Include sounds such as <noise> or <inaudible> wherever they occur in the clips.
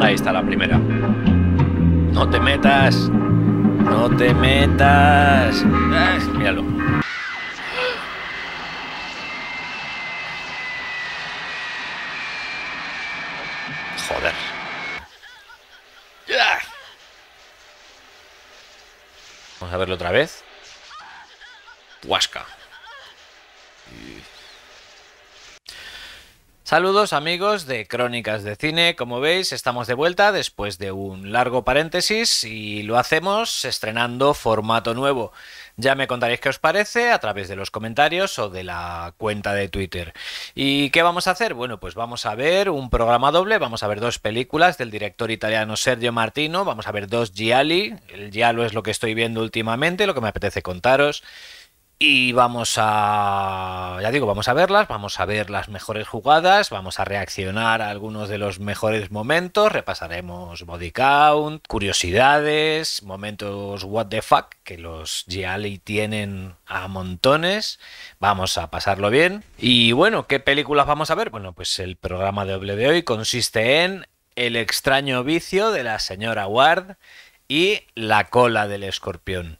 Ahí está la primera. No te metas. No te metas. míralo. Joder. Vamos a verlo otra vez. Huasca. Saludos amigos de Crónicas de Cine, como veis estamos de vuelta después de un largo paréntesis y lo hacemos estrenando formato nuevo. Ya me contaréis qué os parece a través de los comentarios o de la cuenta de Twitter. ¿Y qué vamos a hacer? Bueno, pues vamos a ver un programa doble, vamos a ver dos películas del director italiano Sergio Martino, vamos a ver dos Gialli, el Giallo es lo que estoy viendo últimamente, lo que me apetece contaros. Y vamos a, ya digo, vamos a verlas, vamos a ver las mejores jugadas, vamos a reaccionar a algunos de los mejores momentos, repasaremos body count, curiosidades, momentos what the fuck, que los Gialli tienen a montones, vamos a pasarlo bien. Y bueno, ¿qué películas vamos a ver? Bueno, pues el programa doble de hoy consiste en El extraño vicio de la señora Ward y La cola del escorpión.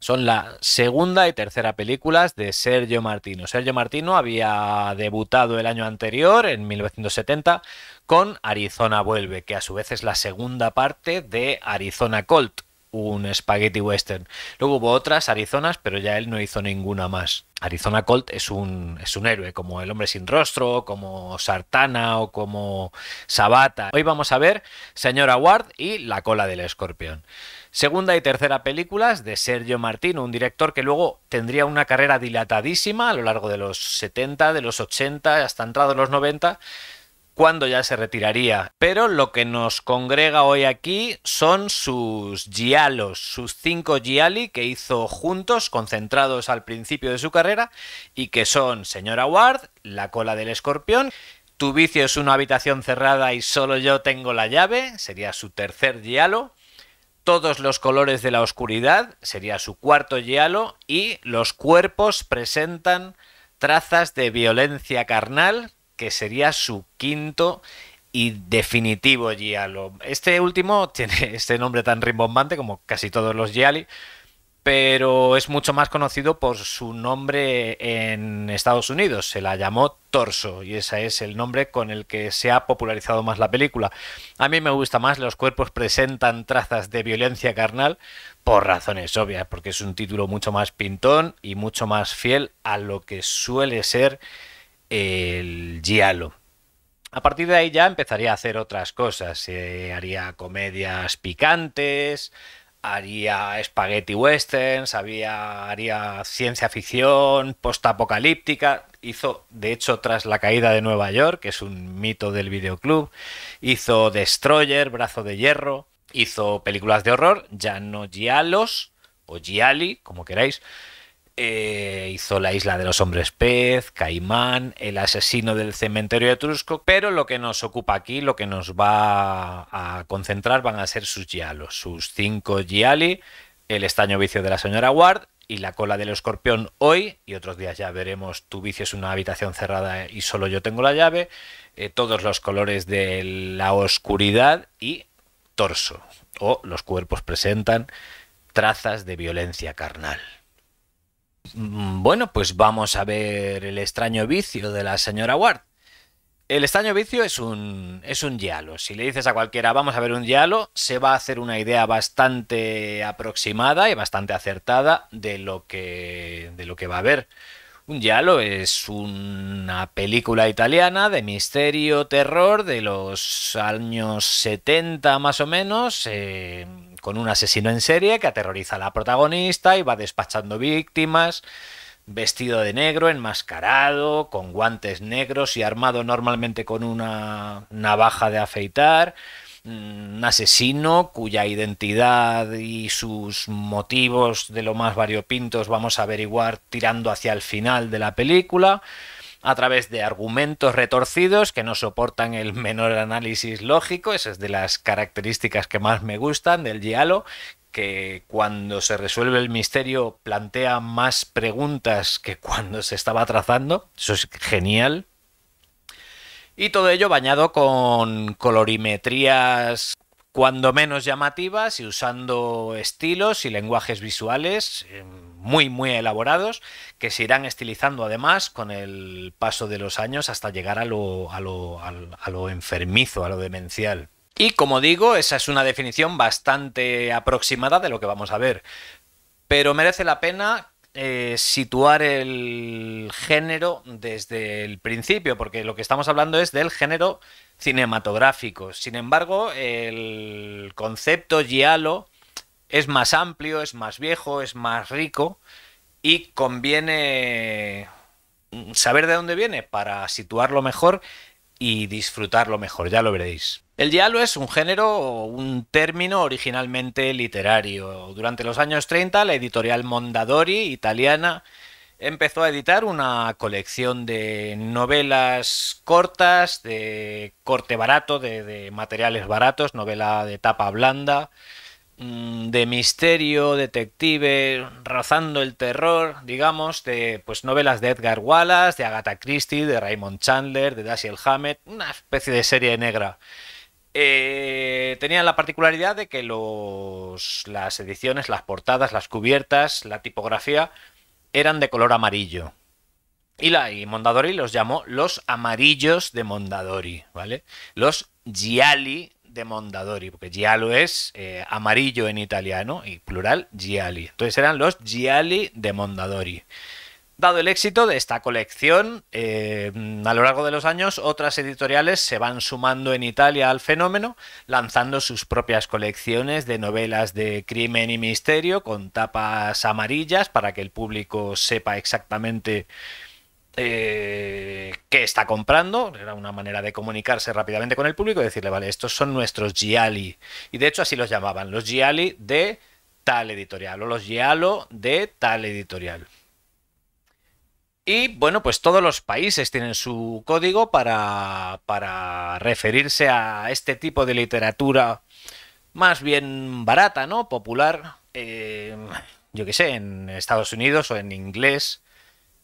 Son la segunda y tercera películas de Sergio Martino. Sergio Martino había debutado el año anterior, en 1970, con Arizona Vuelve, que a su vez es la segunda parte de Arizona Colt, un spaghetti western. Luego hubo otras, Arizonas, pero ya él no hizo ninguna más. Arizona Colt es un, es un héroe, como El Hombre Sin Rostro, como Sartana o como Sabata. Hoy vamos a ver Señora Ward y La Cola del Escorpión. Segunda y tercera películas de Sergio Martino, un director que luego tendría una carrera dilatadísima a lo largo de los 70, de los 80, hasta entrados los 90, cuando ya se retiraría. Pero lo que nos congrega hoy aquí son sus Gialos, sus cinco gialli que hizo juntos, concentrados al principio de su carrera, y que son Señora Ward, La cola del escorpión, Tu vicio es una habitación cerrada y solo yo tengo la llave, sería su tercer giallo, todos los colores de la oscuridad, sería su cuarto yalo, y los cuerpos presentan trazas de violencia carnal, que sería su quinto y definitivo yalo Este último <laughs> tiene este nombre tan rimbombante como casi todos los yali pero es mucho más conocido por su nombre en Estados Unidos. Se la llamó Torso y ese es el nombre con el que se ha popularizado más la película. A mí me gusta más, los cuerpos presentan trazas de violencia carnal por razones obvias, porque es un título mucho más pintón y mucho más fiel a lo que suele ser el giallo. A partir de ahí ya empezaría a hacer otras cosas, Se haría comedias picantes, haría spaghetti westerns, haría ciencia ficción, postapocalíptica. Hizo, de hecho, tras la caída de Nueva York, que es un mito del videoclub, hizo Destroyer, Brazo de Hierro, hizo películas de horror, ya no Gialos o Giali, como queráis eh, hizo La Isla de los Hombres Pez, Caimán, El asesino del cementerio etrusco, pero lo que nos ocupa aquí, lo que nos va a concentrar van a ser sus gialos, sus cinco giali, El estaño vicio de la señora Ward y La cola del escorpión hoy, y otros días ya veremos Tu vicio es una habitación cerrada y solo yo tengo la llave, eh, todos los colores de la oscuridad y torso, o los cuerpos presentan trazas de violencia carnal. Mm, bueno, pues vamos a ver el extraño vicio de la señora Ward. El extraño vicio es un, es un yalo. Si le dices a cualquiera, vamos a ver un yalo, se va a hacer una idea bastante aproximada y bastante acertada de lo que, de lo que va a ver. Un yalo es una película italiana de misterio, terror, de los años 70 más o menos. Eh, con un asesino en serie que aterroriza a la protagonista y va despachando víctimas, vestido de negro, enmascarado, con guantes negros y armado normalmente con una navaja de afeitar. Mm, un asesino cuya identidad y sus motivos de lo más variopintos vamos a averiguar tirando hacia el final de la película a través de argumentos retorcidos que no soportan el menor análisis lógico, esa es de las características que más me gustan del Giallo, que cuando se resuelve el misterio plantea más preguntas que cuando se estaba trazando, eso es genial. Y todo ello bañado con colorimetrías cuando menos llamativas y usando estilos y lenguajes visuales. Em, muy, muy elaborados, que se irán estilizando además con el paso de los años hasta llegar a lo, a lo, enfermizo, a lo demencial. Y como digo, esa es una definición bastante aproximada de lo que vamos a ver. Pero merece la pena eh, situar el género desde el principio, porque lo que estamos hablando es del género cinematográfico. Sin embargo, el concepto giallo es más amplio, es más viejo, es más rico y conviene mm, saber de dónde viene para situarlo mejor y disfrutarlo mejor, ya lo veréis. El diálogo es un género, un término originalmente literario. Durante los años 30, la editorial Mondadori, italiana, empezó a editar una colección de novelas cortas, de corte barato, de, de materiales baratos, novela de tapa blanda, Mm, de misterio, detective, rozando el terror, digamos, de pues novelas de Edgar Wallace, de Agatha Christie, de Raymond Chandler, de Dashiell Hammett, una especie de serie negra. Eh, tenían la particularidad de que los, las ediciones, las portadas, las cubiertas, la tipografía eran de color amarillo. Y, la, y Mondadori los llamó los amarillos de Mondadori, ¿vale? Los Gialli de Mondadori, porque Giallo es eh, amarillo en italiano y plural Gialli. Entonces eran los Gialli de Mondadori. Dado el éxito de esta colección, eh, a lo largo de los años otras editoriales se van sumando en Italia al fenómeno, lanzando sus propias colecciones de novelas de crimen y misterio con tapas amarillas para que el público sepa exactamente eh, qué está comprando. Era una manera de comunicarse rápidamente con el público y decirle, vale, estos son nuestros Gialli. Y de hecho así los llamaban, los Gialli de tal editorial o los gialo de tal editorial. Y bueno, pues todos los países tienen su código para, para referirse a este tipo de literatura más bien barata, ¿no? Popular. Eh, yo qué sé, en Estados Unidos o en inglés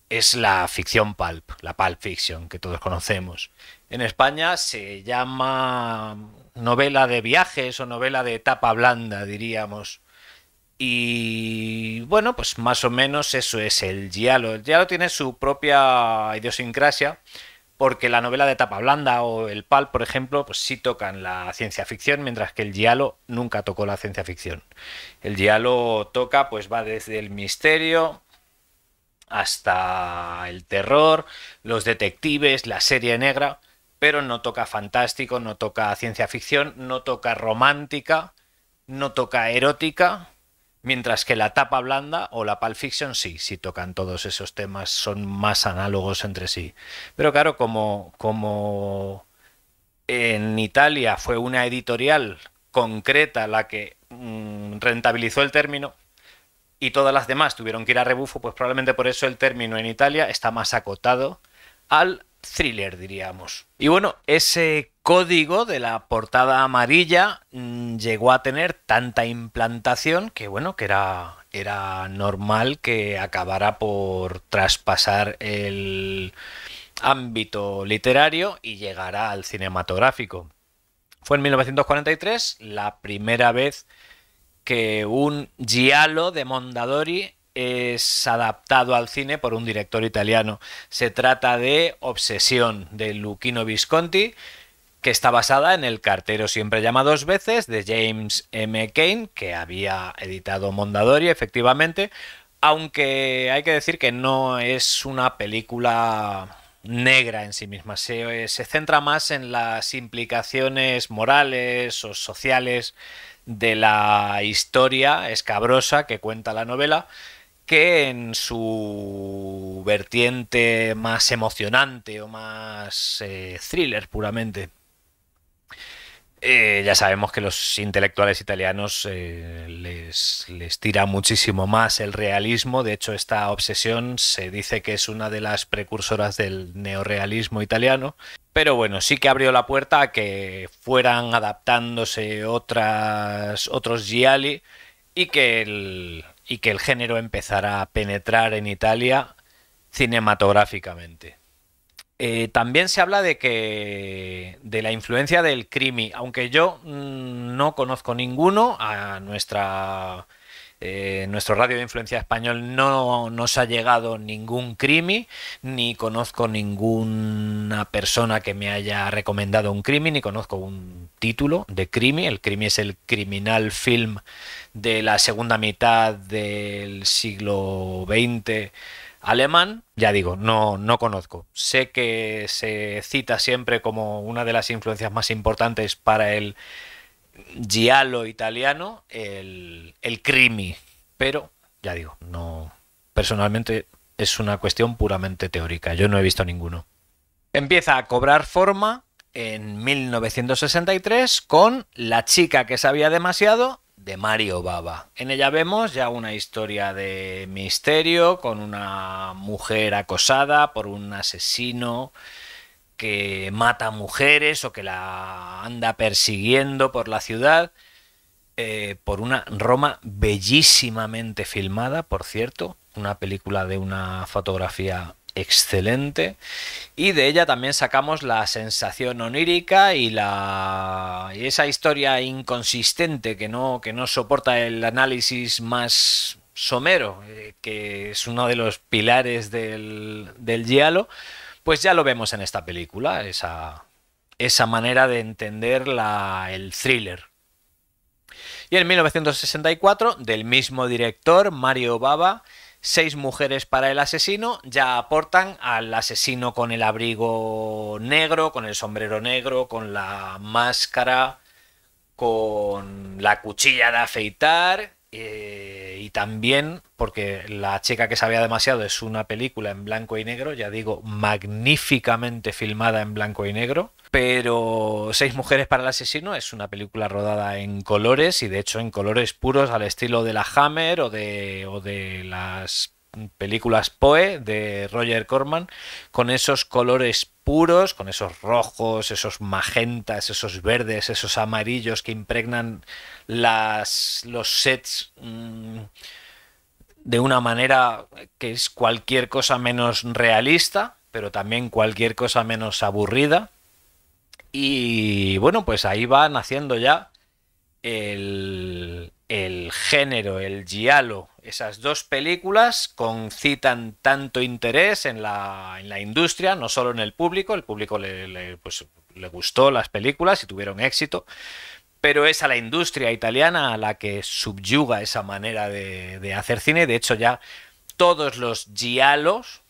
es la ficción pulp, la pulp fiction que todos conocemos. En España se llama novela de viajes o novela de etapa blanda, diríamos. Y bueno, pues más o menos eso es el giallo. El giallo tiene su propia idiosincrasia porque la novela de tapa blanda o el pulp, por ejemplo, pues sí tocan la ciencia ficción, mientras que el giallo nunca tocó la ciencia ficción. El giallo toca, pues va desde el misterio hasta el terror, los detectives, la serie negra, pero no toca fantástico, no toca ciencia ficción, no toca romántica, no toca erótica, mientras que la tapa blanda o la Pulp Fiction sí, sí tocan todos esos temas, son más análogos entre sí. Pero claro, como, como en Italia fue una editorial concreta la que mm, rentabilizó el término, y todas las demás tuvieron que ir a rebufo, pues probablemente por eso el término en Italia está más acotado al thriller, diríamos. Y bueno, ese código de la portada amarilla mm, llegó a tener tanta implantación que bueno, que era, era normal que acabara por traspasar el ámbito literario y llegara al cinematográfico. Fue en 1943 la primera vez que un Giallo de Mondadori es adaptado al cine por un director italiano. Se trata de Obsesión de Luquino Visconti, que está basada en El cartero siempre llamado dos veces de James M. Kane, que había editado Mondadori, efectivamente, aunque hay que decir que no es una película negra en sí misma, se eh, centra más en las implicaciones morales o sociales de la historia escabrosa que cuenta la novela, que en su vertiente más emocionante o más eh, thriller puramente. Eh, ya sabemos que los intelectuales italianos eh, les, les tira muchísimo más el realismo. De hecho, esta obsesión se dice que es una de las precursoras del neorealismo italiano. Pero bueno, sí que abrió la puerta a que fueran adaptándose otras, otros Gialli y que, el, y que el género empezara a penetrar en Italia cinematográficamente. Eh, también se habla de que de la influencia del crimi, aunque yo mm, no conozco ninguno a nuestra eh, nuestro radio de influencia español no nos ha llegado ningún crimen ni conozco ninguna persona que me haya recomendado un crimen ni conozco un título de crimen El crimen es el criminal film de la segunda mitad del siglo XX alemán, ya digo, no, no conozco. Sé que se cita siempre como una de las influencias más importantes para el giallo italiano, el, el crimi. Pero, ya digo, no. Personalmente es una cuestión puramente teórica. Yo no he visto ninguno. Empieza a cobrar forma en 1963 con La chica que sabía demasiado de Mario Baba. En ella vemos ya una historia de misterio con una mujer acosada por un asesino que mata mujeres o que la anda persiguiendo por la ciudad, eh, por una Roma bellísimamente filmada, por cierto, una película de una fotografía excelente y de ella también sacamos la sensación onírica y la y esa historia inconsistente que no que no soporta el análisis más somero eh, que es uno de los pilares del del giallo pues ya lo vemos en esta película, esa, manera de entender el thriller. Y en 1964, del mismo director, Mario Baba, Seis mujeres para el asesino ya aportan al asesino con el abrigo negro, con el sombrero negro, con la máscara, con la cuchilla de afeitar eh, y también porque La chica que sabía demasiado es una película en blanco y negro, ya digo, magníficamente filmada en blanco y negro, pero Seis mujeres para el asesino es una película rodada en colores y de hecho en colores puros al estilo de la Hammer o de, o de las películas Poe de Roger Corman, con esos colores puros, con esos rojos, esos magentas, esos verdes, esos amarillos que impregnan los sets mm, de una manera que es cualquier cosa menos realista, pero también cualquier cosa menos aburrida. Y bueno, pues ahí va naciendo ya el, el género, el giallo esas dos películas concitan tanto interés en la, industria, no solo en el público, el público pues, le, gustó las películas y tuvieron éxito, pero es a la industria italiana a la que subyuga esa manera de, hacer cine. De hecho, ya todos los gialos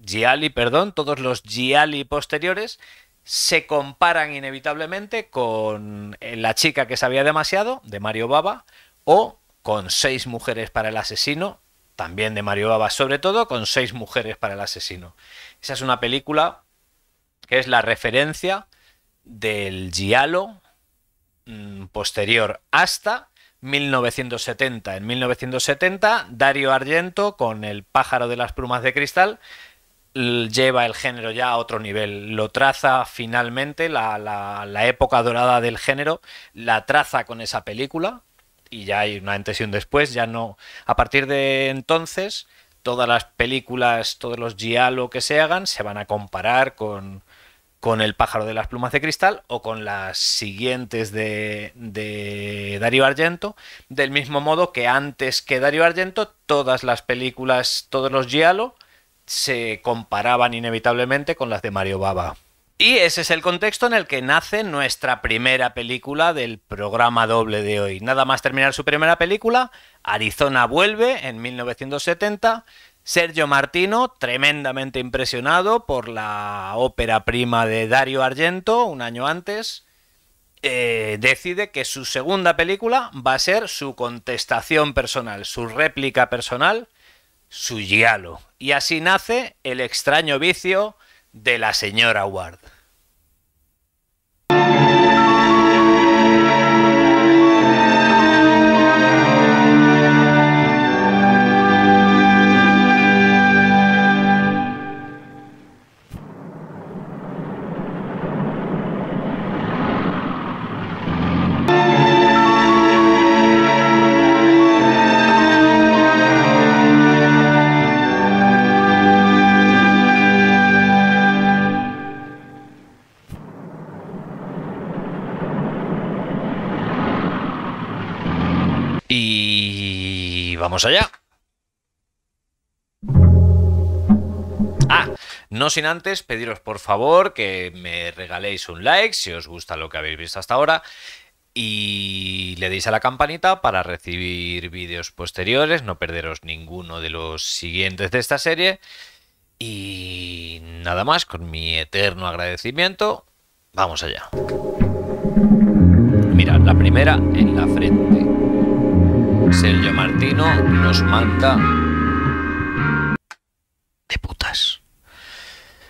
gialli, perdón, todos los gialli posteriores se comparan inevitablemente con eh, La chica que sabía demasiado, de Mario Baba, o con seis mujeres para el asesino, también de Mario Bava sobre todo con seis mujeres para el asesino. Esa es una película que es la referencia del Giallo mm, posterior hasta 1970. En 1970, Dario Argento, con El pájaro de las plumas de cristal, lleva el género ya a otro nivel. Lo traza finalmente, la época dorada del género, la traza con esa película, y ya hay una antes después, ya no. A partir de entonces, todas las películas, todos los giallo que se hagan, se van a comparar con, con El pájaro de las plumas de cristal o con las siguientes de, de Darío Argento, del mismo modo que antes que Darío Argento, todas las películas, todos los giallo se comparaban inevitablemente con las de Mario Baba. Y ese es el contexto en el que nace nuestra primera película del programa doble de hoy. Nada más terminar su primera película, Arizona vuelve en 1970. Sergio Martino, tremendamente impresionado por la ópera prima de Dario Argento un año antes, eh, decide que su segunda película va a ser su contestación personal, su réplica personal, su giallo. Y así nace El extraño vicio de la señora Ward. vamos allá. Ah, no sin antes pediros por favor que me regaléis un like si os gusta lo que habéis visto hasta ahora y le deis a la campanita para recibir vídeos posteriores, no perderos ninguno de los siguientes de esta serie y nada más, con mi eterno agradecimiento, vamos allá. Mirad, la primera en la frente. Sergio Martino nos manda de putas.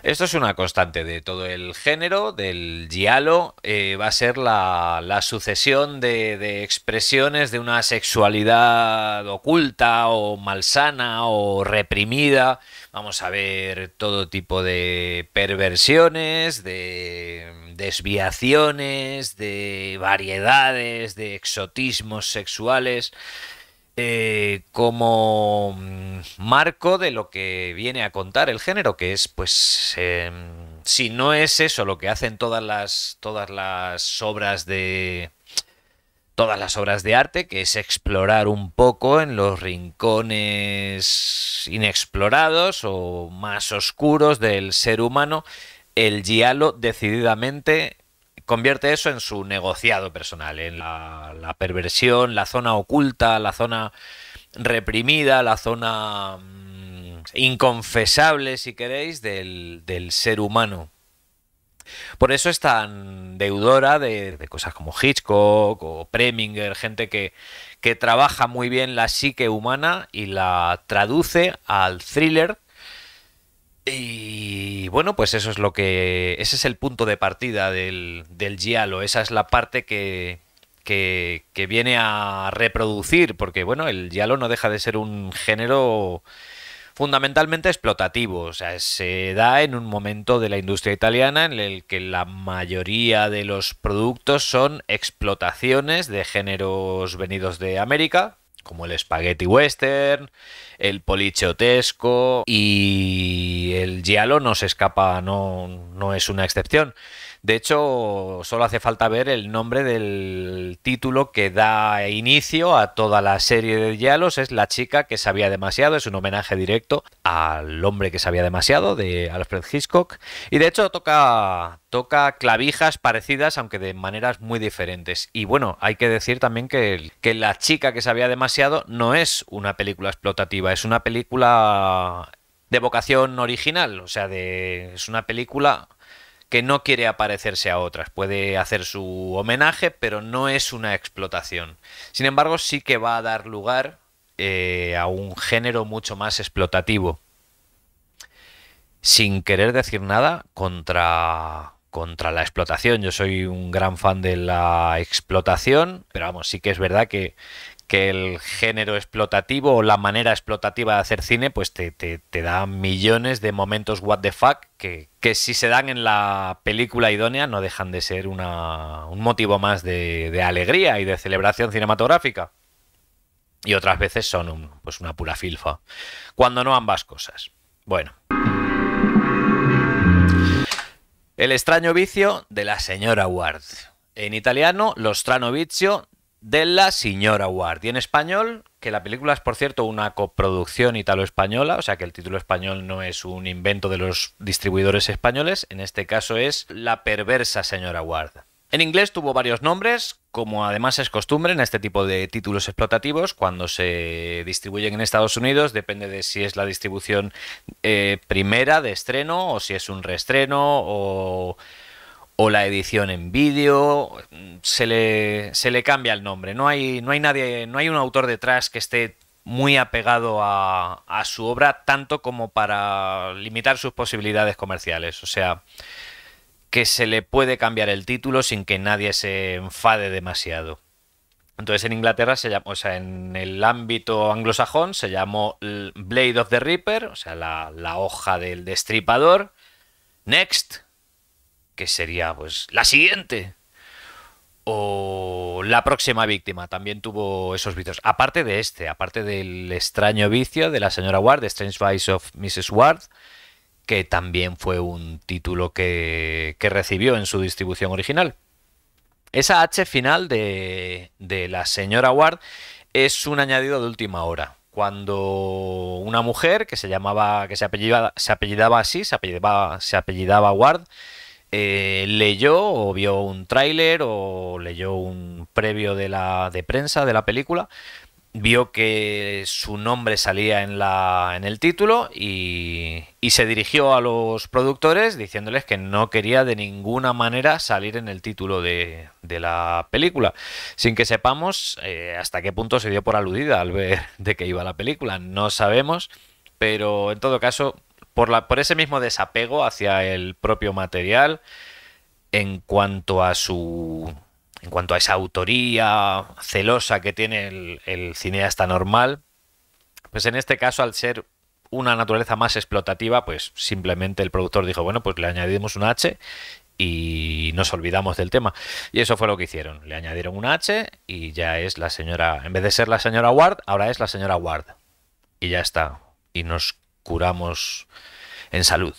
Esto es una constante de todo el género, del giallo, eh, va a ser la, sucesión de, de, expresiones de una sexualidad oculta o malsana o reprimida. Vamos a ver todo tipo de perversiones, de desviaciones, de variedades, de exotismos sexuales. Eh, como mm, marco de lo que viene a contar el género, que es pues em, si no es eso lo que hacen todas las todas las obras de todas las obras de arte, que es explorar un poco en los rincones inexplorados o más oscuros del ser humano, el giallo decididamente convierte eso en su negociado personal, en la, perversión, la zona oculta, la zona reprimida, la zona mm, inconfesable, si queréis, del, ser humano. Por eso es tan deudora de, cosas como Hitchcock o Preminger, gente que, que trabaja muy bien la psique humana y la traduce al thriller y bueno, pues eso es lo que. Ese es el punto de partida del, del Giallo. Esa es la parte que, que, viene a reproducir, porque bueno, el Giallo no deja de ser un género fundamentalmente explotativo. O sea, se da en un momento de la industria italiana en el que la mayoría de los productos son explotaciones de géneros venidos de América, como el spaghetti western, el polichotesco y el giallo no se escapa, no, no es una excepción. De hecho, solo hace falta ver el nombre del título que da inicio a toda la serie de diálogos. Es La chica que sabía demasiado. Es un homenaje directo al hombre que sabía demasiado de Alfred Hitchcock. Y de hecho toca, toca clavijas parecidas, aunque de maneras muy diferentes. Y bueno, hay que decir también que, que La chica que sabía demasiado no es una película explotativa. Es una película de vocación original. O sea, de, es una película que no quiere aparecerse a otras. Puede hacer su homenaje, pero no es una explotación. Sin embargo, sí que va a dar lugar eh, a un género mucho más explotativo. Sin querer decir nada contra contra la explotación. Yo soy un gran fan de la explotación, pero vamos, sí que es verdad que, que el género explotativo o la manera explotativa de hacer cine, pues te, te, da millones de momentos what the fuck que, si se dan en la película idónea no dejan de ser un motivo más de, alegría y de celebración cinematográfica. Y otras veces son un, pues una pura filfa. Cuando no ambas cosas. Bueno. El extraño vicio de la señora Ward. En italiano, lo strano vizio de La Señora Ward. Y en español, que la película es, por cierto, una coproducción italo-española, o sea que el título español no es un invento de los distribuidores españoles, en este caso es La perversa Señora Ward. En inglés tuvo varios nombres, como además es costumbre en este tipo de títulos explotativos, cuando se distribuyen en Estados Unidos, depende de si es la distribución eh, primera de estreno o si es un reestreno o o la edición en vídeo, se le, cambia el nombre. No hay, no hay nadie, no hay un autor detrás que esté muy apegado a, su obra, tanto como para limitar sus posibilidades comerciales. O sea, que se le puede cambiar el título sin que nadie se enfade demasiado. Entonces en Inglaterra se o sea, en el ámbito anglosajón se llamó Blade of the Reaper, o sea, la, la hoja del destripador. Next, que sería pues la siguiente o la próxima víctima también tuvo esos vicios. Aparte de este, aparte del extraño vicio de la señora Ward, The Strange Vice of Mrs. Ward, que también fue un título que, que recibió en su distribución original. Esa H final de, de la señora Ward es un añadido de última hora. Cuando una mujer que se llamaba, que se apellidaba, se apellidaba así, se apellidaba, se apellidaba Ward, eh, leyó o vio un tráiler o leyó un previo de, la, de prensa de la película, vio que su nombre salía en, la, en el título y, se dirigió a los productores diciéndoles que no quería de ninguna manera salir en el título de, la película, sin que sepamos eh, hasta qué punto se dio por aludida al ver de qué iba la película, no sabemos, pero en todo caso por, ese mismo desapego hacia el propio material en cuanto a su en cuanto a esa autoría celosa que tiene el, el, cineasta normal, pues en este caso al ser una naturaleza más explotativa, pues simplemente el productor dijo, bueno, pues le añadimos un H y nos olvidamos del tema. Y eso fue lo que hicieron, le añadieron un H y ya es la señora, en vez de ser la señora Ward, ahora es la señora Ward. Y ya está. Y nos curamos en salud.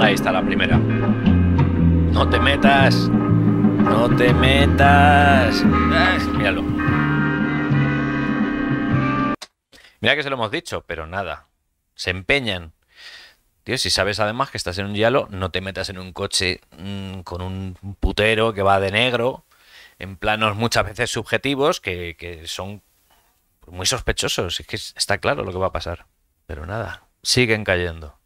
Ahí está la primera. No te metas. No te metas. Ah, míralo. Mira que se lo hemos dicho, pero nada. Se empeñan. Tío, si sabes además que estás en un hielo, no te metas en un coche mm, con un putero que va de negro en planos muchas veces subjetivos que, son muy sospechosos. Es que está claro lo que va a pasar. Pero nada, siguen cayendo.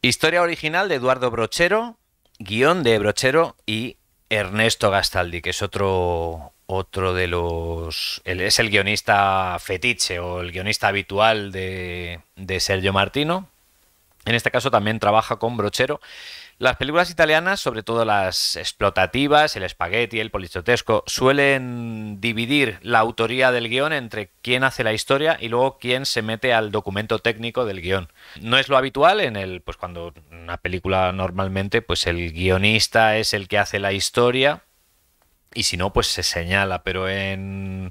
Historia original de Eduardo Brochero, guión de Brochero y Ernesto Gastaldi, que es otro, otro de los... es el guionista fetiche o el guionista habitual de, de Sergio Martino. En este caso también trabaja con Brochero las películas italianas, sobre todo las explotativas, el espagueti, el polichotesco, suelen dividir la autoría del guión entre quién hace la historia y luego quién se mete al documento técnico del guión. No es lo habitual en el, pues cuando una película normalmente, pues el guionista es el que hace la historia y si no, pues se señala. Pero en,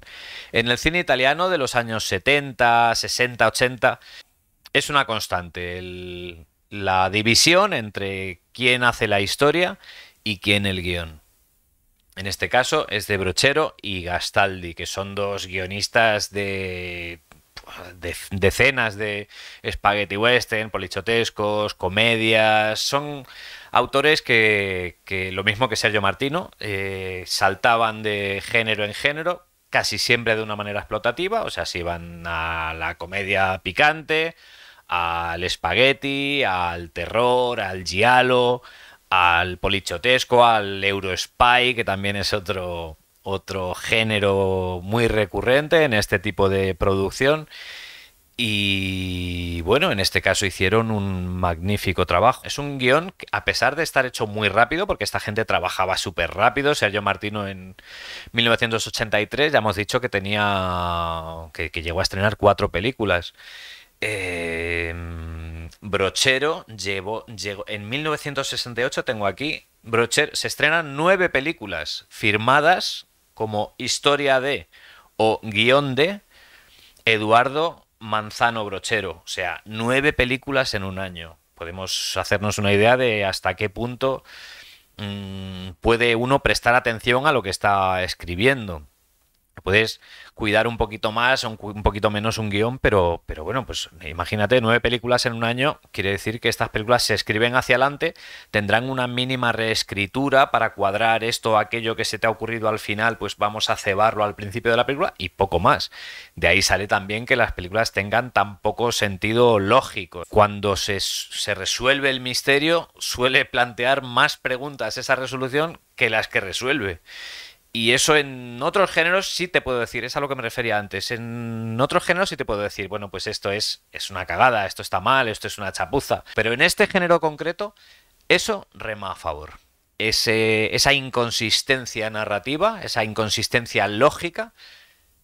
en, el cine italiano de los años 70, 60, 80, es una constante. El, la división entre quién hace la historia y quién el guión. En este caso es de Brochero y Gastaldi, que son dos guionistas de, decenas de spaghetti western, polichotescos, comedias. Son autores que, lo mismo que Sergio Martino, eh, saltaban de género en género, casi siempre de una manera explotativa, o sea, si iban a la comedia picante, al espagueti, al terror, al giallo, al polichotesco, al eurospy, que también es otro, otro género muy recurrente en este tipo de producción. Y bueno, en este caso hicieron un magnífico trabajo. Es un guión que, a pesar de estar hecho muy rápido, porque esta gente trabajaba súper rápido, Sergio Martino en 1983 ya hemos dicho que tenía. que llegó a estrenar cuatro películas. Em, brochero llevó, llegó, en 1968 tengo aquí, Brochero, se estrenan nueve películas firmadas como historia de o guión de Eduardo Manzano Brochero, o sea, nueve películas en un año. Podemos hacernos una idea de hasta qué punto mm, puede uno prestar atención a lo que está escribiendo puedes cuidar un poquito más o un, poquito menos un guión, pero, pero bueno, pues imagínate, nueve películas en un año, quiere decir que estas películas se escriben hacia adelante, tendrán una mínima reescritura para cuadrar esto, aquello que se te ha ocurrido al final, pues vamos a cebarlo al principio de la película y poco más. De ahí sale también que las películas tengan tan poco sentido lógico. Cuando se, se resuelve el misterio, suele plantear más preguntas esa resolución que las que resuelve. Y eso en otros géneros sí te puedo decir, es a lo que me refería antes. En otros géneros sí te puedo decir, bueno, pues esto es, es una cagada, esto está mal, esto es una chapuza. Pero en este género concreto, eso rema a favor. esa inconsistencia narrativa, esa inconsistencia lógica,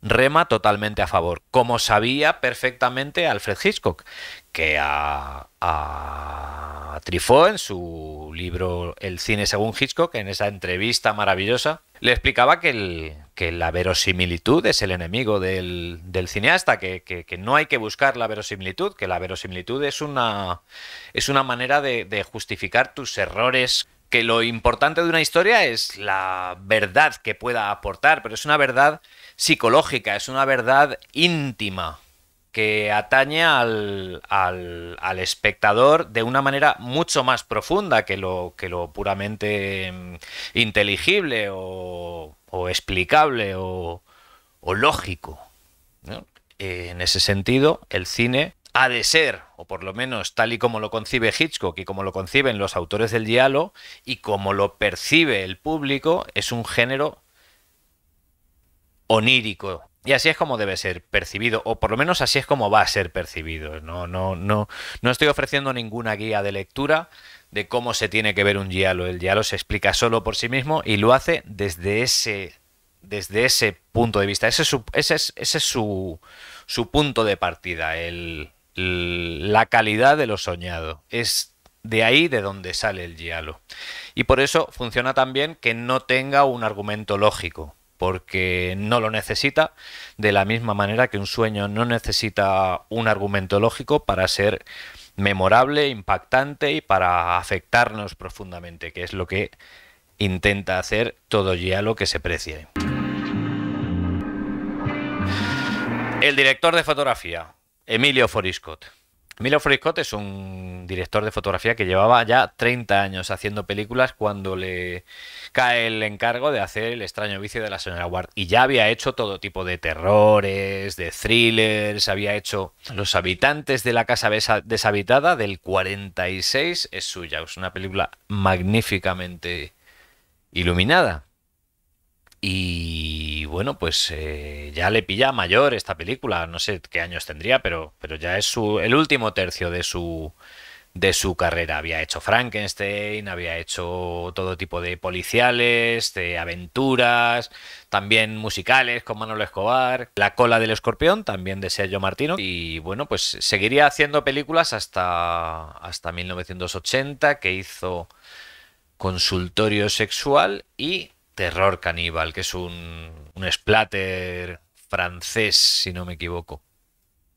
rema totalmente a favor, como sabía perfectamente Alfred Hitchcock, que a, a Trifó en su libro El cine según Hitchcock, en esa entrevista maravillosa, le explicaba que, que la verosimilitud es el enemigo del, del cineasta, que, no hay que buscar la verosimilitud, que la verosimilitud es una, es una manera de justificar tus errores que lo importante de una historia es la verdad que pueda aportar, pero es una verdad psicológica, es una verdad íntima que atañe al, espectador de una manera mucho más profunda que lo, que lo puramente mm, inteligible o, explicable o, lógico. Eh, en ese sentido, el cine ha de ser, o por lo menos tal y como lo concibe Hitchcock y como lo conciben los autores del diálogo y como lo percibe el público, es un género onírico. Y así es como debe ser percibido, o por lo menos así es como va a ser percibido. No, no, no, no estoy ofreciendo ninguna guía de lectura de cómo se tiene que ver un giallo. El giallo se explica solo por sí mismo y lo hace desde ese, desde ese punto de vista. Ese es su, ese es, su, punto de partida, la calidad de lo soñado. Es de ahí de donde sale el giallo. Y por eso funciona también que no tenga un argumento lógico porque no lo necesita, de la misma manera que un sueño no necesita un argumento lógico para ser memorable, impactante y para afectarnos profundamente, que es lo que intenta hacer todo lo que se precie. El director de fotografía, Emilio Foriscott. Milo Scott es un director de fotografía que llevaba ya 30 años haciendo películas cuando le cae el encargo de hacer El extraño vicio de la señora Ward. Y ya había hecho todo tipo de terrores, de thrillers, había hecho Los habitantes de la casa deshabitada del 46 es suya. Es una película magníficamente iluminada. Y bueno, pues eh, ya le pilla mayor esta película, no sé qué años tendría, pero, pero ya es el último tercio de su, de su carrera. Había hecho Frankenstein, había hecho todo tipo de policiales, de aventuras, también musicales con Manolo Escobar, La cola del escorpión, también de Sergio Martino. Y bueno, pues seguiría haciendo películas hasta, hasta 1980, que hizo Consultorio Sexual y Terror Caníbal, que es un, un splatter francés, si no me equivoco.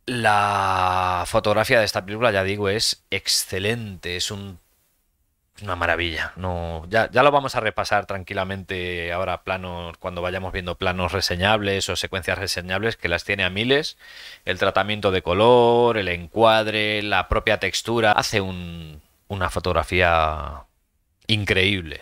La fotografía de esta película, ya digo, es excelente, es una maravilla. No, ya, ya, lo vamos a repasar tranquilamente ahora planos, cuando vayamos viendo planos reseñables o secuencias reseñables, que las tiene a miles. El tratamiento de color, el encuadre, la propia textura, hace una fotografía increíble.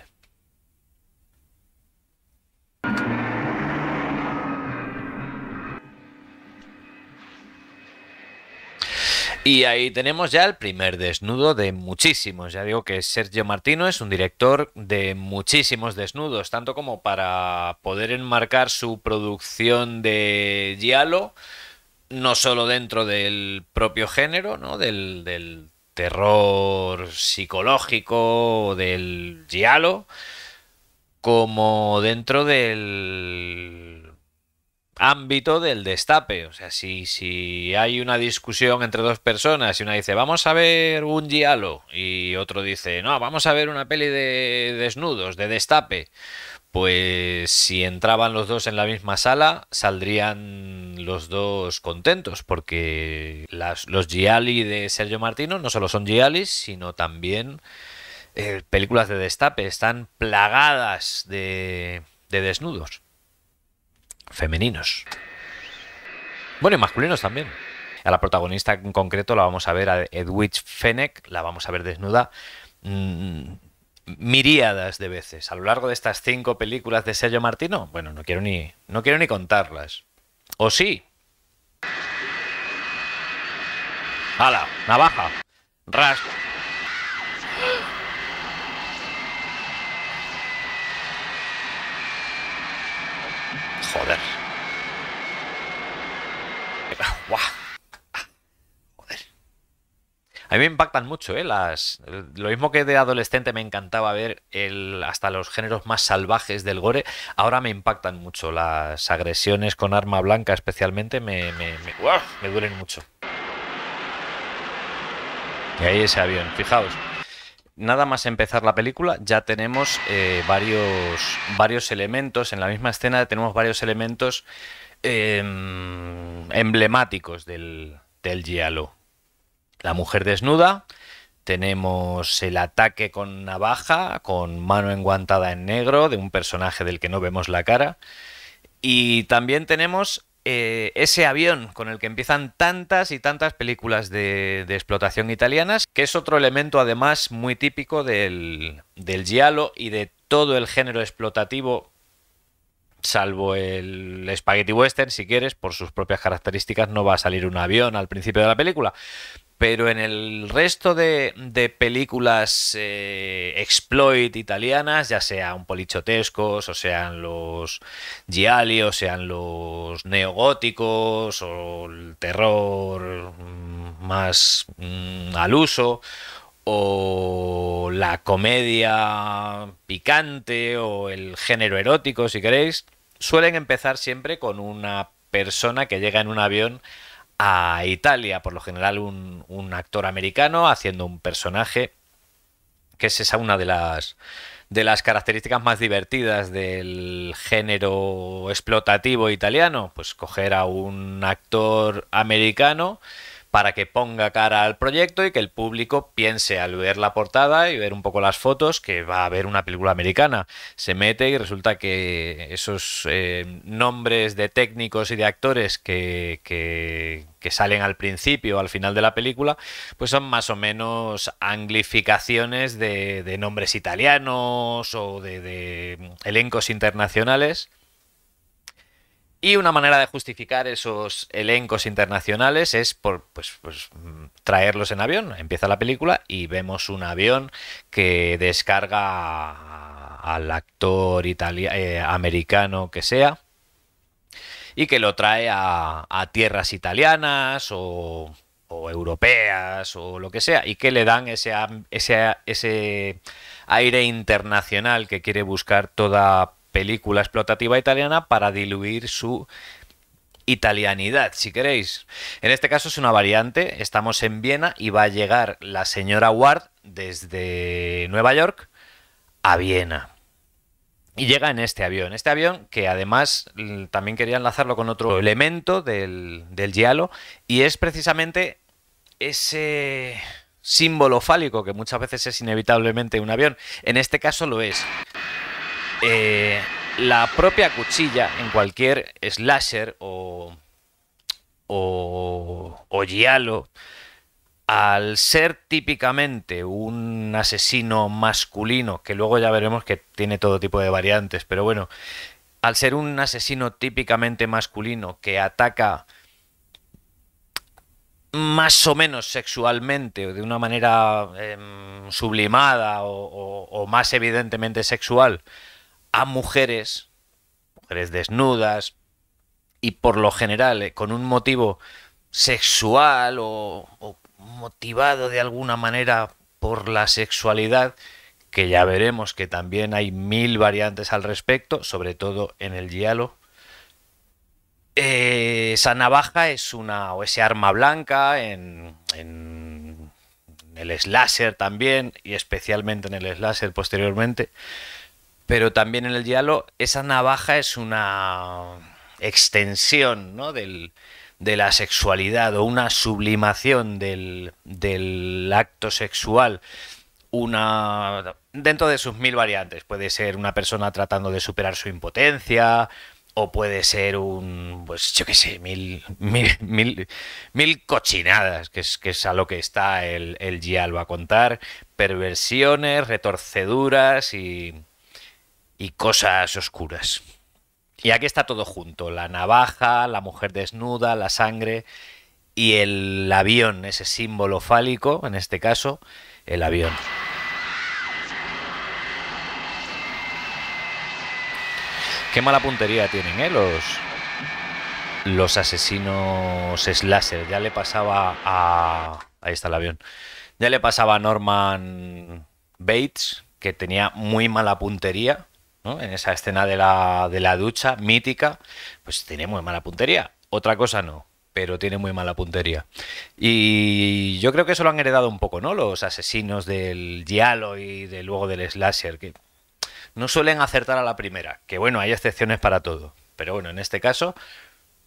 Y ahí tenemos ya el primer desnudo de muchísimos. Ya digo que Sergio Martino es un director de muchísimos desnudos, tanto como para poder enmarcar su producción de Giallo, no solo dentro del propio género, ¿no? del, del terror psicológico, del Giallo, como dentro del ámbito del destape. O sea, si, si hay una discusión entre dos personas y una dice, vamos a ver un giallo y otro dice, no, vamos a ver una peli de desnudos, de destape, pues si entraban los dos en la misma sala, saldrían los dos contentos, porque los gialli de Sergio Martino no solo son giallis, sino también eh, películas de destape, están plagadas de, desnudos femeninos. Bueno, y masculinos también. A la protagonista en concreto la vamos a ver, a Edwidge Fennec, la vamos a ver desnuda mm, miríadas de veces. A lo largo de estas cinco películas de Sergio Martino, bueno, no quiero ni, no quiero ni contarlas. ¿O sí? ¡Hala! ¡Navaja! ¡Ras! <laughs> Joder. A mí me impactan mucho, ¿eh? Las, lo mismo que de adolescente me encantaba ver hasta los géneros más salvajes del gore, ahora me impactan mucho. Las agresiones con arma blanca especialmente me, me, me duelen mucho. Y ahí ese avión, fijaos nada más empezar la película ya tenemos eh, varios, varios elementos, en la misma escena tenemos varios elementos em, emblemáticos del, del Giallo. La mujer desnuda, tenemos el ataque con navaja, con mano enguantada en negro de un personaje del que no vemos la cara. Y también tenemos eh, ese avión con el que empiezan tantas y tantas películas de, explotación italianas, que es otro elemento además muy típico del, del giallo y de todo el género explotativo salvo el Spaghetti Western, si quieres, por sus propias características, no va a salir un avión al principio de la película. Pero en el resto de, películas eh, exploit italianas, ya sean polichotescos, o sean los gialli, o sean los neogóticos, o el terror mm, más mm, al uso, o la comedia picante, o el género erótico, si queréis, suelen empezar siempre con una persona que llega en un avión a Italia, por lo general un, un actor americano haciendo un personaje, que es esa una de las, de las características más divertidas del género explotativo italiano, pues coger a un actor americano para que ponga cara al proyecto y que el público piense al ver la portada y ver un poco las fotos que va a ver una película americana. Se mete y resulta que esos eh, nombres de técnicos y de actores que, que, salen al principio o al final de la película, pues son más o menos anglificaciones de, nombres italianos o de mm, elencos internacionales y una manera de justificar esos elencos internacionales es por pues, pues mm, traerlos en avión. Empieza la película y vemos un avión que descarga al actor eh, americano que sea y que lo trae a, tierras italianas o, o, europeas o lo que sea y que le dan ese, ese, ese aire internacional que quiere buscar toda película explotativa italiana para diluir su italianidad, si queréis. En este caso es una variante, estamos en Viena y va a llegar la señora Ward desde Nueva York a Viena. Y llega en este avión, este avión que además también quería enlazarlo con otro elemento del, del y es precisamente ese símbolo fálico que muchas veces es inevitablemente un avión. En este caso lo es. Eh, la propia cuchilla en cualquier slasher o, o, giallo, al ser típicamente un asesino masculino, que luego ya veremos que tiene todo tipo de variantes, pero bueno, al ser un asesino típicamente masculino que ataca más o menos sexualmente, o de una manera em, sublimada o más evidentemente sexual, a mujeres, mujeres desnudas, y por lo general eh, con un motivo sexual o, motivado de alguna manera por la sexualidad, que ya veremos que también hay mil variantes al respecto, sobre todo en el diálogo. Eh, esa navaja es una, o ese arma blanca en, en el slasher también, y especialmente en el slasher posteriormente, pero también en el diálogo, esa navaja es una extensión ¿no? de la sexualidad o una sublimación del, acto sexual una dentro de sus mil variantes. Puede ser una persona tratando de superar su impotencia, o puede ser un, pues yo qué sé, mil, mil, cochinadas, que es, que es a lo que está el, el a contar, perversiones, retorceduras y, y cosas oscuras. Y aquí está todo junto, la navaja, la mujer desnuda, la sangre y el avión, ese símbolo fálico, en este caso, el avión. Qué mala puntería tienen, ¿eh? Los, los asesinos slasher. Ya le pasaba a... Ahí está el avión. Ya le pasaba a Norman Bates, que tenía muy mala puntería en esa escena de la, ducha mítica, pues tiene muy mala puntería. Otra cosa no, pero tiene muy mala puntería. Y yo creo que eso lo han heredado un poco, ¿no? Los asesinos del Giallo y de, luego del Slasher, que no suelen acertar a la primera. Que bueno, hay excepciones para todo. Pero bueno, en este caso,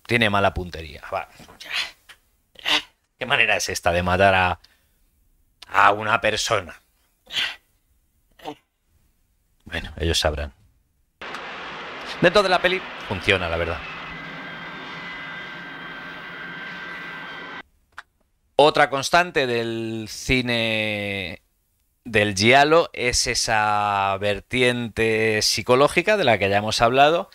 tiene mala puntería. ¿Qué manera es esta de matar a una persona? Bueno, ellos sabrán dentro de la peli funciona, la verdad. Otra constante del cine del giallo es esa vertiente psicológica de la que ya hemos hablado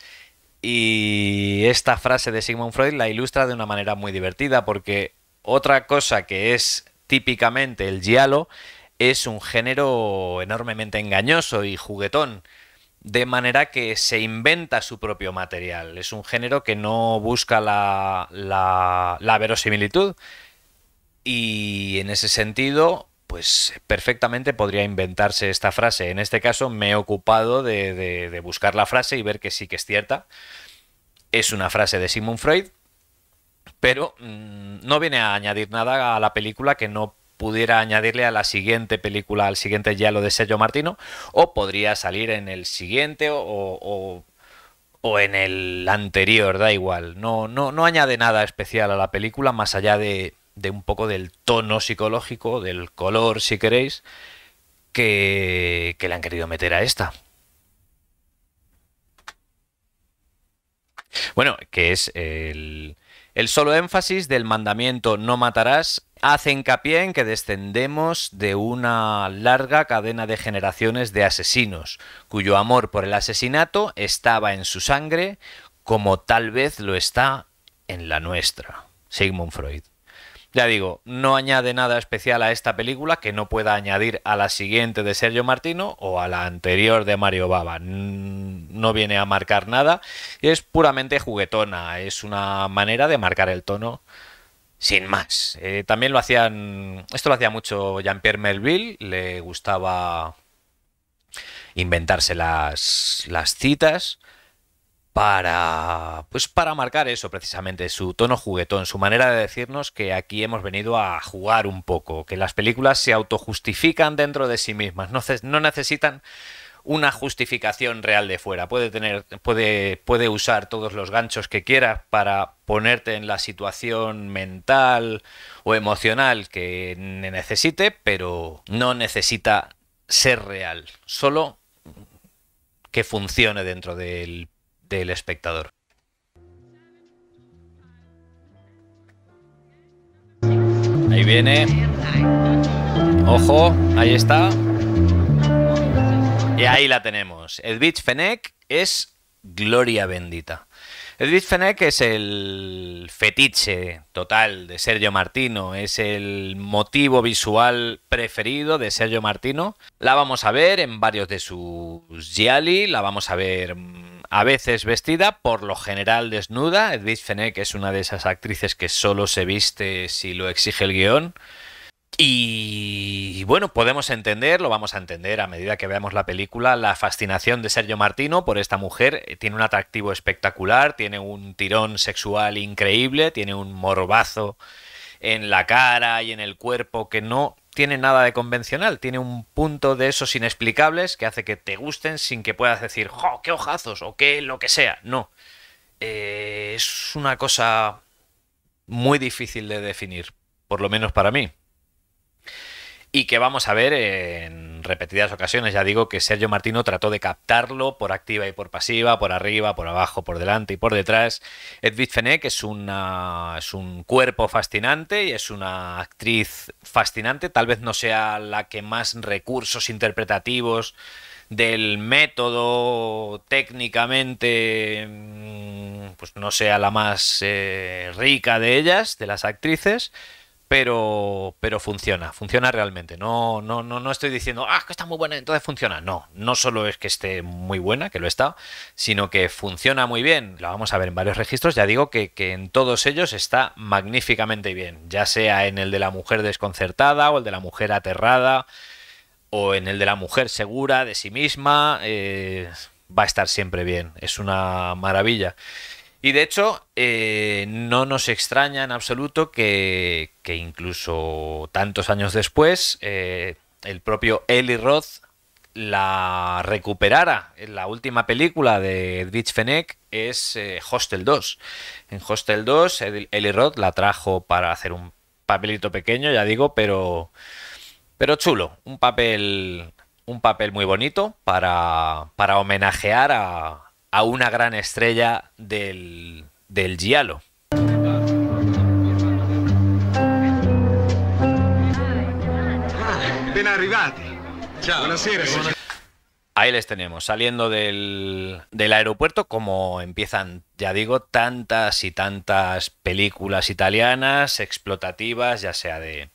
y esta frase de Sigmund Freud la ilustra de una manera muy divertida porque otra cosa que es típicamente el giallo es un género enormemente engañoso y juguetón de manera que se inventa su propio material. Es un género que no busca la, la, verosimilitud y en ese sentido, pues perfectamente podría inventarse esta frase. En este caso me he ocupado de, de, buscar la frase y ver que sí que es cierta. Es una frase de Sigmund Freud, pero mm, no viene a añadir nada a la película que no pudiera añadirle a la siguiente película, al siguiente ya de sello Martino, o podría salir en el siguiente o, en el anterior, da igual. No, no, no añade nada especial a la película, más allá de, un poco del tono psicológico, del color, si queréis, que, que le han querido meter a esta. Bueno, que es el, el solo énfasis del mandamiento no matarás hace hincapié en que descendemos de una larga cadena de generaciones de asesinos, cuyo amor por el asesinato estaba en su sangre como tal vez lo está en la nuestra. Sigmund Freud. Ya digo, no añade nada especial a esta película que no pueda añadir a la siguiente de Sergio Martino o a la anterior de Mario Baba. Mm, no viene a marcar nada, es puramente juguetona, es una manera de marcar el tono sin más. Eh, también lo hacían, esto lo hacía mucho Jean-Pierre Melville, le gustaba inventarse las, las citas para, pues para marcar eso precisamente, su tono juguetón, su manera de decirnos que aquí hemos venido a jugar un poco, que las películas se autojustifican dentro de sí mismas, no, no necesitan una justificación real de fuera. Puede tener, puede, puede usar todos los ganchos que quiera para ponerte en la situación mental o emocional que necesite, pero no necesita ser real, solo que funcione dentro del, espectador. Ahí viene. Ojo, ahí está. Y ahí la tenemos. El Beach Fennec es Gloria Bendita. Edith Fenech es el fetiche total de Sergio Martino, es el motivo visual preferido de Sergio Martino. La vamos a ver en varios de sus Gialli, la vamos a ver mm, a veces vestida, por lo general desnuda. Edith Fenech es una de esas actrices que solo se viste si lo exige el guión. Y bueno, podemos entender, lo vamos a entender a medida que veamos la película, la fascinación de Sergio Martino por esta mujer. Eh, tiene un atractivo espectacular, tiene un tirón sexual increíble, tiene un morbazo en la cara y en el cuerpo que no tiene nada de convencional, tiene un punto de esos inexplicables que hace que te gusten sin que puedas decir, ¡jo, qué ojazos! o qué lo que sea. No. Eh, es una cosa muy difícil de definir, por lo menos para mí y que vamos a ver en repetidas ocasiones. Ya digo que Sergio Martino trató de captarlo por activa y por pasiva, por arriba, por abajo, por delante y por detrás. Edwige Fenech es, una, es un cuerpo fascinante y es una actriz fascinante. Tal vez no sea la que más recursos interpretativos del método técnicamente mm, pues no sea la más eh, rica de ellas, de las actrices, pero, pero funciona, funciona realmente. No, no, no, no estoy diciendo, ah, que está muy buena, entonces funciona. No, no solo es que esté muy buena, que lo está, sino que funciona muy bien. Lo vamos a ver en varios registros, ya digo que, en todos ellos está magníficamente bien, ya sea en el de la mujer desconcertada o el de la mujer aterrada o en el de la mujer segura de sí misma, eh, va a estar siempre bien, es una maravilla. Y de hecho, eh, no nos extraña en absoluto que, incluso tantos años después, eh, el propio Eli Roth la recuperara. La última película de Edwidge Fenech es eh, Hostel 2. En Hostel 2, Eli Roth la trajo para hacer un papelito pequeño, ya digo, pero, pero chulo. Un papel, un papel muy bonito para, para homenajear a, a una gran estrella del, del Giallo. Ahí les tenemos, saliendo del, del, aeropuerto, como empiezan, ya digo, tantas y tantas películas italianas explotativas, ya sea de,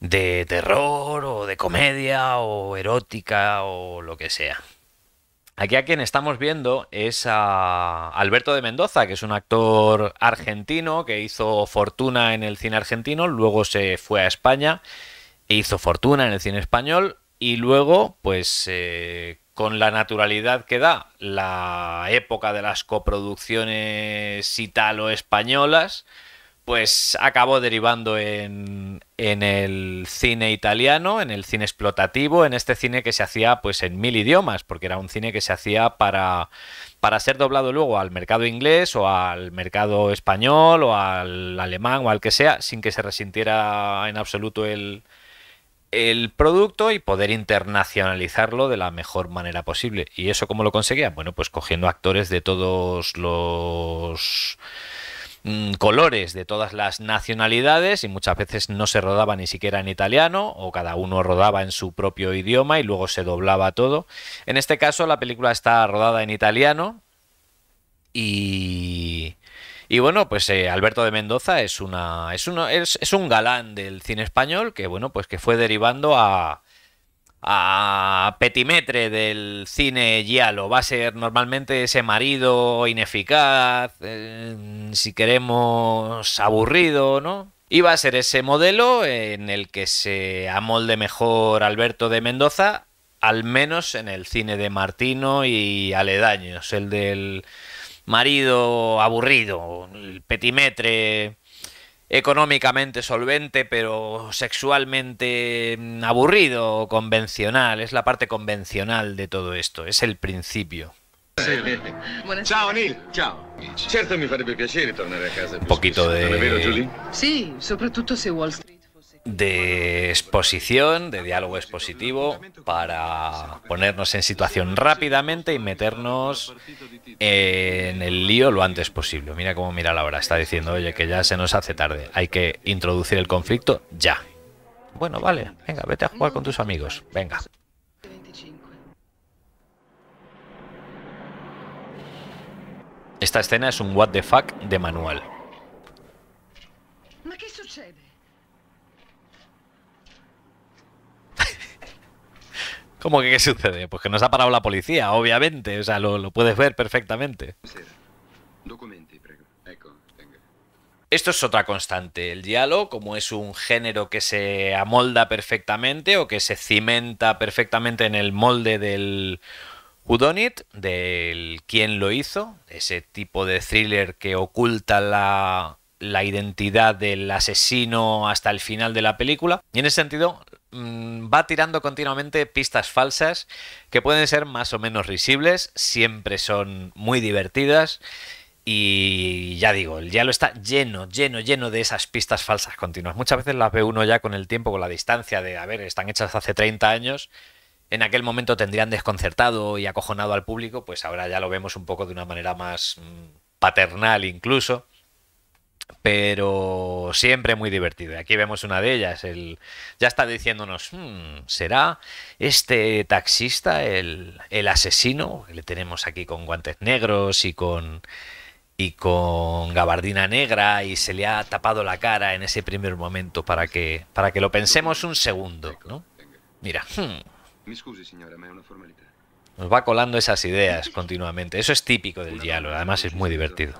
de terror o de comedia o erótica o lo que sea. Aquí a quien estamos viendo es a Alberto de Mendoza, que es un actor argentino que hizo fortuna en el cine argentino, luego se fue a España e hizo fortuna en el cine español y luego, pues eh, con la naturalidad que da la época de las coproducciones italo-españolas, pues acabó derivando en, el cine italiano, en el cine explotativo, en este cine que se hacía pues en mil idiomas, porque era un cine que se hacía para, para ser doblado luego al mercado inglés o al mercado español o al alemán o al que sea, sin que se resintiera en absoluto el, el producto y poder internacionalizarlo de la mejor manera posible. ¿Y eso cómo lo conseguía? Bueno, pues cogiendo actores de todos los Mm, colores de todas las nacionalidades y muchas veces no se rodaba ni siquiera en italiano o cada uno rodaba en su propio idioma y luego se doblaba todo. En este caso la película está rodada en italiano y... Y bueno, pues eh, Alberto de Mendoza es una, es, es, es, un galán del cine español que bueno, pues que fue derivando a, a petimetre del cine giallo. Va a ser normalmente ese marido ineficaz, eh, si queremos aburrido, ¿no? Y va a ser ese modelo en el que se amolde mejor Alberto de Mendoza, al menos en el cine de Martino y aledaños, el del marido aburrido, el petimetre económicamente solvente, pero sexualmente mm, aburrido convencional. Es la parte convencional de todo esto, es el principio. Chao, Neil. Chao. Certo mi farebbe piacere tornare a casa. Un poquito de... Sí, sobre todo si Wall Street de exposición, de diálogo expositivo, para ponernos en situación rápidamente y meternos en el lío lo antes posible. Mira cómo mira la hora, está diciendo, oye, que ya se nos hace tarde, hay que introducir el conflicto ya. Bueno, vale, venga, vete a jugar con tus amigos, venga. Esta escena es un what the fuck de manual. ¿Cómo que qué sucede? Pues que nos ha parado la policía, obviamente. O sea, lo, puedes ver perfectamente. Esto es otra constante. El diálogo, como es un género que se amolda perfectamente o que se cimenta perfectamente en el molde del whodunit, del quién lo hizo, ese tipo de thriller que oculta la, la identidad del asesino hasta el final de la película. Y en ese sentido, Mm, va tirando continuamente pistas falsas que pueden ser más o menos risibles, siempre son muy divertidas y ya digo, ya lo está lleno, lleno, lleno de esas pistas falsas continuas. Muchas veces las ve uno ya con el tiempo, con la distancia de, a ver, están hechas hace 30 años, en aquel momento tendrían desconcertado y acojonado al público, pues ahora ya lo vemos un poco de una manera más mm, paternal incluso pero siempre muy divertido. Aquí vemos una de ellas, el, ya está diciéndonos, hmm, ¿será este taxista el, asesino? Que le tenemos aquí con guantes negros y con, y con gabardina negra y se le ha tapado la cara en ese primer momento para que, para que lo pensemos un segundo, ¿no? Mira, hmm, Nos va colando esas ideas continuamente. Eso es típico del diálogo, además es muy divertido.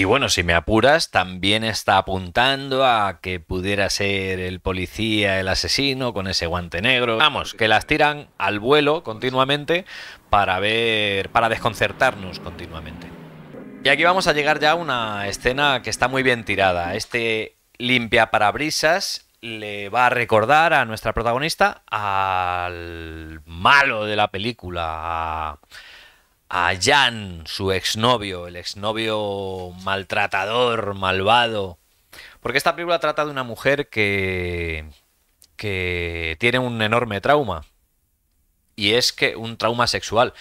Y bueno, si me apuras, también está apuntando a que pudiera ser el policía, el asesino, con ese guante negro. Vamos, que las tiran al vuelo continuamente para ver, para desconcertarnos continuamente. Y aquí vamos a llegar ya a una escena que está muy bien tirada. Este limpia parabrisas le va a recordar a nuestra protagonista al malo de la película, a a Jan, su exnovio, el exnovio maltratador, malvado. Porque esta película trata de una mujer que, que tiene un enorme trauma. Y es que un trauma sexual.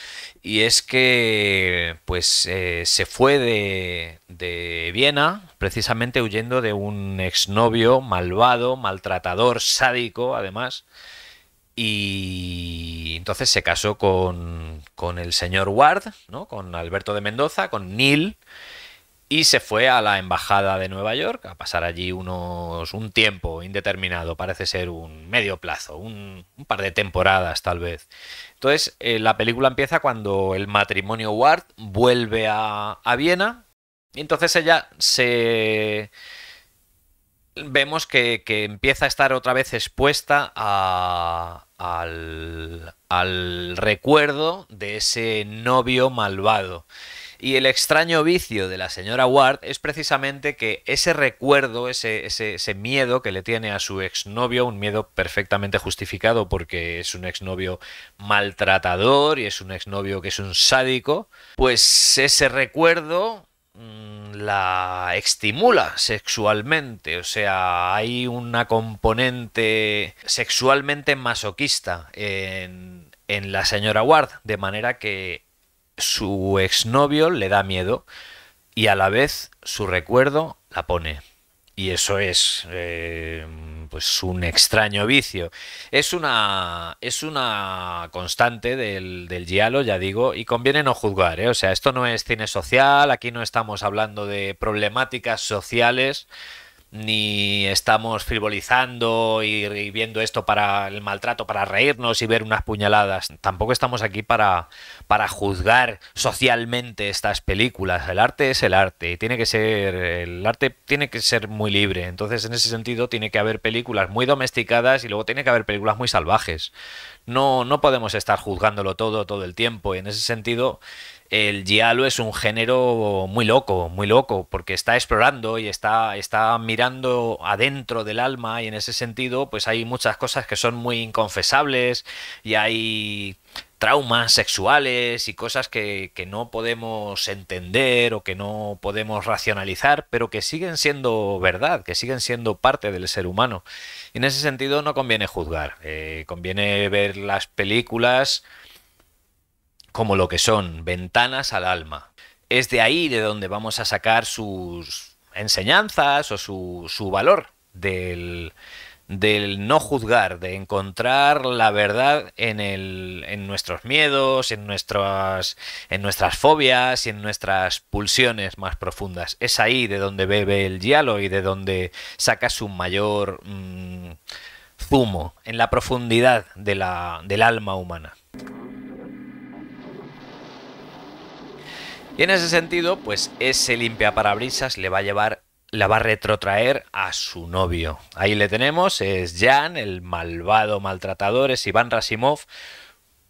Y es que pues eh, se fue de, de Viena precisamente huyendo de un exnovio malvado, maltratador, sádico además y entonces se casó con, el señor Ward, ¿no? con Alberto de Mendoza, con Neil, y se fue a la embajada de Nueva York a pasar allí unos un tiempo indeterminado, parece ser un medio plazo, un, par de temporadas tal vez. Entonces eh, la película empieza cuando el matrimonio Ward vuelve a, a Viena y entonces ella se vemos que, empieza a estar otra vez expuesta al, recuerdo de ese novio malvado. Y el extraño vicio de la señora Ward es precisamente que ese recuerdo, ese, ese, miedo que le tiene a su exnovio, un miedo perfectamente justificado porque es un exnovio maltratador y es un exnovio que es un sádico, pues ese recuerdo Mm, la estimula sexualmente, o sea, hay una componente sexualmente masoquista en, en la señora Ward, de manera que su exnovio le da miedo y a la vez su recuerdo la pone. Y eso es eh, pues un extraño vicio. Es una, es una constante del, del Giallo, ya digo, y conviene no juzgar, ¿eh? O sea, esto no es cine social, aquí no estamos hablando de problemáticas sociales ni estamos frivolizando y, viendo esto para el maltrato, para reírnos y ver unas puñaladas. Tampoco estamos aquí para, para juzgar socialmente estas películas. El arte es el arte y tiene que ser, el arte tiene que ser muy libre. Entonces, en ese sentido, tiene que haber películas muy domesticadas y luego tiene que haber películas muy salvajes. No, no podemos estar juzgándolo todo, todo el tiempo. Y en ese sentido, el giallo es un género muy loco, muy loco, porque está explorando y está, está mirando adentro del alma y en ese sentido pues hay muchas cosas que son muy inconfesables y hay traumas sexuales y cosas que, no podemos entender o que no podemos racionalizar, pero que siguen siendo verdad, que siguen siendo parte del ser humano. Y en ese sentido no conviene juzgar, eh, conviene ver las películas como lo que son, ventanas al alma. Es de ahí de donde vamos a sacar sus enseñanzas o su, valor del, no juzgar, de encontrar la verdad en, nuestros miedos, en nuestras, en nuestras fobias y en nuestras pulsiones más profundas. Es ahí de donde bebe el diálogo y de donde saca su mayor mm, zumo, en la profundidad del alma humana. Y en ese sentido, pues ese limpiaparabrisas le va a llevar, la va a retrotraer a su novio. Ahí le tenemos, es Jan, el malvado maltratador, es Iván Rasimov,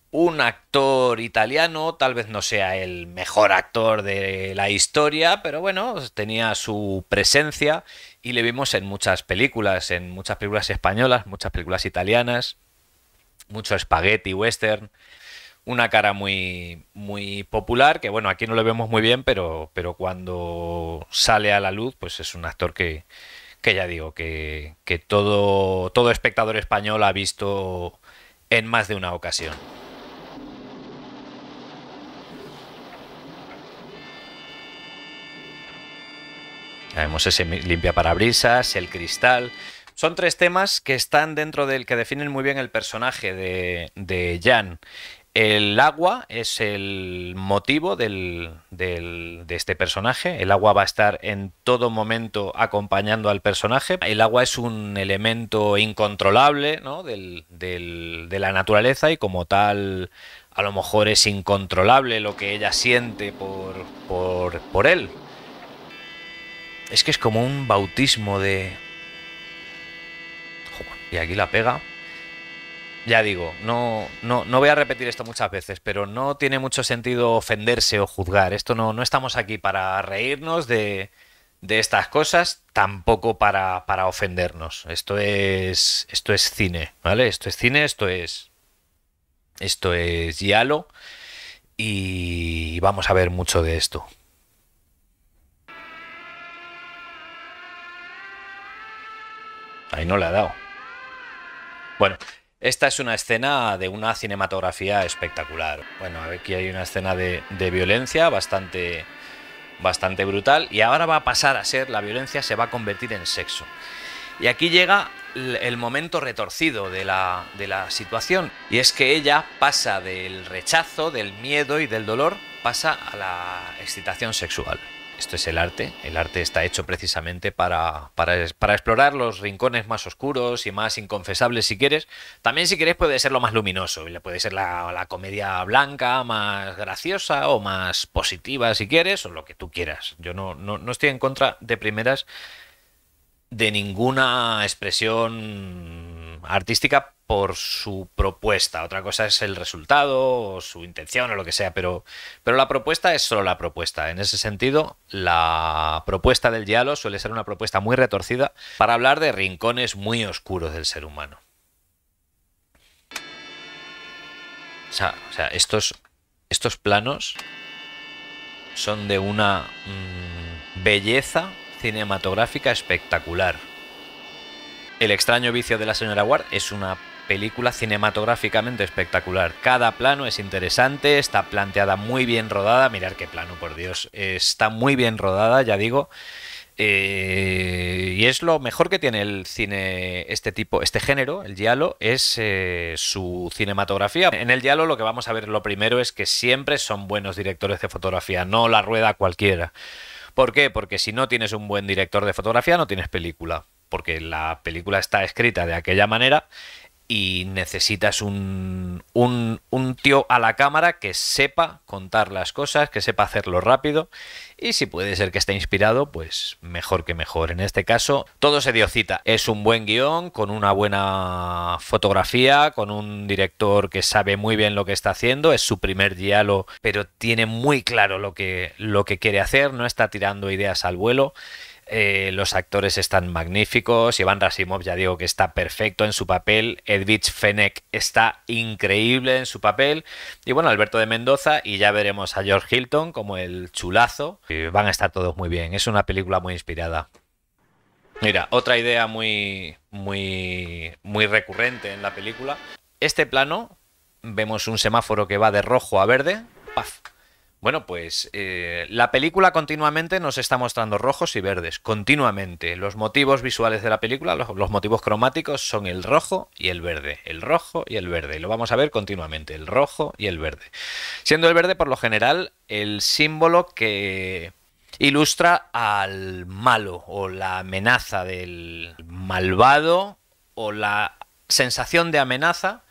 un actor italiano, tal vez no sea el mejor actor de la historia, pero bueno, tenía su presencia y le vimos en muchas películas, en muchas películas españolas, muchas películas italianas, mucho espagueti western una cara muy, muy popular, que bueno, aquí no lo vemos muy bien, pero, pero cuando sale a la luz, pues es un actor que, ya digo, que, todo, todo espectador español ha visto en más de una ocasión. Ya vemos ese limpia parabrisas, el cristal. Son tres temas que están dentro del que definen muy bien el personaje de, de Jan. El agua es el motivo de este personaje. El agua va a estar en todo momento acompañando al personaje. El agua es un elemento incontrolable ¿no? de la naturaleza y como tal a lo mejor es incontrolable lo que ella siente por, por, por él. Es que es como un bautismo de... y aquí la pega ya digo, no, no, voy a repetir esto muchas veces, pero no tiene mucho sentido ofenderse o juzgar. Esto no, no estamos aquí para reírnos de, estas cosas, tampoco para, ofendernos. Esto es. Esto es cine, ¿vale? Esto es cine, esto es. Esto es Yalo. Y vamos a ver mucho de esto. Ahí no le ha dado. Bueno, esta es una escena de una cinematografía espectacular. Bueno, aquí hay una escena de, violencia bastante, bastante brutal y ahora va a pasar a ser, la violencia se va a convertir en sexo. Y aquí llega el momento retorcido de la situación y es que ella pasa del rechazo, del miedo y del dolor, pasa a la excitación sexual. Esto es el arte. El arte está hecho precisamente para, para, explorar los rincones más oscuros y más inconfesables, si quieres. También, si quieres, puede ser lo más luminoso. Puede ser la, comedia blanca, más graciosa o más positiva, si quieres, o lo que tú quieras. Yo no, no, no estoy en contra de primeras de ninguna expresión artística por su propuesta. Otra cosa es el resultado o su intención o lo que sea, pero, pero la propuesta es solo la propuesta. En ese sentido, la propuesta del diálogo suele ser una propuesta muy retorcida para hablar de rincones muy oscuros del ser humano. O sea, estos, estos planos son de una mm, belleza cinematográfica espectacular. El extraño vicio de la señora Ward es una película cinematográficamente espectacular. Cada plano es interesante, está planteada muy bien rodada. Mirar qué plano, por Dios. Está muy bien rodada, ya digo. Eh, y es lo mejor que tiene el cine, este tipo, este género, el diálogo es eh, su cinematografía. En el diálogo lo que vamos a ver lo primero es que siempre son buenos directores de fotografía, no la rueda cualquiera. ¿Por qué? Porque si no tienes un buen director de fotografía no tienes película, porque la película está escrita de aquella manera y necesitas un, un, un, tío a la cámara que sepa contar las cosas, que sepa hacerlo rápido y si puede ser que esté inspirado, pues mejor que mejor. En este caso, todo se dio cita. Es un buen guión, con una buena fotografía, con un director que sabe muy bien lo que está haciendo, es su primer diálogo, pero tiene muy claro lo que, lo que quiere hacer, no está tirando ideas al vuelo eh, los actores están magníficos. Iván Rasimov, ya digo que está perfecto en su papel. Edwidge Fenech está increíble en su papel. Y bueno, Alberto de Mendoza y ya veremos a George Hilton como el chulazo. van a estar todos muy bien. Es una película muy inspirada. Mira, otra idea muy, muy, muy recurrente en la película. Este plano, vemos un semáforo que va de rojo a verde. ¡Paf! Bueno, pues eh, la película continuamente nos está mostrando rojos y verdes, continuamente. Los motivos visuales de la película, los, los, motivos cromáticos son el rojo y el verde, el rojo y el verde, y lo vamos a ver continuamente, el rojo y el verde. Siendo el verde, por lo general, el símbolo que ilustra al malo o la amenaza del malvado o la sensación de amenaza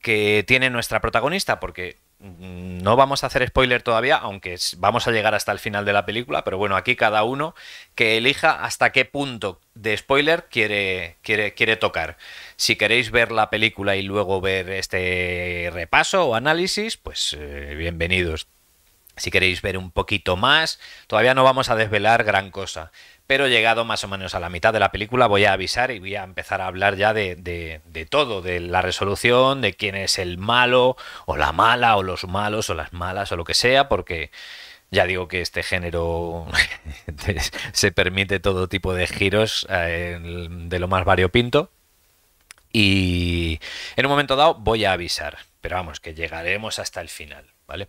que tiene nuestra protagonista, porque Mm, no vamos a hacer spoiler todavía, aunque vamos a llegar hasta el final de la película, pero bueno, aquí cada uno que elija hasta qué punto de spoiler quiere, quiere, quiere tocar. Si queréis ver la película y luego ver este repaso o análisis, pues eh, bienvenidos. Si queréis ver un poquito más, todavía no vamos a desvelar gran cosa pero llegado más o menos a la mitad de la película voy a avisar y voy a empezar a hablar ya de, todo, de la resolución, de quién es el malo o la mala o los malos o las malas o lo que sea, porque ya digo que este género <laughs> se permite todo tipo de giros eh, de lo más variopinto. Y en un momento dado voy a avisar, pero vamos, que llegaremos hasta el final, ¿vale?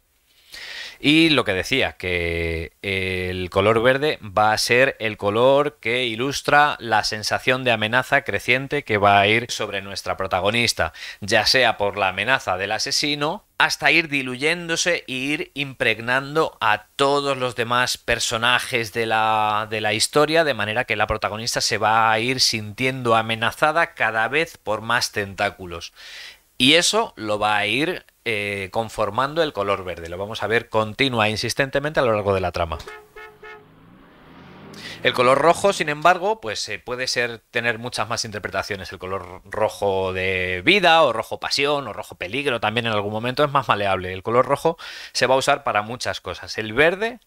Y lo que decía, que el color verde va a ser el color que ilustra la sensación de amenaza creciente que va a ir sobre nuestra protagonista, ya sea por la amenaza del asesino, hasta ir diluyéndose e ir impregnando a todos los demás personajes de la, de la historia, de manera que la protagonista se va a ir sintiendo amenazada cada vez por más tentáculos. Y eso lo va a ir eh, conformando el color verde. Lo vamos a ver continua e insistentemente a lo largo de la trama. El color rojo, sin embargo, pues eh, puede ser tener muchas más interpretaciones. El color rojo de vida, o rojo pasión, o rojo peligro, también en algún momento es más maleable. El color rojo se va a usar para muchas cosas. El verde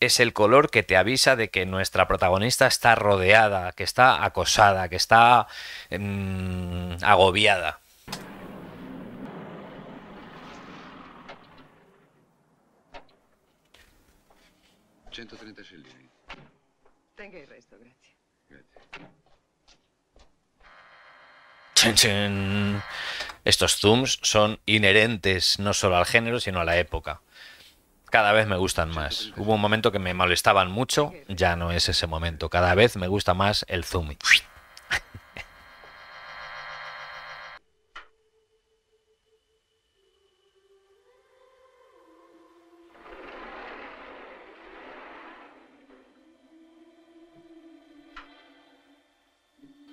es el color que te avisa de que nuestra protagonista está rodeada, que está acosada, que está mm, agobiada. resto, Estos zooms son inherentes no solo al género, sino a la época. Cada vez me gustan más. Hubo un momento que me molestaban mucho, ya no es ese momento. Cada vez me gusta más el zoom.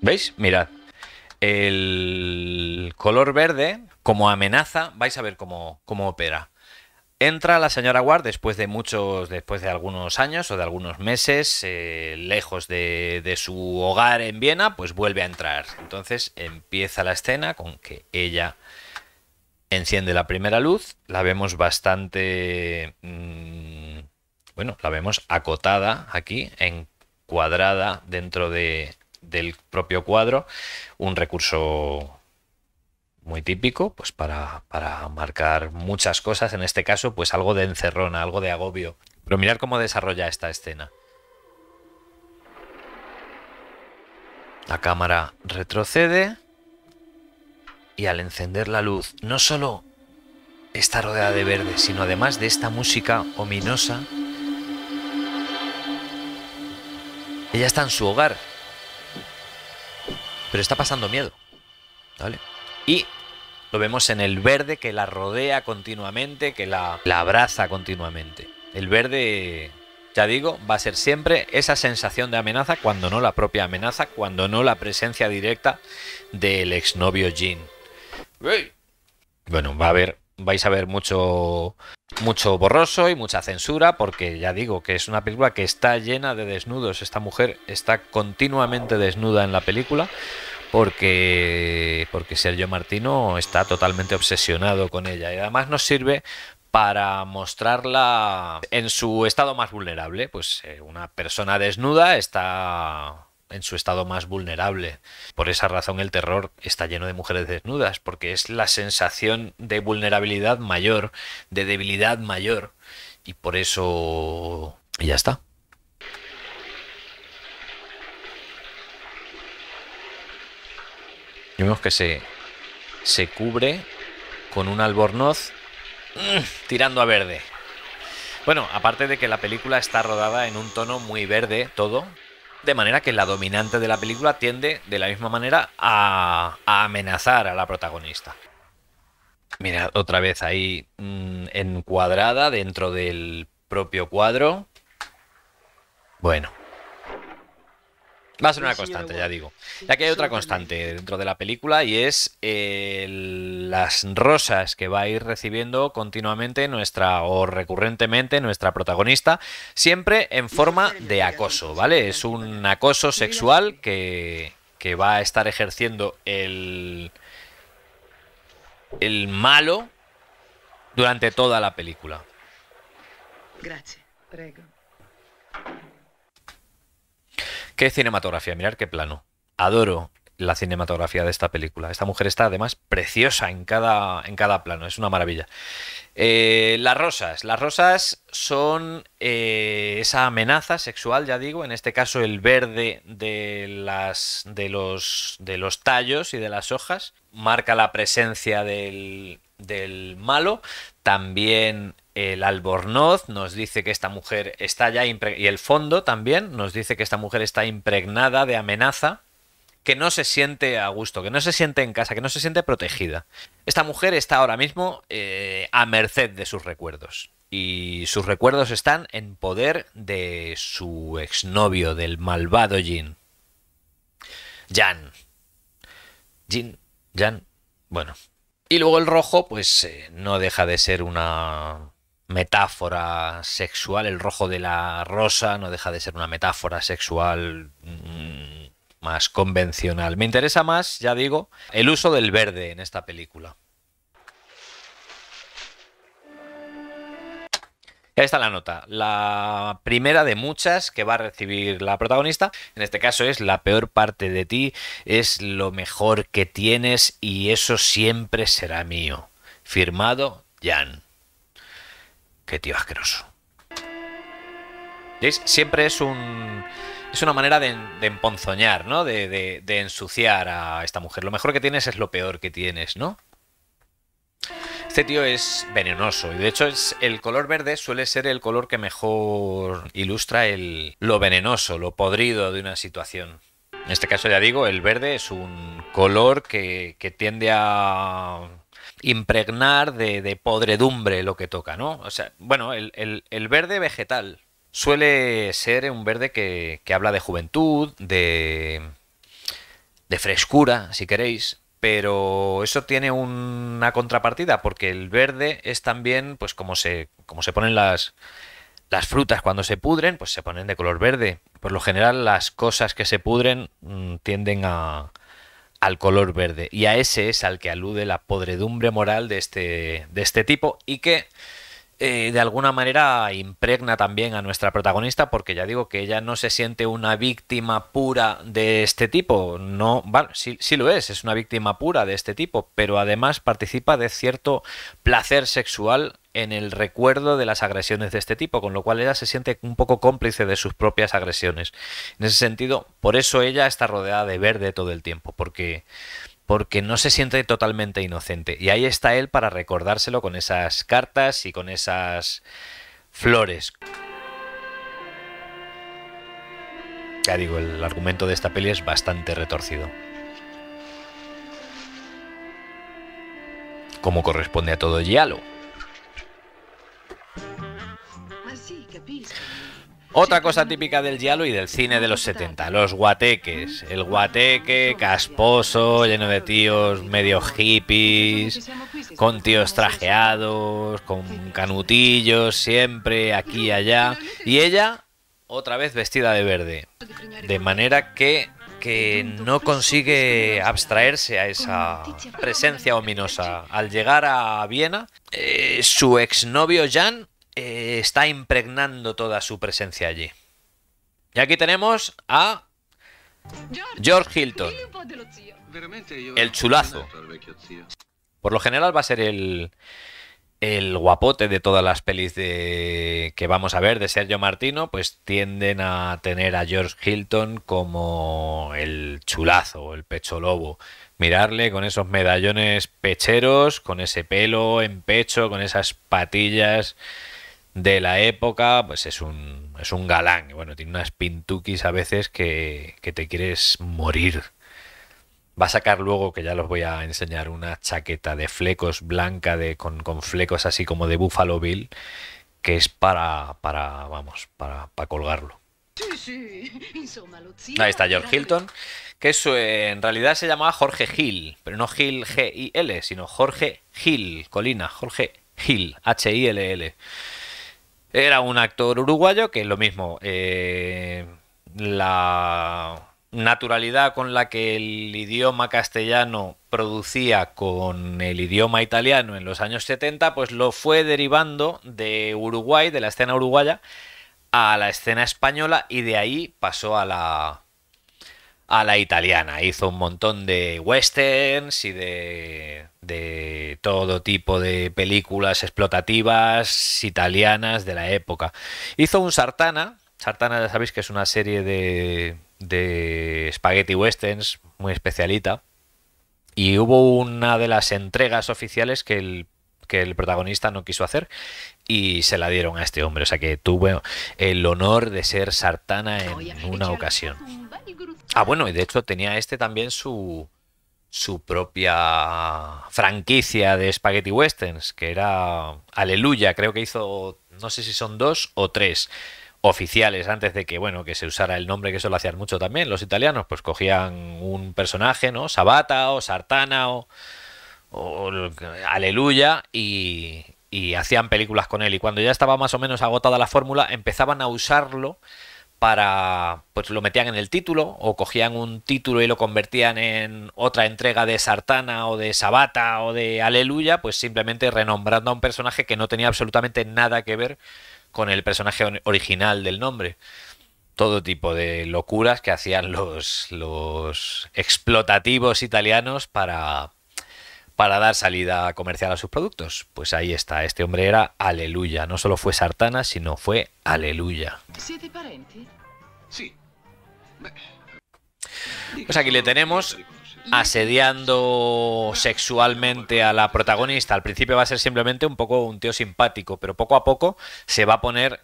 ¿Veis? Mirad. El color verde, como amenaza, vais a ver cómo, opera. Entra la señora Ward después de muchos, después de algunos años o de algunos meses, eh, lejos de, su hogar en Viena, pues vuelve a entrar. Entonces empieza la escena con que ella enciende la primera luz, la vemos bastante, mm, bueno, la vemos acotada aquí, encuadrada dentro de, del propio cuadro, un recurso muy típico, pues para, marcar muchas cosas, en este caso, pues algo de encerrona, algo de agobio. Pero mirar cómo desarrolla esta escena. La cámara retrocede y al encender la luz no solo está rodeada de verde, sino además de esta música ominosa, ella está en su hogar, pero está pasando miedo. ¿Vale? Y lo vemos en el verde que la rodea continuamente, que la, la abraza continuamente. El verde, ya digo, va a ser siempre esa sensación de amenaza, cuando no la propia amenaza, cuando no la presencia directa del exnovio Jean. Bueno, va a haber vais a ver mucho, mucho borroso y mucha censura, porque ya digo que es una película que está llena de desnudos. Esta mujer está continuamente desnuda en la película, porque, porque Sergio Martino está totalmente obsesionado con ella. Y además nos sirve para mostrarla en su estado más vulnerable. Pues eh, una persona desnuda está en su estado más vulnerable. Por esa razón el terror está lleno de mujeres desnudas, porque es la sensación de vulnerabilidad mayor, de debilidad mayor, y por eso... Y ya está. Y vemos que se, se cubre con un albornoz mm, tirando a verde. Bueno, aparte de que la película está rodada en un tono muy verde, todo, de manera que la dominante de la película tiende de la misma manera a, amenazar a la protagonista. Mira, otra vez ahí mm, encuadrada dentro del propio cuadro. Bueno, Va a ser una constante, ya digo. Ya que hay otra constante dentro de la película y es eh, las rosas que va a ir recibiendo continuamente nuestra o recurrentemente nuestra protagonista, siempre en forma de acoso, ¿vale? Es un acoso sexual que, va a estar ejerciendo el, el malo durante toda la película. Gracias, prego. ¿Qué cinematografía? Mirar qué plano. Adoro la cinematografía de esta película. Esta mujer está además preciosa en cada, en cada plano, es una maravilla. Eh, las rosas. Las rosas son eh, esa amenaza sexual, ya digo, en este caso el verde de, las, de, los, de los tallos y de las hojas, marca la presencia del, del malo. También el albornoz nos dice que esta mujer está ya y el fondo también nos dice que esta mujer está impregnada de amenaza, que no se siente a gusto, que no se siente en casa, que no se siente protegida. Esta mujer está ahora mismo eh, a merced de sus recuerdos y sus recuerdos están en poder de su exnovio, del malvado Jin. Jan. Jin, Jan, bueno. Y luego el rojo, pues eh, no deja de ser una metáfora sexual. El rojo de la rosa no deja de ser una metáfora sexual mm, más convencional. Me interesa más, ya digo, el uso del verde en esta película. Ahí está la nota, la primera de muchas que va a recibir la protagonista. En este caso es la peor parte de ti, es lo mejor que tienes y eso siempre será mío. Firmado Jan. Qué tío asqueroso. ¿Veis? Siempre es un... Es una manera de, emponzoñar, ¿no? De, ensuciar a esta mujer. Lo mejor que tienes es lo peor que tienes, ¿no? Este tío es venenoso y de hecho es, el color verde suele ser el color que mejor ilustra lo venenoso, lo podrido de una situación. En este caso ya digo, el verde es un color que tiende a impregnar de, podredumbre lo que toca, ¿no? O sea, bueno, el, verde vegetal suele ser un verde que, habla de juventud, de, de frescura, si queréis, pero eso tiene una contrapartida porque el verde es también pues como se como se ponen las las frutas cuando se pudren pues se ponen de color verde por lo general las cosas que se pudren mm, tienden a, al color verde. Y a ese es al que alude la podredumbre moral de este, de este tipo y que eh, de alguna manera impregna también a nuestra protagonista porque ya digo que ella no se siente una víctima pura de este tipo. No, vale, sí lo es, es una víctima pura de este tipo, pero además participa de cierto placer sexual en el recuerdo de las agresiones de este tipo, con lo cual ella se siente un poco cómplice de sus propias agresiones. En ese sentido, por eso ella está rodeada de verde todo el tiempo, porque porque no se siente totalmente inocente. Y ahí está él para recordárselo con esas cartas y con esas flores. Ya digo, el argumento de esta peli es bastante retorcido. Como corresponde a todo Giallo. Otra cosa típica del giallo y del cine de los 70, los guateques. El guateque casposo, lleno de tíos medio hippies, con tíos trajeados, con canutillos, siempre aquí y allá. Y ella, otra vez vestida de verde. De manera que que no consigue abstraerse a esa presencia ominosa. Al llegar a Viena, eh, su exnovio Jan eh, está impregnando toda su presencia allí. Y aquí tenemos a George Hilton, el chulazo. Por lo general va a ser el, el guapote de todas las pelis de, que vamos a ver de Sergio Martino, pues tienden a tener a George Hilton como el chulazo, el pecho lobo. Mirarle con esos medallones pecheros, con ese pelo en pecho, con esas patillas de la época, pues es un, es un galán. bueno, tiene unas pintukis a veces que, que, te quieres morir. Va a sacar luego, que ya los voy a enseñar, una chaqueta de flecos blanca de, con, flecos así como de Buffalo Bill, que es para, para vamos, para, para colgarlo. Ahí está George Hilton, que eso eh, en realidad se llamaba Jorge Gil, pero no Gil G-I-L, sino Jorge Gil, Colina, Jorge Hill H-I-L-L. l l era un actor uruguayo que lo mismo. Eh, la naturalidad con la que el idioma castellano producía con el idioma italiano en los años 70, pues lo fue derivando de Uruguay, de la escena uruguaya, a la escena española y de ahí pasó a la, a la italiana. Hizo un montón de westerns y de, de todo tipo de películas explotativas italianas de la época. Hizo un Sartana. Sartana ya sabéis que es una serie de, de spaghetti westerns muy especialita. Y hubo una de las entregas oficiales que que el protagonista no quiso hacer y se la dieron a este hombre. O sea que tuvo el honor de ser sartana en una ocasión. Ah, bueno, y de hecho tenía este también su, su propia franquicia de Spaghetti Westerns, que era Aleluya, creo que hizo, no sé si son dos o tres oficiales antes de que bueno que se usara el nombre que eso lo hacían mucho también los italianos pues cogían un personaje no Sabata o Sartana o, o Aleluya y, y hacían películas con él. Y cuando ya estaba más o menos agotada la fórmula, empezaban a usarlo para, pues lo metían en el título o cogían un título y lo convertían en otra entrega de Sartana o de Sabata o de Aleluya, pues simplemente renombrando a un personaje que no tenía absolutamente nada que ver con el personaje original del nombre. Todo tipo de locuras que hacían los, los explotativos italianos para, para dar salida comercial a sus productos. Pues ahí está, este hombre era Aleluya, no solo fue Sartana, sino fue Aleluya. Sí. Pues aquí le tenemos asediando sexualmente a la protagonista. Al principio va a ser simplemente un poco un tío simpático, pero poco a poco se va a poner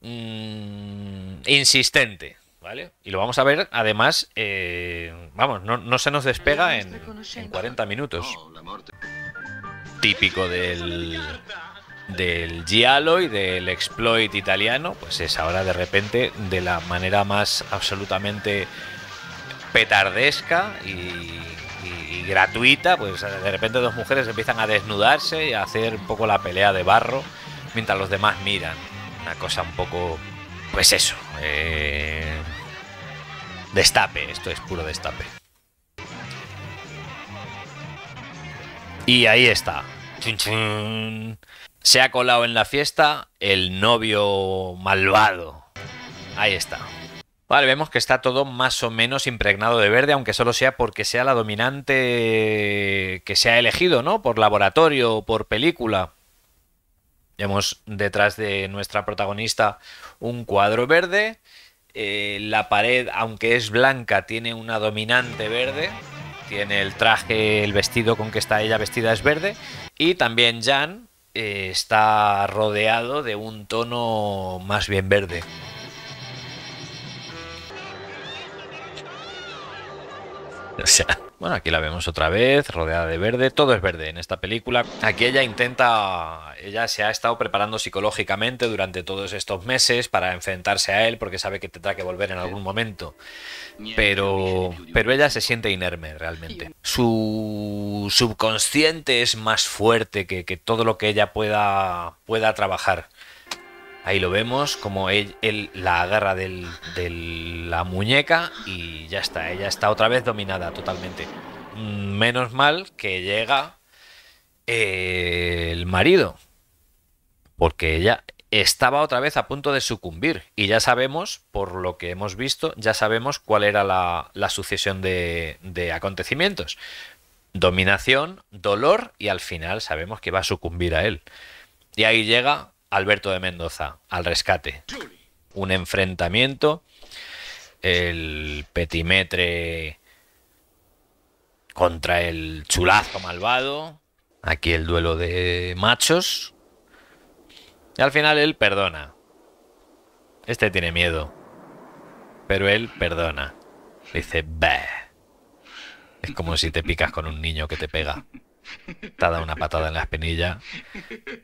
mm, insistente. Y lo vamos a ver, además, eh, vamos, no, se nos despega en, 40 minutos. Típico del, del Giallo y del exploit italiano, pues es ahora de repente de la manera más absolutamente petardesca y, gratuita, pues de repente dos mujeres empiezan a desnudarse y a hacer un poco la pelea de barro mientras los demás miran. Una cosa un poco pues eso. Eh, destape, esto es puro destape. Y ahí está. Se ha colado en la fiesta el novio malvado. Ahí está. Vale, vemos que está todo más o menos impregnado de verde, aunque solo sea porque sea la dominante que se ha elegido, ¿no? Por laboratorio o por película. Vemos detrás de nuestra protagonista un cuadro verde. Eh, la pared, aunque es blanca, tiene una dominante verde. Tiene el traje, el vestido con que está ella vestida es verde. Y también Jan eh, está rodeado de un tono más bien verde. <laughs> Bueno, aquí la vemos otra vez, rodeada de verde. Todo es verde en esta película. Aquí ella intenta, ella se ha estado preparando psicológicamente durante todos estos meses para enfrentarse a él porque sabe que tendrá que volver en algún momento. Pero, pero ella se siente inerme realmente. Su subconsciente es más fuerte que, que todo lo que ella pueda, pueda trabajar. Ahí lo vemos, como él, la agarra de la muñeca y ya está, ella está otra vez dominada totalmente. Mm, menos mal que llega eh, el marido, porque ella estaba otra vez a punto de sucumbir y ya sabemos, por lo que hemos visto, ya sabemos cuál era la, sucesión de acontecimientos. Dominación, dolor y al final sabemos que va a sucumbir a él. Y ahí llega Alberto de Mendoza al rescate. Un enfrentamiento. El petimetre contra el chulazo malvado. Aquí el duelo de machos. Y al final él perdona. Este tiene miedo. Pero él perdona. Dice, bah. Es como si te picas con un niño que te pega. <laughs> Te ha dado una patada en la espinilla,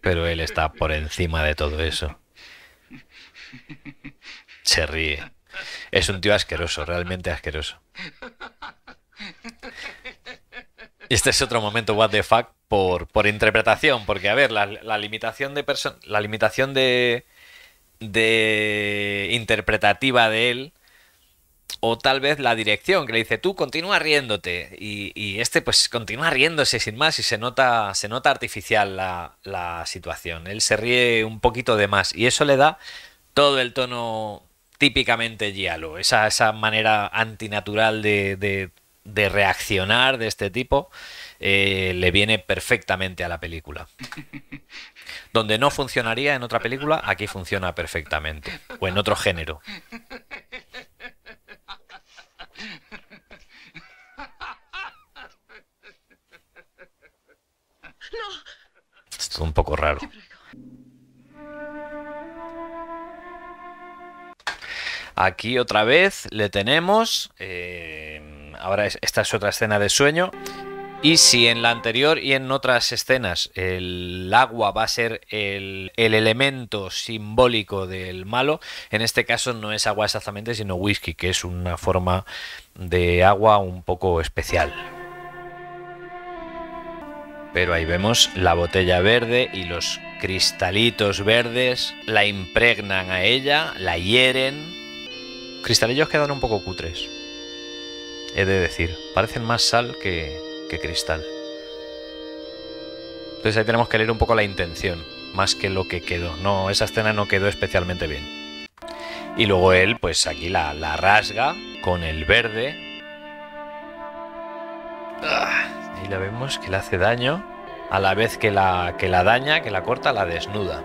pero él está por encima de todo eso. Se ríe. Es un tío asqueroso, realmente asqueroso. Este es otro momento, what the fuck, por, interpretación, porque a ver, la, limitación de la limitación de interpretativa de él o tal vez la dirección que le dice tú continúa riéndote y, este pues continúa riéndose sin más y se nota se nota artificial la, situación él se ríe un poquito de más y eso le da todo el tono típicamente giallo esa, esa manera antinatural de, reaccionar de este tipo eh, le viene perfectamente a la película <laughs> donde no funcionaría en otra película aquí funciona perfectamente o en otro género <laughs> es un poco raro. Aquí otra vez le tenemos. Eh, ahora esta es otra escena de sueño. Y si en la anterior y en otras escenas el agua va a ser el, el, elemento simbólico del malo, en este caso no es agua exactamente, sino whisky, que es una forma de agua un poco especial. Pero ahí vemos la botella verde y los cristalitos verdes la impregnan a ella, la hieren. Cristalillos quedan un poco cutres. He de decir, parecen más sal que, cristal. Entonces ahí tenemos que leer un poco la intención, más que lo que quedó. No, esa escena no quedó especialmente bien. Y luego él, pues aquí la, rasga con el verde. Ah. Y la vemos que le hace daño a la vez que la, la daña, que la corta, la desnuda.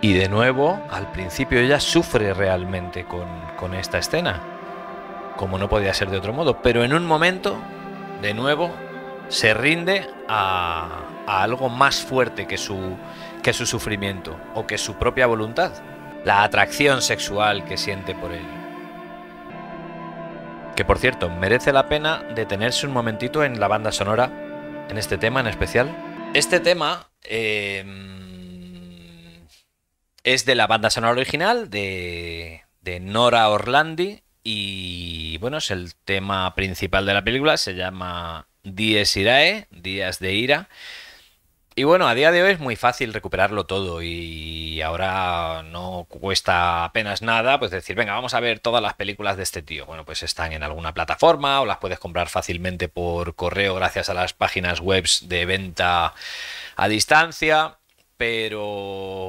Y de nuevo, al principio ella sufre realmente con, esta escena, como no podía ser de otro modo, pero en un momento, de nuevo, se rinde a, a algo más fuerte que su, que su sufrimiento o que su propia voluntad, la atracción sexual que siente por él que por cierto merece la pena detenerse un momentito en la banda sonora, en este tema en especial. Este tema eh, es de la banda sonora original de, de Nora Orlandi y bueno, es el tema principal de la película, se llama Dies Irae, Días de Ira. Y bueno, a día de hoy es muy fácil recuperarlo todo y ahora no cuesta apenas nada, pues decir, venga, vamos a ver todas las películas de este tío. Bueno, pues están en alguna plataforma o las puedes comprar fácilmente por correo gracias a las páginas web de venta a distancia. Pero,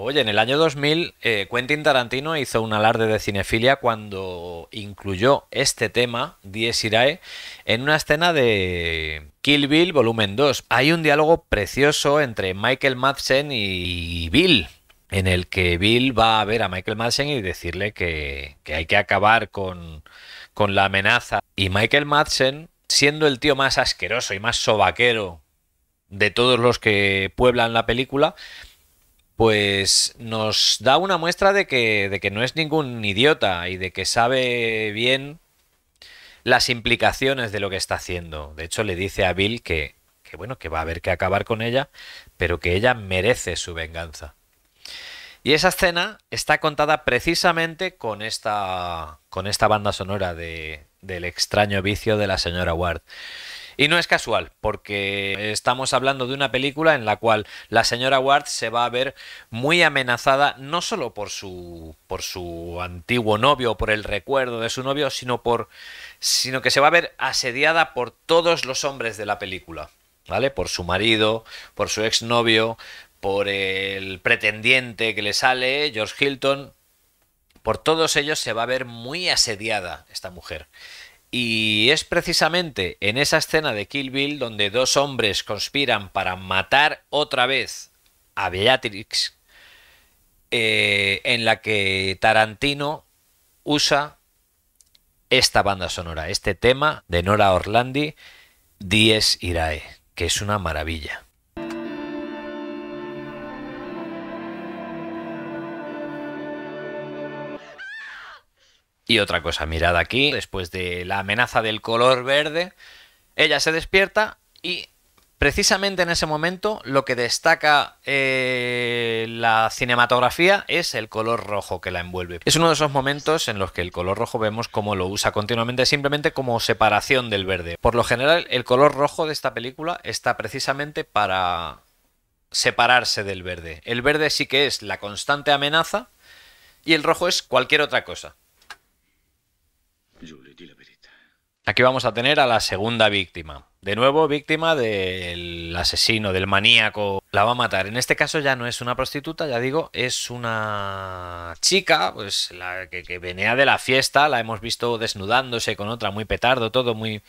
oye, en el año 2000 eh, Quentin Tarantino hizo un alarde de cinefilia cuando incluyó este tema, Dies Irae, en una escena de Kill Bill Volumen 2. Hay un diálogo precioso entre Michael Madsen y Bill, en el que Bill va a ver a Michael Madsen y decirle que, hay que acabar con, con la amenaza. Y Michael Madsen, siendo el tío más asqueroso y más sobaquero de todos los que pueblan la película, pues nos da una muestra de que, no es ningún idiota y de que sabe bien las implicaciones de lo que está haciendo. De hecho, le dice a Bill que, bueno, que va a haber que acabar con ella, pero que ella merece su venganza. Y esa escena está contada precisamente con esta, con esta banda sonora de, del extraño vicio de la señora Ward. Y no es casual, porque estamos hablando de una película en la cual la señora Ward se va a ver muy amenazada no solo por su por su antiguo novio, por el recuerdo de su novio, sino por sino que se va a ver asediada por todos los hombres de la película, ¿vale? Por su marido, por su exnovio, por el pretendiente que le sale, George Hilton, por todos ellos se va a ver muy asediada esta mujer. Y es precisamente en esa escena de Kill Bill donde dos hombres conspiran para matar otra vez a Beatrix, eh, en la que Tarantino usa esta banda sonora, este tema de Nora Orlandi, Dies Irae, que es una maravilla. Y otra cosa, mirad aquí, después de la amenaza del color verde, ella se despierta y precisamente en ese momento lo que destaca eh, la cinematografía es el color rojo que la envuelve. Es uno de esos momentos en los que el color rojo vemos como lo usa continuamente simplemente como separación del verde. Por lo general el color rojo de esta película está precisamente para separarse del verde. El verde sí que es la constante amenaza y el rojo es cualquier otra cosa. Aquí vamos a tener a la segunda víctima. De nuevo, víctima del asesino, del maníaco. La va a matar. En este caso ya no es una prostituta, ya digo, es una chica, pues la que, venía de la fiesta, la hemos visto desnudándose con otra, muy petardo, todo muy,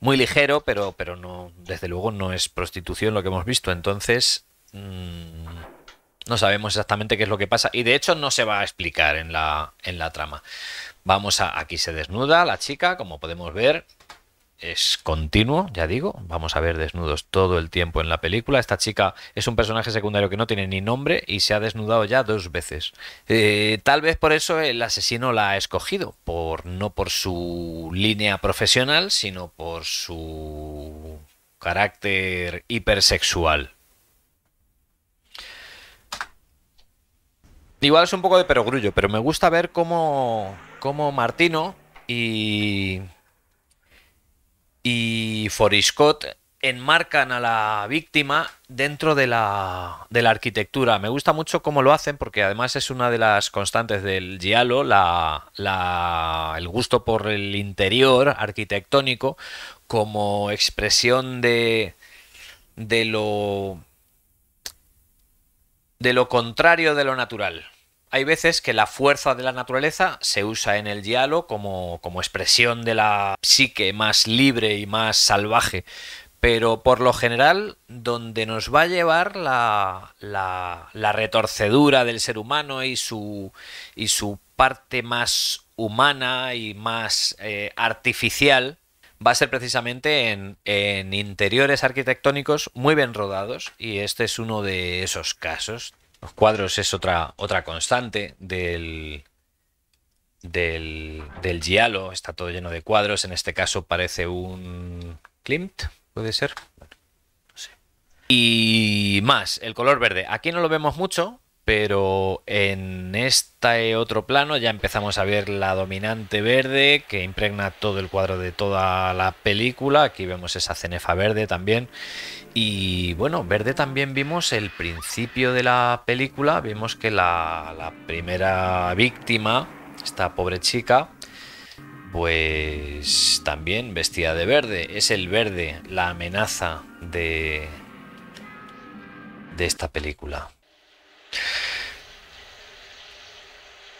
muy ligero, pero, pero no, desde luego no es prostitución lo que hemos visto. Entonces, mm, no sabemos exactamente qué es lo que pasa. Y de hecho no se va a explicar en la, en la trama. Vamos a, aquí se desnuda la chica, como podemos ver, es continuo, ya digo, vamos a ver desnudos todo el tiempo en la película. Esta chica es un personaje secundario que no tiene ni nombre y se ha desnudado ya dos veces. Eh, tal vez por eso el asesino la ha escogido, por, no por su línea profesional, sino por su carácter hipersexual. Igual es un poco de perogrullo, pero me gusta ver cómo como Martino y, y Foriscott enmarcan a la víctima dentro de la, arquitectura. Me gusta mucho cómo lo hacen porque además es una de las constantes del Giallo, el gusto por el interior arquitectónico como expresión de lo de lo contrario de lo natural. Hay veces que la fuerza de la naturaleza se usa en el diálogo como, como expresión de la psique más libre y más salvaje, pero por lo general donde nos va a llevar la, retorcedura del ser humano y su, y su parte más humana y más eh, artificial va a ser precisamente en, en, interiores arquitectónicos muy bien rodados y este es uno de esos casos. Los cuadros es otra, otra constante del, del, del Giallo. Está todo lleno de cuadros. En este caso parece un Klimt, puede ser. no sé. Y más, el color verde. Aquí no lo vemos mucho, pero en este otro plano ya empezamos a ver la dominante verde que impregna todo el cuadro de toda la película. Aquí vemos esa cenefa verde también. Y bueno, verde también vimos el principio de la película, vimos que la, primera víctima, esta pobre chica, pues también vestida de verde. Es el verde la amenaza de, de esta película.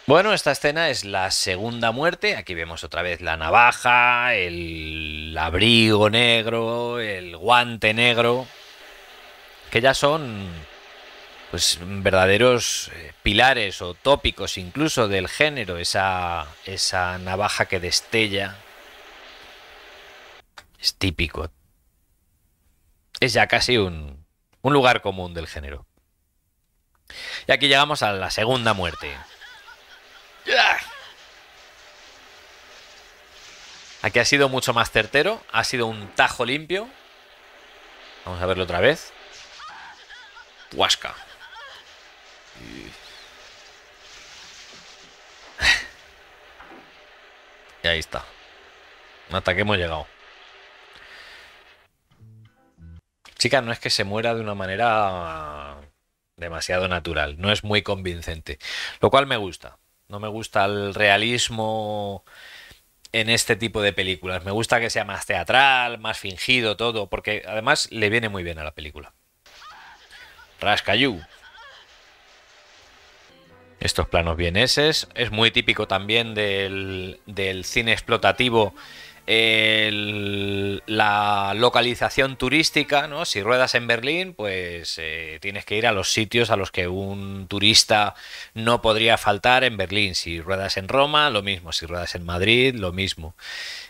Bueno, esta escena es la segunda muerte. Aquí vemos otra vez la navaja, el abrigo negro, el guante negro, que ya son pues verdaderos eh, pilares o tópicos incluso del género, esa, esa navaja que destella. Es típico. Es ya casi un, un lugar común del género. Y aquí llegamos a la segunda muerte. Aquí ha sido mucho más certero. Ha sido un tajo limpio. Vamos a verlo otra vez. Huasca. Y ahí está. Hasta que hemos llegado. Chica, no es que se muera de una manera demasiado natural. No es muy convincente. Lo cual me gusta. No me gusta el realismo en este tipo de películas. Me gusta que sea más teatral, más fingido, todo, porque además le viene muy bien a la película. Rascayú. Estos planos vieneses. Es muy típico también del, del cine explotativo la localización turística, ¿no? Si ruedas en Berlín, pues eh, tienes que ir a los sitios a los que un turista no podría faltar en Berlín. Si ruedas en Roma, lo mismo. Si ruedas en Madrid, lo mismo.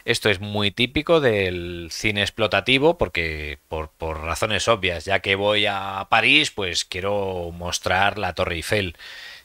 Esto es muy típico del cine explotativo porque por, por razones obvias, ya que voy a París, pues quiero mostrar la Torre Eiffel.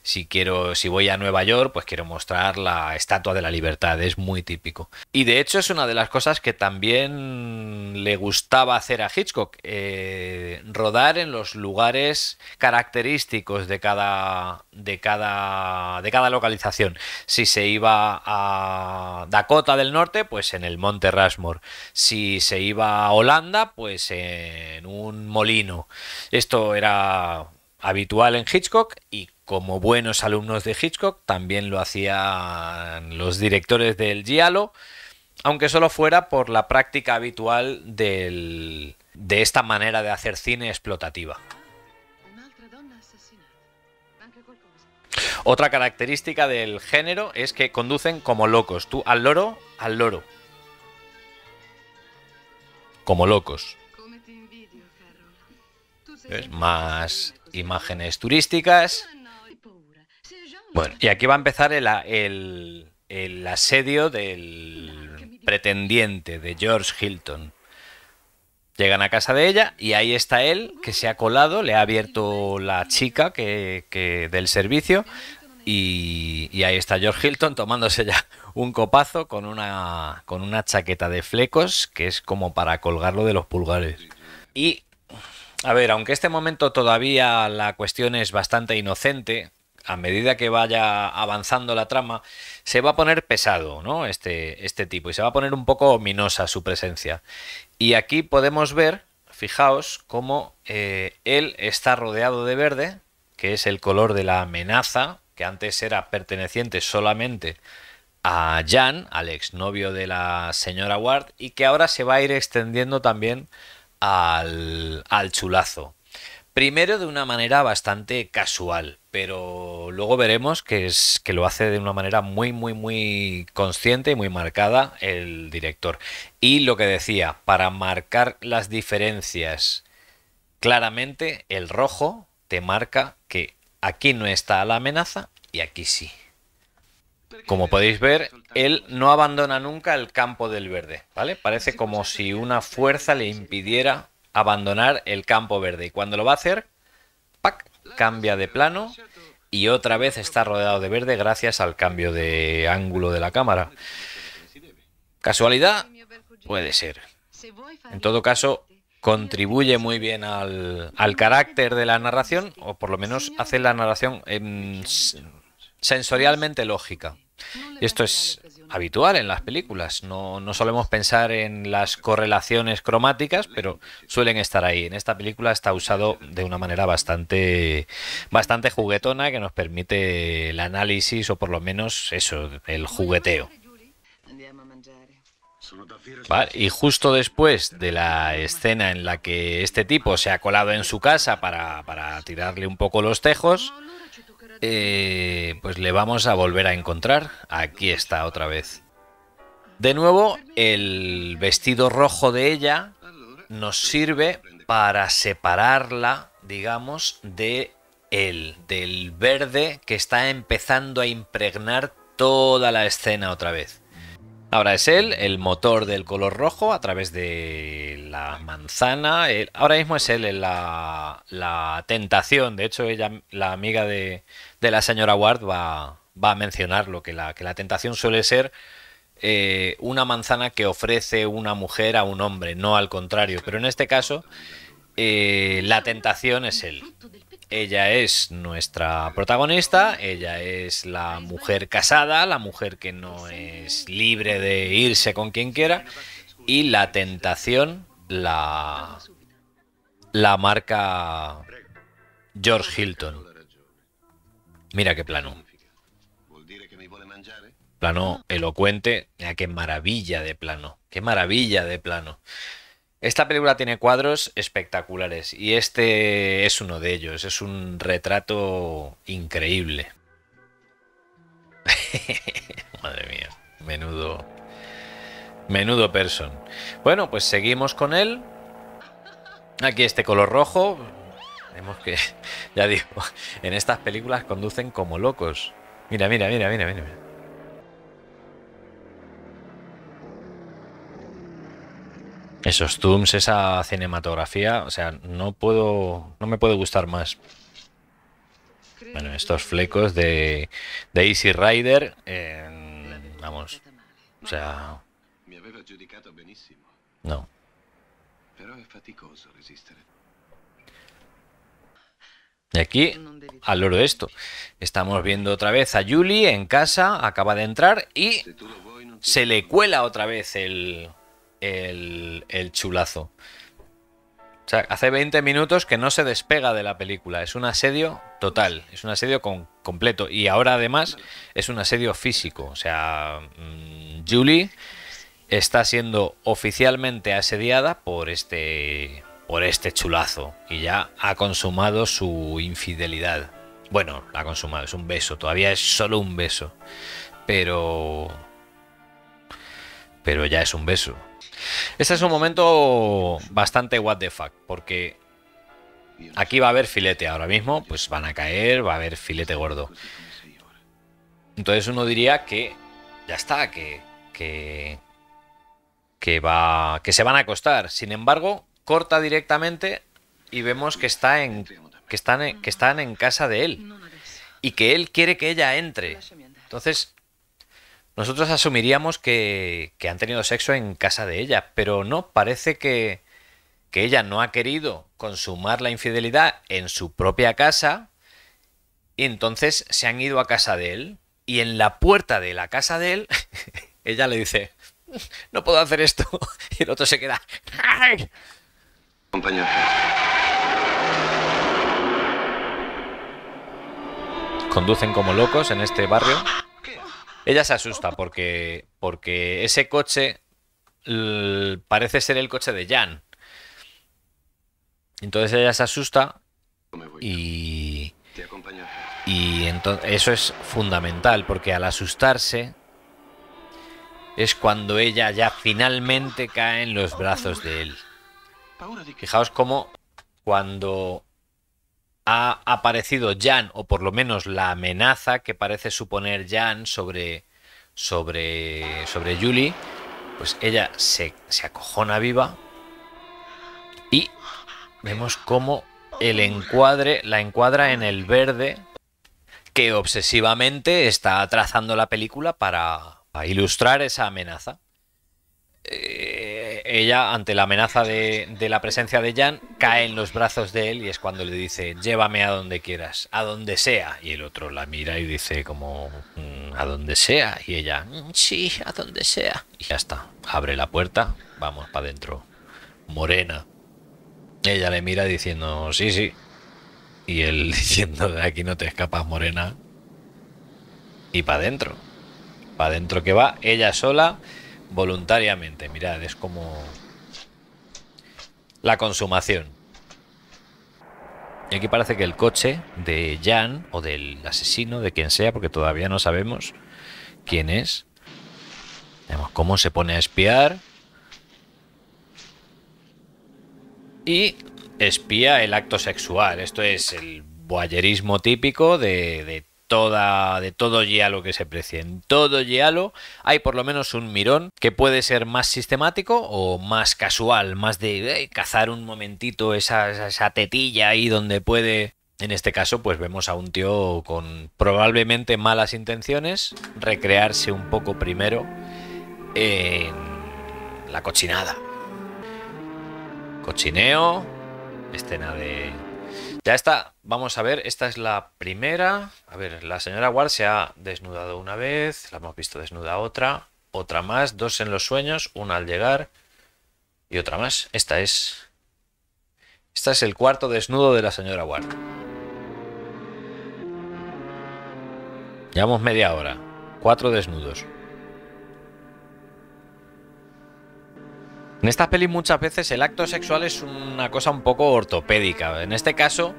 Si quiero, si voy a Nueva York, pues quiero mostrar la Estatua de la Libertad, es muy típico. Y de hecho es una de las cosas que también le gustaba hacer a Hitchcock, eh, rodar en los lugares característicos de cada, de cada, de cada localización. Si se iba a Dakota del Norte, pues en el Monte Rushmore. Si se iba a Holanda, pues en un molino. Esto era habitual en Hitchcock y como buenos alumnos de Hitchcock, también lo hacían los directores del Giallo, aunque solo fuera por la práctica habitual de esta manera de hacer cine explotativa. Otra característica del género es que conducen como locos, tú al loro, al loro. Como locos. Más imágenes turísticas. Bueno, y aquí va a empezar el, el asedio del pretendiente de George Hilton. Llegan a casa de ella y ahí está él, que se ha colado, le ha abierto la chica que, del servicio y, y, ahí está George Hilton tomándose ya un copazo con una, con una chaqueta de flecos que es como para colgarlo de los pulgares. Y, a ver, aunque este momento todavía la cuestión es bastante inocente, a medida que vaya avanzando la trama, se va a poner pesado, ¿no? Este, este tipo, y se va a poner un poco ominosa su presencia. Y aquí podemos ver, fijaos, cómo eh, él está rodeado de verde, que es el color de la amenaza, que antes era perteneciente solamente a Jan, al exnovio de la señora Ward, y que ahora se va a ir extendiendo también al, al chulazo, Primero de una manera bastante casual, pero luego veremos que, es, que lo hace de una manera muy, muy, muy consciente y muy marcada el director. Y lo que decía, para marcar las diferencias claramente, el rojo te marca que aquí no está la amenaza y aquí sí. Como podéis ver, él no abandona nunca el campo del verde, ¿vale? Parece como si una fuerza le impidiera abandonar el campo verde. Y cuando lo va a hacer, ¡pac! cambia de plano y otra vez está rodeado de verde gracias al cambio de ángulo de la cámara. ¿Casualidad? Puede ser. En todo caso, contribuye muy bien al, al carácter de la narración, o por lo menos hace la narración em, sensorialmente lógica. Y esto es habitual en las películas. No, solemos pensar en las correlaciones cromáticas, pero suelen estar ahí. En esta película está usado de una manera bastante, bastante juguetona que nos permite el análisis o por lo menos eso, el jugueteo. y justo después de la escena en la que este tipo se ha colado en su casa para, para tirarle un poco los tejos, eh, pues le vamos a volver a encontrar. Aquí está otra vez. De nuevo, el vestido rojo de ella nos sirve para separarla, digamos, de él, del verde que está empezando a impregnar toda la escena otra vez. Ahora es él, el motor del color rojo a través de la manzana. Eh, ahora mismo es él eh, la, la tentación. De hecho, ella, la amiga de, de la señora Ward va, a mencionarlo, que la, que la tentación suele ser eh, una manzana que ofrece una mujer a un hombre, no al contrario. Pero en este caso, eh, la tentación es él. Ella es nuestra protagonista, ella es la mujer casada, la mujer que no es libre de irse con quien quiera, y la tentación la, la marca George Hilton. Mira qué plano. Plano elocuente. Mira qué maravilla de plano. Qué maravilla de plano. Esta película tiene cuadros espectaculares y este es uno de ellos. Es un retrato increíble. <laughs> Madre mía, menudo. Menudo person. Bueno, pues seguimos con él. Aquí este color rojo, tenemos que, <laughs> ya digo, <laughs> en estas películas conducen como locos. Mira, mira, mira, mira, mira. Esos zooms, esa cinematografía, o sea, no puedo, no me puede gustar más. Bueno, estos flecos de, de Easy Rider, vamos, o sea, no. Y aquí, al loro esto, estamos viendo otra vez a Julie en casa, acaba de entrar y se le cuela otra vez el, chulazo. O sea, hace 20 minutos que no se despega de la película. Es un asedio total, es un asedio completo. Y ahora además es un asedio físico. O sea, Julie mm, está siendo oficialmente asediada por este por este chulazo y ya ha consumado su infidelidad. Bueno, la ha consumado, es un beso, todavía es solo un beso, pero... Pero ya es un beso. Este es un momento bastante what the fuck, porque aquí va a haber filete ahora mismo, pues van a caer, va a haber filete gordo. Entonces uno diría que ya está, que, que, que, va, que se van a acostar. Sin embargo, corta directamente y vemos que está en que están en, que están en casa de él y que él quiere que ella entre. Entonces, nosotros asumiríamos que, que han tenido sexo en casa de ella, pero no, parece que, ella no ha querido consumar la infidelidad en su propia casa y entonces se han ido a casa de él y en la puerta de la casa de él <laughs> ella le dice, no puedo hacer esto <laughs> y el otro se queda, Conducen como locos en este barrio. Ella se asusta porque, porque ese coche parece ser el coche de Jan. Entonces ella se asusta y... Y eso es fundamental porque al asustarse es cuando ella ya finalmente cae en los brazos de él. Fijaos cómo cuando ha aparecido Jan, o por lo menos la amenaza que parece suponer Jan sobre, sobre, sobre Julie, pues ella se, se acojona viva y vemos cómo el encuadre la encuadra en el verde que obsesivamente está trazando la película para, ilustrar esa amenaza. Eh, ella, ante la amenaza de, la presencia de Jan, cae en los brazos de él y es cuando le dice, llévame a donde quieras, a donde sea. Y el otro la mira y dice como, mm, a donde sea. Y ella, mm, sí, a donde sea. Y ya está, abre la puerta, vamos para adentro. Morena. Ella le mira diciendo, sí, sí. Y él <laughs> diciendo, de aquí no te escapas, Morena. Y para adentro. Para adentro que va, ella sola Voluntariamente, mirad, es como la consumación. Y aquí parece que el coche de Jan o del asesino, de quien sea, porque todavía no sabemos quién es. Vemos cómo se pone a espiar. Y espía el acto sexual. Esto es el boyerismo típico de, de toda, de todo Yalo que se precie. En todo Yalo hay por lo menos un mirón que puede ser más sistemático o más casual, más de eh, cazar un momentito esa, esa tetilla ahí donde puede en este caso, pues vemos a un tío con probablemente malas intenciones recrearse un poco primero en la cochinada. Cochineo, escena de ya está, vamos a ver, esta es la primera. A ver, la señora Ward se ha desnudado una vez, la hemos visto desnuda otra, otra más, dos en los sueños, una al llegar y otra más. Esta es... Esta es el cuarto desnudo de la señora Ward. Llevamos media hora, cuatro desnudos. En estas pelis muchas veces el acto sexual es una cosa un poco ortopédica. En este caso,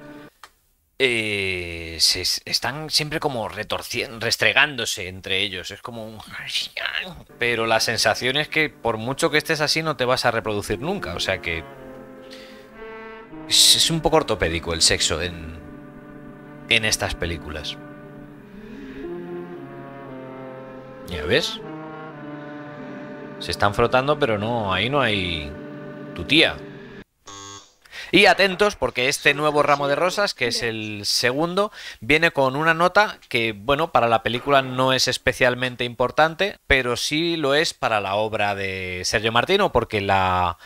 eh, están siempre como retorciendo, restregándose entre ellos. Es como un... <laughs> Pero la sensación es que por mucho que estés así no te vas a reproducir nunca. O sea que... Es un poco ortopédico el sexo en, en estas películas. ¿Ya ves? Se están frotando, pero no, ahí no hay tu tía. Y atentos porque este nuevo ramo de rosas, que es el segundo, viene con una nota que, bueno, para la película no es especialmente importante, pero sí lo es para la obra de Sergio Martino, porque la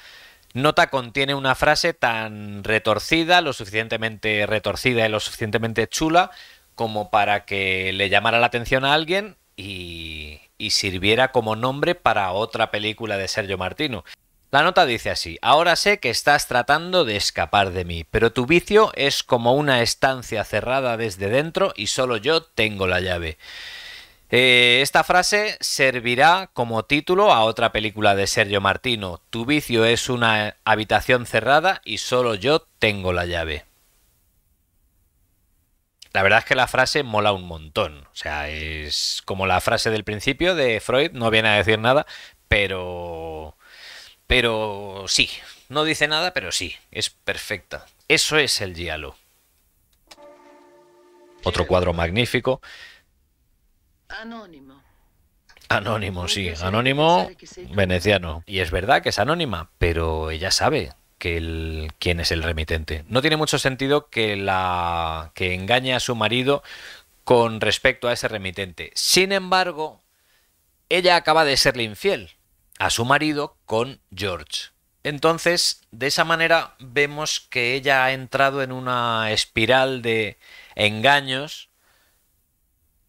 nota contiene una frase tan retorcida, lo suficientemente retorcida y lo suficientemente chula, como para que le llamara la atención a alguien y, y sirviera como nombre para otra película de Sergio Martino. La nota dice así, ahora sé que estás tratando de escapar de mí, pero tu vicio es como una estancia cerrada desde dentro y solo yo tengo la llave. Eh, esta frase servirá como título a otra película de Sergio Martino, Tu vicio es una habitación cerrada y solo yo tengo la llave. La verdad es que la frase mola un montón. O sea, es como la frase del principio de Freud, no viene a decir nada, pero. Pero sí. No dice nada, pero sí. Es perfecta. Eso es el diálogo. Otro cuadro magnífico. Anónimo. Anónimo, sí. Anónimo veneciano. Y es verdad que es anónima, pero ella sabe quién es el remitente. No tiene mucho sentido que, la, que engañe a su marido con respecto a ese remitente. Sin embargo, ella acaba de serle infiel a su marido con George. Entonces, de esa manera vemos que ella ha entrado en una espiral de engaños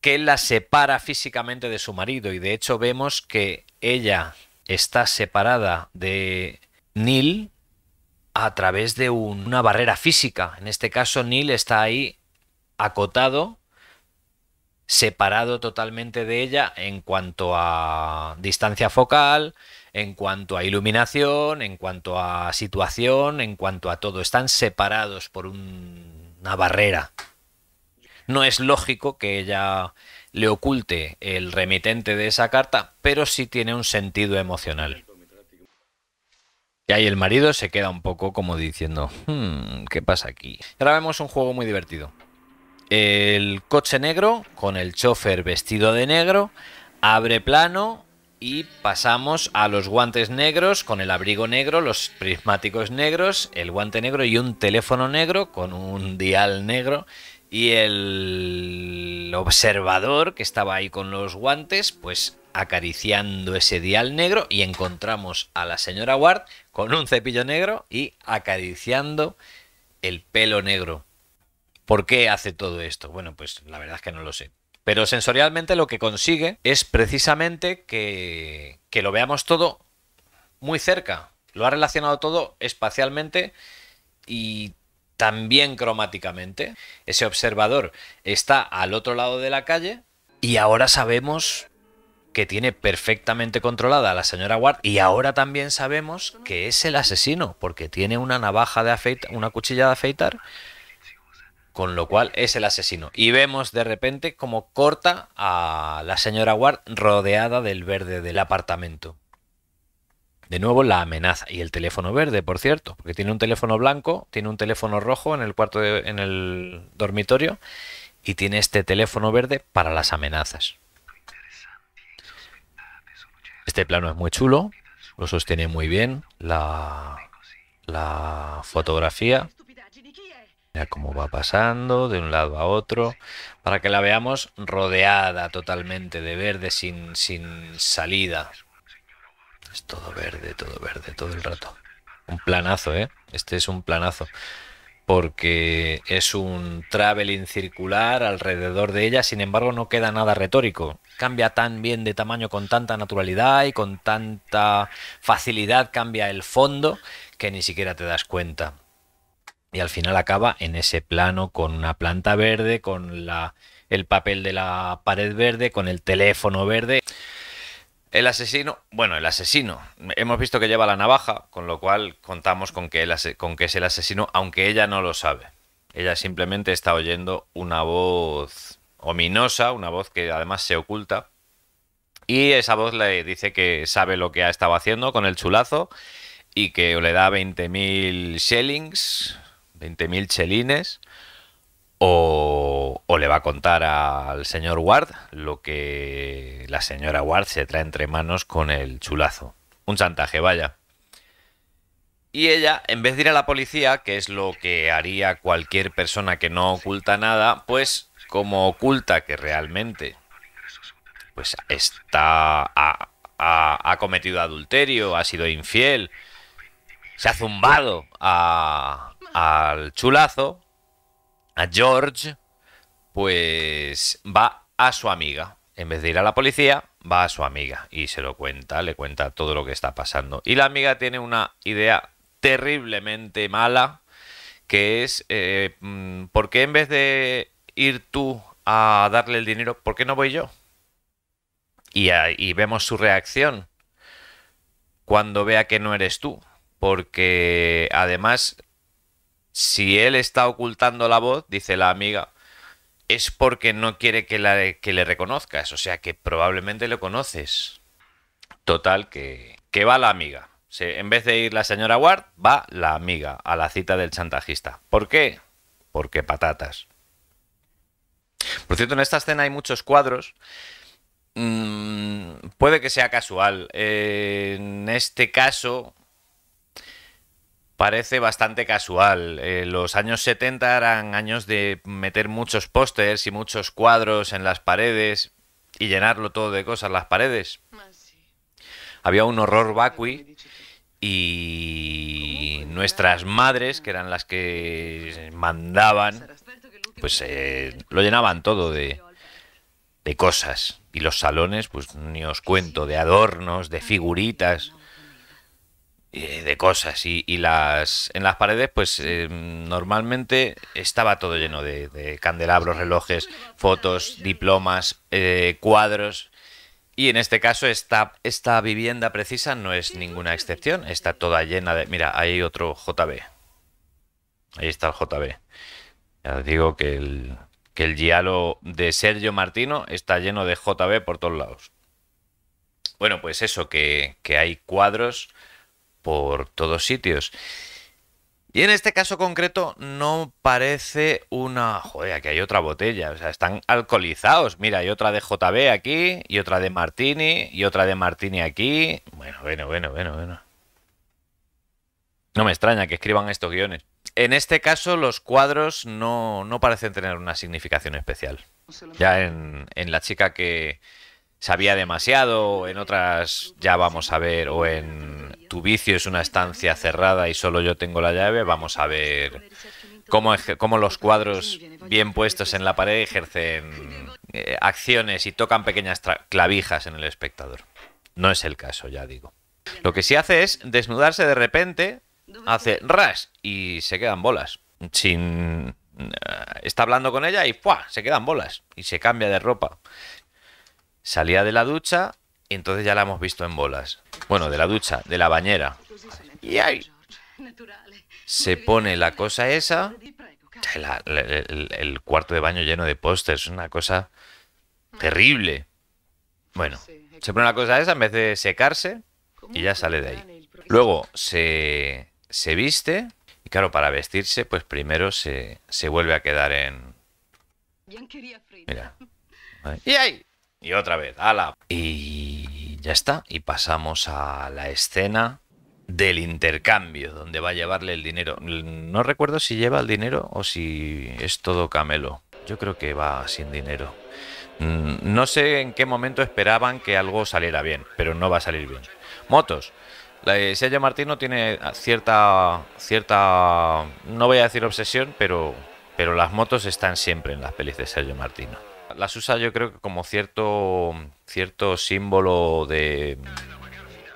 que la separa físicamente de su marido y de hecho vemos que ella está separada de Neil a través de una barrera física. En este caso, Neil está ahí acotado, separado totalmente de ella en cuanto a distancia focal, en cuanto a iluminación, en cuanto a situación, en cuanto a todo. Están separados por una barrera. No es lógico que ella le oculte el remitente de esa carta, pero sí tiene un sentido emocional. Y ahí el marido se queda un poco como diciendo, hmm, ¿qué pasa aquí? Ahora vemos un juego muy divertido. El coche negro, con el chofer vestido de negro, abre plano y pasamos a los guantes negros, con el abrigo negro, los prismáticos negros, el guante negro y un teléfono negro con un dial negro. Y el observador que estaba ahí con los guantes, pues acariciando ese dial negro y encontramos a la señora Ward con un cepillo negro y acariciando el pelo negro. ¿Por qué hace todo esto? Bueno, pues la verdad es que no lo sé. Pero sensorialmente lo que consigue es precisamente que, que lo veamos todo muy cerca. Lo ha relacionado todo espacialmente y también cromáticamente. Ese observador está al otro lado de la calle y ahora sabemos que tiene perfectamente controlada a la señora Ward y ahora también sabemos que es el asesino porque tiene una navaja de afeitar, una cuchilla de afeitar, con lo cual es el asesino. Y vemos de repente como corta a la señora Ward rodeada del verde del apartamento. De nuevo la amenaza y el teléfono verde, por cierto, porque tiene un teléfono blanco, tiene un teléfono rojo en el cuarto en el dormitorio y tiene este teléfono verde para las amenazas. Este plano es muy chulo, lo sostiene muy bien la, fotografía. vea cómo va pasando de un lado a otro, para que la veamos rodeada totalmente de verde, sin, sin salida. Es todo verde, todo verde, todo el rato. Un planazo, ¿eh? Este es un planazo porque es un traveling circular alrededor de ella, sin embargo no queda nada retórico. Cambia tan bien de tamaño con tanta naturalidad y con tanta facilidad cambia el fondo que ni siquiera te das cuenta. Y al final acaba en ese plano con una planta verde, con la, el papel de la pared verde, con el teléfono verde. El asesino, bueno, el asesino. Hemos visto que lleva la navaja, con lo cual contamos con que, es el asesino, aunque ella no lo sabe. Ella simplemente está oyendo una voz ominosa, una voz que además se oculta. Y esa voz le dice que sabe lo que ha estado haciendo con el chulazo y que le da 20.000 shillings, 20.000 chelines o, le va a contar al señor Ward lo que la señora Ward se trae entre manos con el chulazo. Un chantaje, vaya. Y ella, en vez de ir a la policía, que es lo que haría cualquier persona que no oculta nada, pues como oculta que realmente pues está ha, cometido adulterio, ha sido infiel, se ha zumbado al chulazo, a George, pues va a su amiga. En vez de ir a la policía, va a su amiga y se lo cuenta, le cuenta todo lo que está pasando. Y la amiga tiene una idea terriblemente mala, que es, eh, mm, ¿por qué en vez de ir tú a darle el dinero, ¿por qué no voy yo? Y, y vemos su reacción cuando vea que no eres tú, porque además si él está ocultando la voz, dice la amiga, es porque no quiere que, le reconozcas, o sea que probablemente lo conoces. Total, que, va la amiga. en vez de ir la señora Ward, va la amiga a la cita del chantajista. ¿Por qué? Porque patatas. Por cierto, en esta escena hay muchos cuadros. Mm, puede que sea casual. Eh, en este caso, parece bastante casual. los años 70 eran años de meter muchos pósters y muchos cuadros en las paredes y llenarlo todo de cosas, las paredes. Había un horror vacui y nuestras madres, que eran las que mandaban, pues lo llenaban todo de, de cosas. Y los salones, pues ni os cuento, de adornos, de figuritas. Eh, de cosas y, las en las paredes pues eh, normalmente estaba todo lleno de, candelabros relojes fotos diplomas eh, cuadros y en este caso esta, esta vivienda precisa no es ninguna excepción está toda llena de mira hay otro JB ahí está el JB ya os digo que el que el giallo de Sergio Martino está lleno de JB por todos lados bueno pues eso que, que hay cuadros por todos sitios. Y en este caso concreto no parece una... Joder, aquí hay otra botella. O sea, están alcoholizados. Mira, hay otra de JB aquí, y otra de Martini, y otra de Martini aquí. Bueno, bueno, bueno, bueno, bueno. No me extraña que escriban estos guiones. En este caso los cuadros no, no parecen tener una significación especial. Ya en, en la chica que, sabía demasiado, en otras ya vamos a ver, o en tu vicio es una estancia cerrada y solo yo tengo la llave, vamos a ver cómo, cómo los cuadros bien puestos en la pared ejercen eh, acciones y tocan pequeñas clavijas en el espectador. No es el caso, ya digo. Lo que sí hace es desnudarse de repente, hace ras y se quedan bolas. Sin eh, está hablando con ella y se quedan bolas y se cambia de ropa. Salía de la ducha y entonces ya la hemos visto en bolas. Bueno, de la ducha, de la bañera. Y ahí se pone la cosa esa. el, cuarto de baño lleno de pósters, una cosa terrible. Bueno, se pone la cosa esa en vez de secarse y ya sale de ahí. Luego se, se viste y claro, para vestirse, pues primero se, se vuelve a quedar en... Y ahí. Y otra vez, ala. Y ya está. Y pasamos a la escena del intercambio, donde va a llevarle el dinero. No recuerdo si lleva el dinero o si es todo camelo. Yo creo que va sin dinero. Mm, no sé en qué momento esperaban que algo saliera bien, pero no va a salir bien. Motos. Eh, Sergio Martino tiene cierta, cierta, no voy a decir obsesión, pero, pero las motos están siempre en las pelis de Sergio Martino. Las usa yo creo que como cierto, cierto símbolo de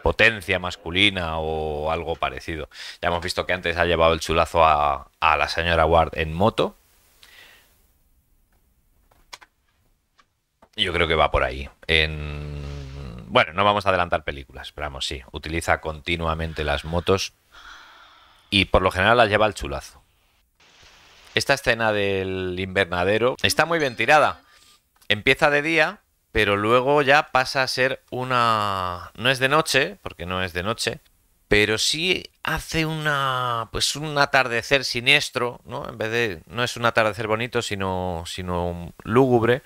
potencia masculina o algo parecido. Ya hemos visto que antes ha llevado el chulazo a, la señora Ward en moto. Yo creo que va por ahí. Bueno, no vamos a adelantar películas, pero vamos, sí. Utiliza continuamente las motos y por lo general las lleva el chulazo. Esta escena del invernadero está muy bien tirada empieza de día, pero luego ya pasa a ser una... No es de noche, porque no es de noche, pero sí hace una... pues un atardecer siniestro, ¿no? En vez de... no es un atardecer bonito, sino, sino lúgubre.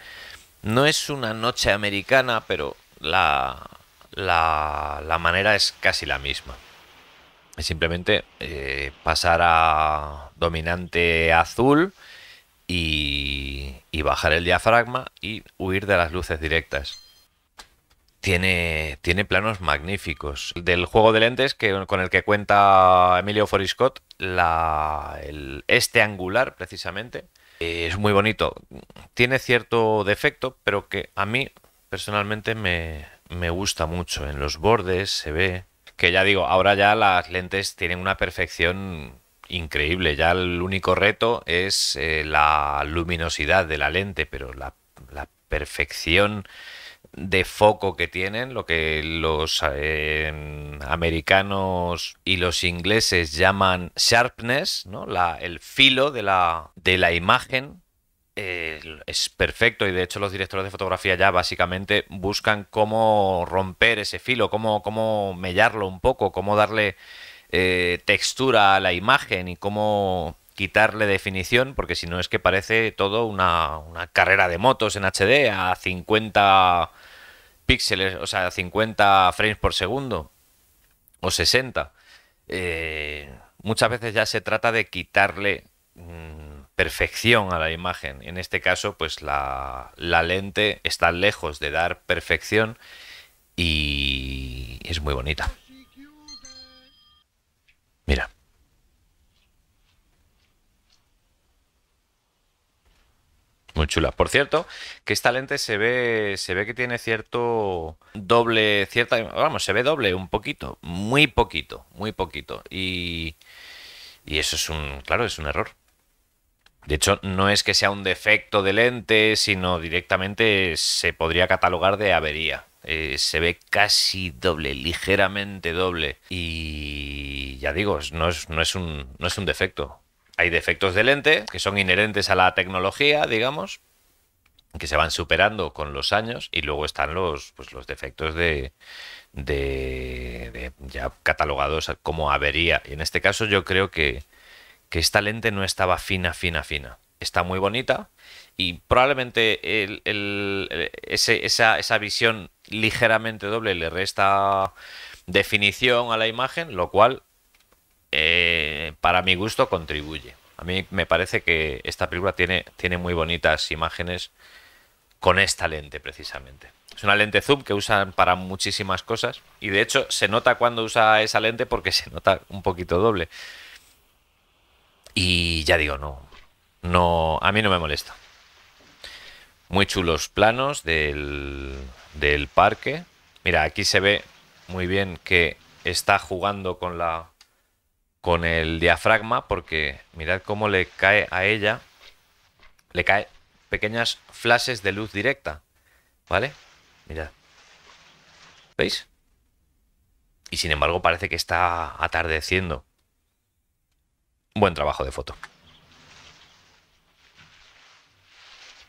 No es una noche americana, pero la, la, la manera es casi la misma. Es simplemente eh, pasar a dominante azul y, bajar el diafragma y huir de las luces directas. Tiene, tiene, planos magníficos. Del juego de lentes que, con el que cuenta Emilio Foriscott, la, el, este angular precisamente, eh, es muy bonito. Tiene cierto defecto, pero que a mí personalmente me, me gusta mucho. En los bordes se ve que ya digo, ahora ya las lentes tienen una perfección increíble. Ya el único reto es eh, la luminosidad de la lente, pero la, la, perfección de foco que tienen, lo que los eh, americanos y los ingleses llaman sharpness, ¿no? el filo de la, de la imagen, eh, es perfecto y de hecho los directores de fotografía ya básicamente buscan cómo romper ese filo, cómo, cómo mellarlo un poco, cómo darle eh, textura a la imagen y cómo quitarle definición, porque si no es que parece todo una, carrera de motos en HD a 50 píxeles, o sea, 50 frames por segundo o 60. Eh, muchas veces ya se trata de quitarle mm, perfección a la imagen. En este caso, pues la lente está lejos de dar perfección y es muy bonita. Mira. Muy chula. Por cierto, que esta lente se ve, se ve que tiene cierto doble, cierta, vamos, se ve doble un poquito, muy poquito, muy poquito. Y, y eso es un, claro, es un error. De hecho, no es que sea un defecto de lente, sino directamente se podría catalogar de avería. Eh, se ve casi doble, ligeramente doble. Y ya digo, no es, un, es un defecto. Hay defectos de lente que son inherentes a la tecnología, digamos, que se van superando con los años y luego están los, pues, los defectos de, de, ya catalogados como avería. Y en este caso yo creo que, esta lente no estaba fina, fina, fina. Está muy bonita y probablemente esa, esa visión ligeramente doble le resta definición a la imagen, lo cual eh, para mi gusto contribuye. A mí me parece que esta película tiene, tiene muy bonitas imágenes con esta lente precisamente. Es una lente zoom que usan para muchísimas cosas y de hecho se nota cuando usa esa lente porque <laughs> se nota un poquito doble. Y ya digo, no, no, a mí no me molesta. Muy chulos planos del, del parque. Mira, aquí se ve muy bien que está jugando con la con el diafragma porque mirad cómo le cae a ella le cae pequeñas flashes de luz directa, ¿vale? Mirad. ¿Veis? Y sin embargo parece que está atardeciendo. Buen trabajo de foto.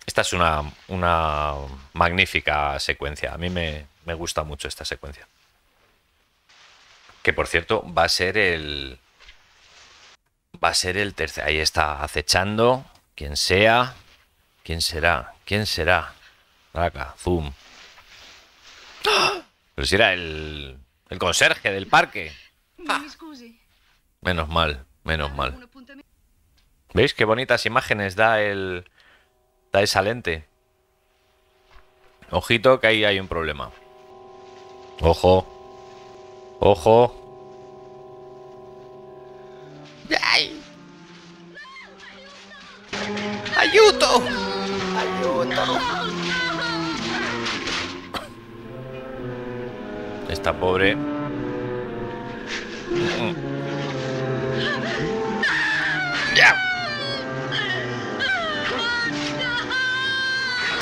Esta es una, magnífica secuencia. A mí me, gusta mucho esta secuencia. Que por cierto, va a ser el. Va a ser el tercer. Ahí está, acechando. Quien sea. ¿Quién será? ¿Quién será? Acá, zoom. <gasps> Pero si era el. El conserje del parque. Menos mal, menos mal. ¿Veis qué bonitas imágenes da el, Está esa lente. Ojito que ahí hay un problema. Ojo. Ojo. ¡Ay! ¡Ayuto! ¡Ayuto! Está pobre.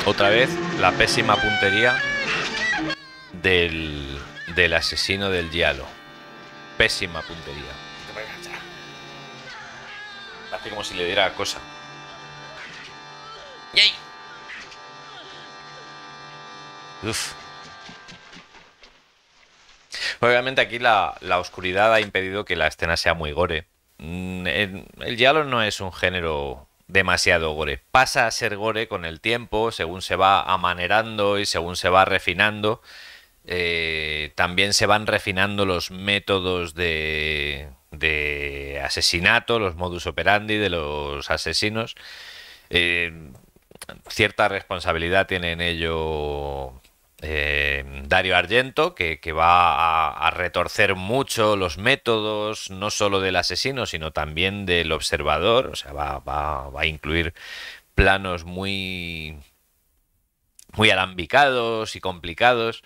Otra vez la pésima puntería del, asesino del diálogo. Pésima puntería. Hace como si le diera cosa. ¡Yay! Uf. Obviamente aquí la, oscuridad ha impedido que la escena sea muy gore. Mm, el, el no es un género demasiado gore. Pasa a ser gore con el tiempo, según se va amanerando y según se va refinando. Eh, también se van refinando los métodos de, asesinato, los modus operandi de los asesinos. Eh, cierta responsabilidad tiene en ello eh, Dario Argento, que, va a, retorcer mucho los métodos, no solo del asesino, sino también del observador, o sea, va, a incluir planos muy, muy alambicados y complicados.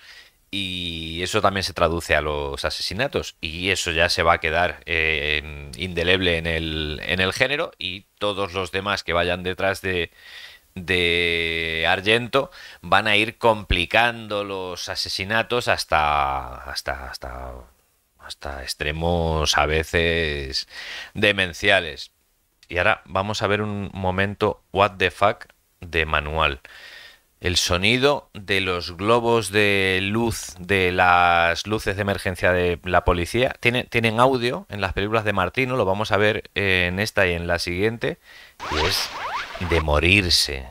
Y eso también se traduce a los asesinatos. Y eso ya se va a quedar eh, indeleble en el, en el género. Y todos los demás que vayan detrás de, de Argento van a ir complicando los asesinatos hasta hasta hasta hasta extremos a veces demenciales. Y ahora vamos a ver un momento what the fuck de manual. El sonido de los globos de luz, de las luces de emergencia de la policía, tiene tienen audio en las películas de Martino, lo vamos a ver eh, en esta y en la siguiente. Y es de morirse.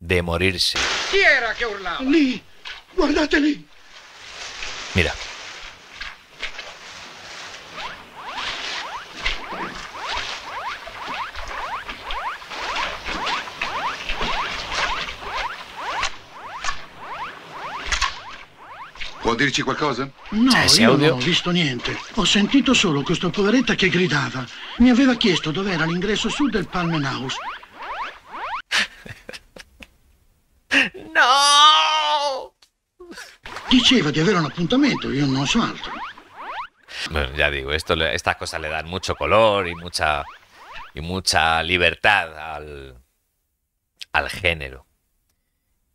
De morirse. Quiera que urlaba. Lee, guárdate, Lee. Mira. Può dirci algo? No, no io visto nada. ho visto niente. Ho sentito solo que gritaba. Me había preguntado dónde chiesto el ingreso sur del Palmenhaus. <laughs> no! Diceva di avere un appuntamento, io non so altro. Bueno, ya digo, esto, estas cosas le dan mucho color y mucha, y mucha libertad al, al género.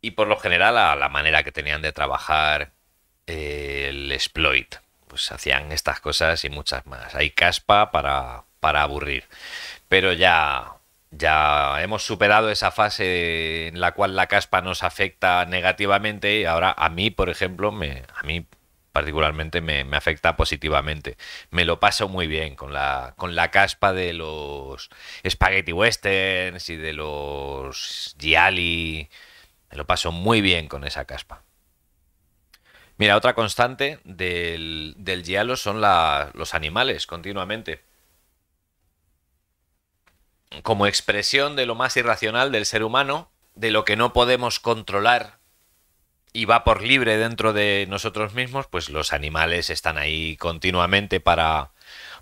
Y por lo general a la manera que tenían de trabajar el exploit. Pues hacían estas cosas y muchas más. Hay caspa para, para aburrir. Pero ya, ya hemos superado esa fase en la cual la caspa nos afecta negativamente y ahora a mí, por ejemplo, me, a mí particularmente me, afecta positivamente. Me lo paso muy bien con la, con la caspa de los spaghetti westerns y de los gialli. Me lo paso muy bien con esa caspa. Mira, otra constante del, del Giallo son los animales continuamente. Como expresión de lo más irracional del ser humano, de lo que no podemos controlar y va por libre dentro de nosotros mismos, pues los animales están ahí continuamente para,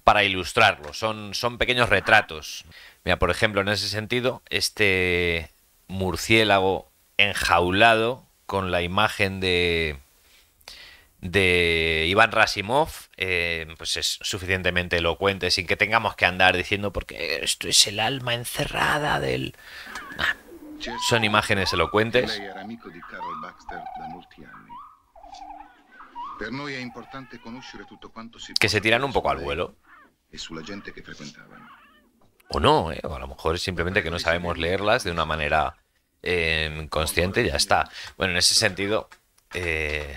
para ilustrarlo. Son, son pequeños retratos. Mira, por ejemplo, en ese sentido, este murciélago enjaulado con la imagen de, de Iván Rasimov, eh, pues es suficientemente elocuente, sin que tengamos que andar diciendo porque esto es el alma encerrada del... son imágenes elocuentes. Que se tiran un poco al vuelo. E o no, eh, a lo mejor es simplemente que no sabemos leerlas de una manera eh, consciente, ya está. Bueno, en ese sentido... Eh,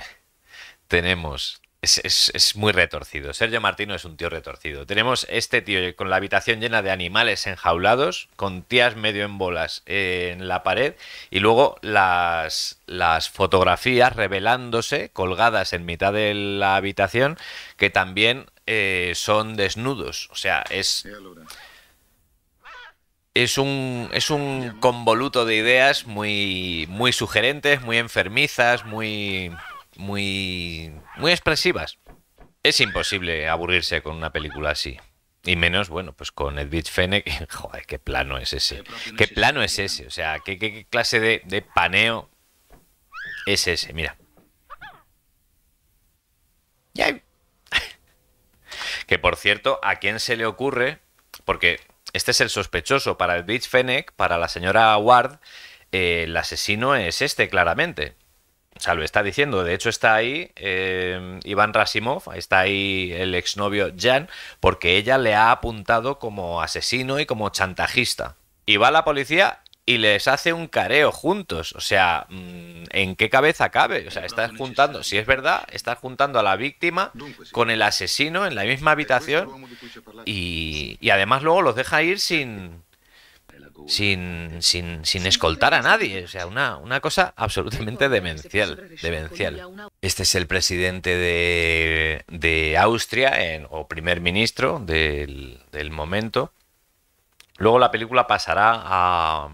tenemos es, es, es, muy retorcido. Sergio Martino es un tío retorcido. Tenemos este tío con la habitación llena de animales enjaulados, con tías medio en bolas en la pared, y luego las, las fotografías revelándose, colgadas en mitad de la habitación, que también eh, son desnudos. O sea, es. Es un, es un convoluto de ideas muy, muy sugerentes, muy enfermizas, muy muy, muy expresivas. Es imposible aburrirse con una película así. Y menos, bueno, pues con Edwidge Fennec. <laughs> Joder, qué plano es ese. ¿Qué plano es ese? O sea, ¿qué, clase de, paneo es ese? Mira. <laughs> Que por cierto, ¿a quién se le ocurre? Porque este es el sospechoso para Edwidge Fenech para la señora Ward, eh, el asesino es este, claramente o sea, lo está diciendo. De hecho, está ahí eh, Iván Rasimov, está ahí el exnovio Jan, porque ella le ha apuntado como asesino y como chantajista. Y va la policía y les hace un careo juntos. O sea, mm, ¿en qué cabeza cabe? O sea, estás juntando, si es verdad, estás juntando a la víctima con el asesino en la misma habitación y además luego los deja ir sin, sin, sin, sin escoltar a nadie. O sea, una, una cosa absolutamente demencial, demencial. Este es el presidente de, de Austria, en, o primer ministro del, del momento. Luego la película pasará a,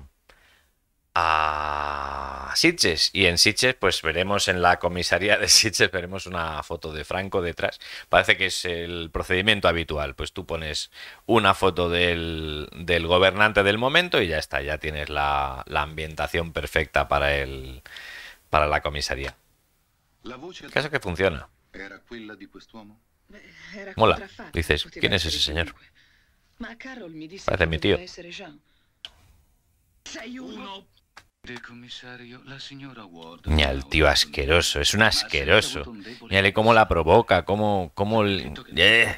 a Sitges y en Sitges pues veremos en la comisaría de Sitges veremos una foto de Franco detrás parece que es el procedimiento habitual pues tú pones una foto del, del gobernante del momento y ya está ya tienes la, ambientación perfecta para el para la comisaría caso que funciona mola dices quién es ese señor parece mi tío Mira, el tío asqueroso, es un asqueroso. Mírale cómo la provoca, cómo... cómo eh.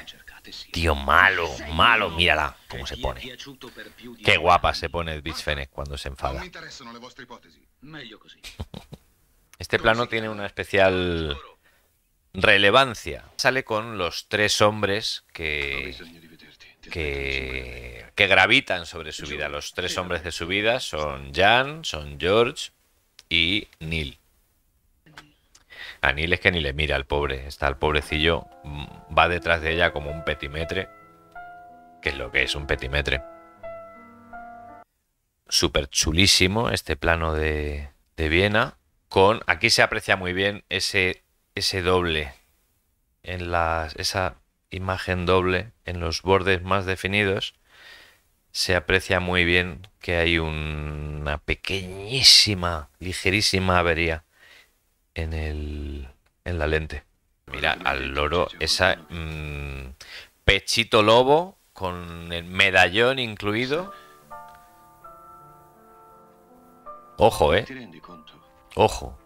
Tío malo, malo, mírala cómo se pone. Qué guapa se pone el cuando se enfada. <laughs> Este plano tiene una especial relevancia. Sale con los tres hombres que, que, gravitan sobre su vida. Los tres hombres de su vida son Jan, son George y Neil. A Neil es que ni le mira al pobre, está el pobrecillo, mm, va detrás de ella como un petimetre, que es lo que es un petimetre. Súper chulísimo este plano de, Viena, con, aquí se aprecia muy bien ese, ese doble en las, esa imagen doble en los bordes más definidos, se aprecia muy bien que hay una pequeñísima, ligerísima avería en, el, en la lente. Mira al loro, esa mm, pechito lobo con el medallón incluido. Ojo, eh. Ojo.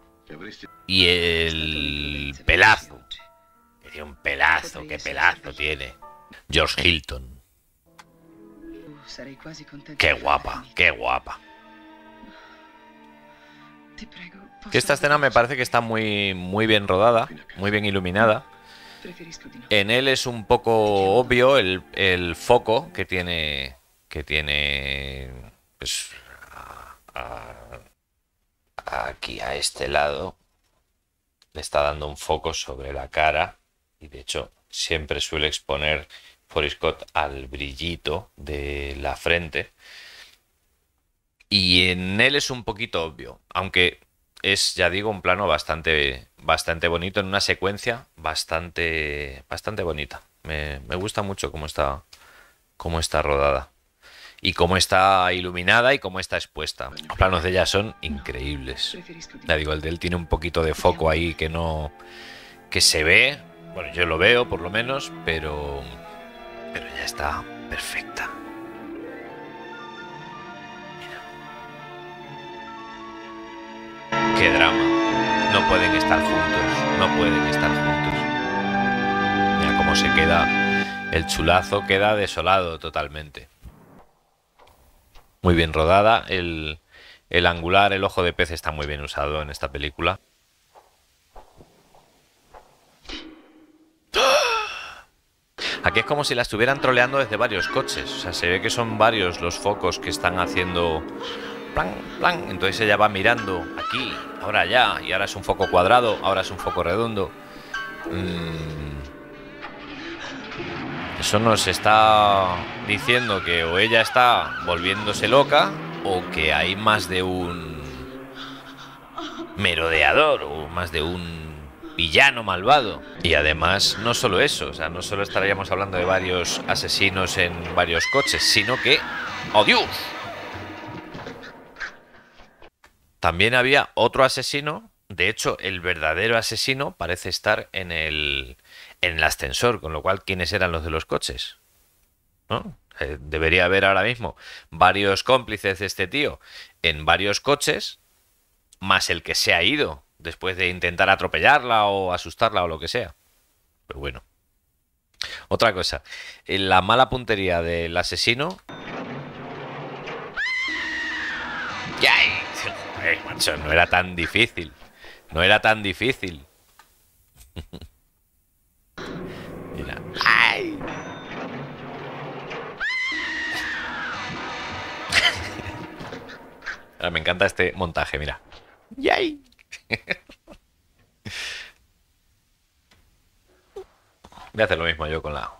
Y el pelazo un pelazo, qué pelazo tiene. George Hilton. Uh, qué guapa, qué guapa. Que esta escena me parece que está muy, muy bien rodada, muy bien iluminada. En él es un poco obvio el, foco que tiene. que tiene. Pues, aquí a este lado. Le está dando un foco sobre la cara y de hecho siempre suele exponer Scott al brillito de la frente. Y en él es un poquito obvio, aunque es, ya digo, un plano bastante, bastante bonito, en una secuencia bastante, bastante bonita. Me, me gusta mucho cómo está, cómo está rodada. Y cómo está iluminada y cómo está expuesta. Los planos de ella son increíbles. Ya digo, el de él tiene un poquito de foco ahí que no. que se ve, bueno, yo lo veo por lo menos, pero, pero ya está perfecta. Qué drama. No pueden estar juntos, no pueden estar juntos. Mira cómo se queda, el chulazo queda desolado totalmente. Muy bien rodada, el, el angular, el ojo de pez está muy bien usado en esta película. Aquí es como si la estuvieran troleando desde varios coches. O sea, se ve que son varios los focos que están haciendo... Plan, plan. Entonces ella va mirando aquí, ahora allá, y ahora es un foco cuadrado, ahora es un foco redondo. Mm. Eso nos está diciendo que o ella está volviéndose loca o que hay más de un merodeador o más de un villano malvado. Y además, no solo eso, o sea, no solo estaríamos hablando de varios asesinos en varios coches, sino que... ¡Oh, Dios! También había otro asesino, de hecho, el verdadero asesino parece estar en el, en el ascensor, con lo cual, ¿quiénes eran los de los coches? ¿No? Eh, debería haber ahora mismo varios cómplices de este tío en varios coches, más el que se ha ido después de intentar atropellarla o asustarla o lo que sea. Pero bueno. Otra cosa, eh, la mala puntería del asesino... ¡Ay! macho, no era tan difícil. No era tan difícil. <laughs> Mira. ¡Ay! <laughs> Ahora me encanta este montaje, mira. ¡Yay! Voy a hacer lo mismo yo con la...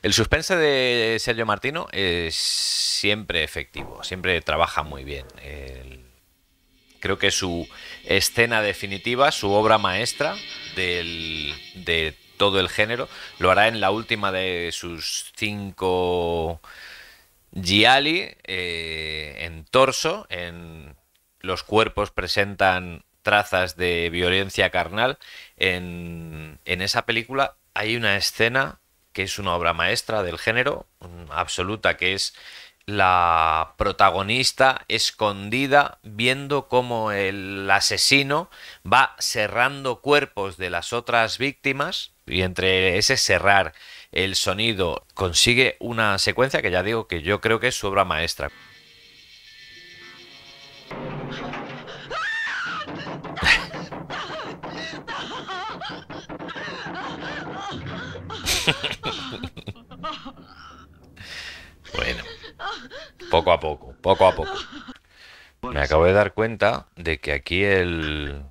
El suspense de Sergio Martino es siempre efectivo, siempre trabaja muy bien. creo que su escena definitiva, su obra maestra de todo el género, lo hará en la última de sus cinco Giali eh, en torso, en los cuerpos presentan trazas de violencia carnal. En, en esa película hay una escena que es una obra maestra del género, mm, absoluta, que es la protagonista escondida viendo cómo el asesino va cerrando cuerpos de las otras víctimas y entre ese cerrar el sonido, consigue una secuencia que ya digo que yo creo que es su obra maestra. <laughs> bueno, poco a poco, poco a poco. Me acabo de dar cuenta de que aquí el,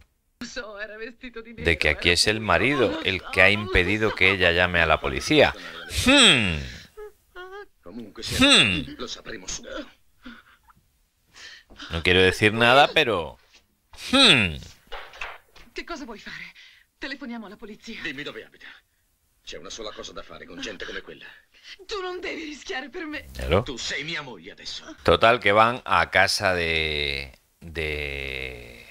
de que aquí es el marido el que ha impedido que ella llame a la policía. Hmm. Hmm. No quiero decir nada, pero... Hmm. ¿Qué cosa voy a hacer? Telefoniamo alla polizia. Dimmi dove abita. C'è una sola cosa da fare con gente come quella. Tú no debes rischiare per me. Tú sei mia moglie adesso. Total que van a casa de de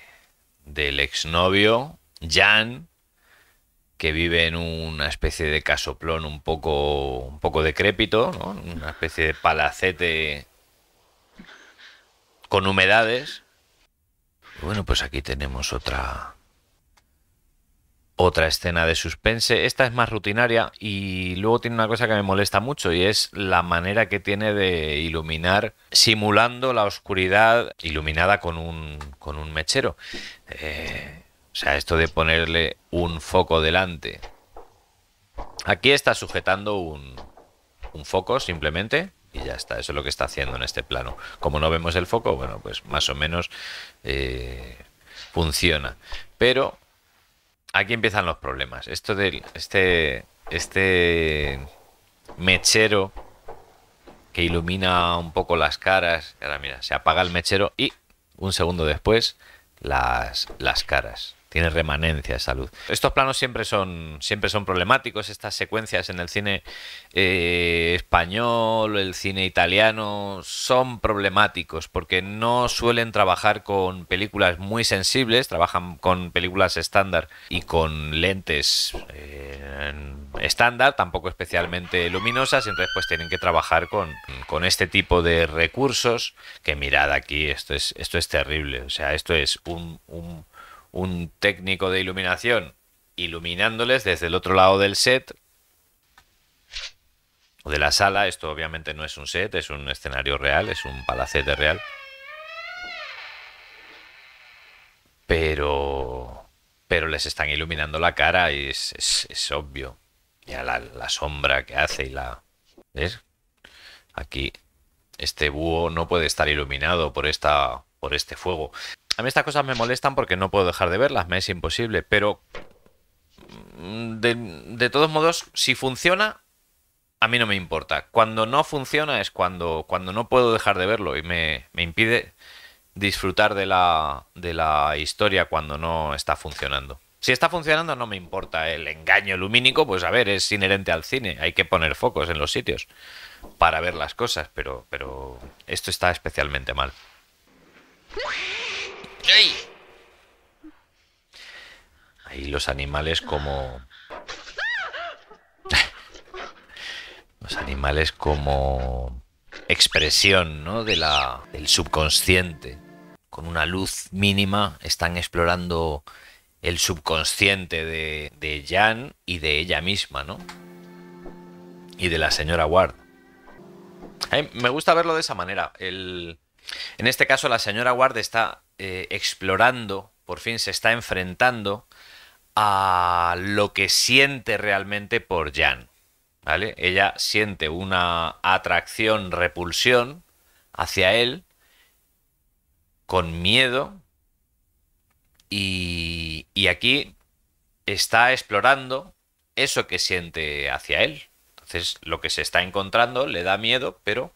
del exnovio, Jan, que vive en una especie de casoplón un poco, un poco decrépito, una especie de palacete con humedades. Bueno, pues aquí tenemos otra otra escena de suspense. Esta es más rutinaria y luego tiene una cosa que me molesta mucho y es la manera que tiene de iluminar simulando la oscuridad iluminada con un, con un mechero. Eh, o sea, esto de ponerle un foco delante. Aquí está sujetando un, foco simplemente y ya está. Eso es lo que está haciendo en este plano. Como no vemos el foco, bueno, pues más o menos eh, funciona. Pero aquí empiezan los problemas. Esto del este este mechero que ilumina un poco las caras. Ahora mira, se apaga el mechero y un segundo después las, las caras tiene remanencia de salud. Estos planos siempre son, siempre son problemáticos, estas secuencias en el cine eh, español, el cine italiano, son problemáticos porque no suelen trabajar con películas muy sensibles, trabajan con películas estándar y con lentes eh, estándar, tampoco especialmente luminosas, entonces pues tienen que trabajar con, con este tipo de recursos que mirad aquí, esto es, esto es terrible, o sea, esto es un, un un técnico de iluminación iluminándoles desde el otro lado del set o de la sala. Esto obviamente no es un set, es un escenario real, es un palacete real. Pero, pero les están iluminando la cara y es, es, es obvio. Ya la, sombra que hace y la... ¿Ves? Aquí este búho no puede estar iluminado por esta por este fuego a mí estas cosas me molestan porque no puedo dejar de verlas, me es imposible, pero mm, de, todos modos, si funciona, a mí no me importa. Cuando no funciona es cuando, cuando no puedo dejar de verlo y me, impide disfrutar de la, de la historia cuando no está funcionando. Si está funcionando no me importa el engaño lumínico, pues a ver, es inherente al cine, hay que poner focos en los sitios para ver las cosas, pero, pero esto está especialmente mal. Ahí los animales como... los animales como expresión ¿no? de la, del subconsciente. Con una luz mínima están explorando el subconsciente de, Jan y de ella misma, ¿no? Y de la señora Ward. me gusta verlo de esa manera. en este caso, la señora Ward está eh, explorando, por fin se está enfrentando a lo que siente realmente por Jan. ¿Vale? Ella siente una atracción, repulsión hacia él, con miedo, y, y aquí está explorando eso que siente hacia él. Entonces, lo que se está encontrando le da miedo, pero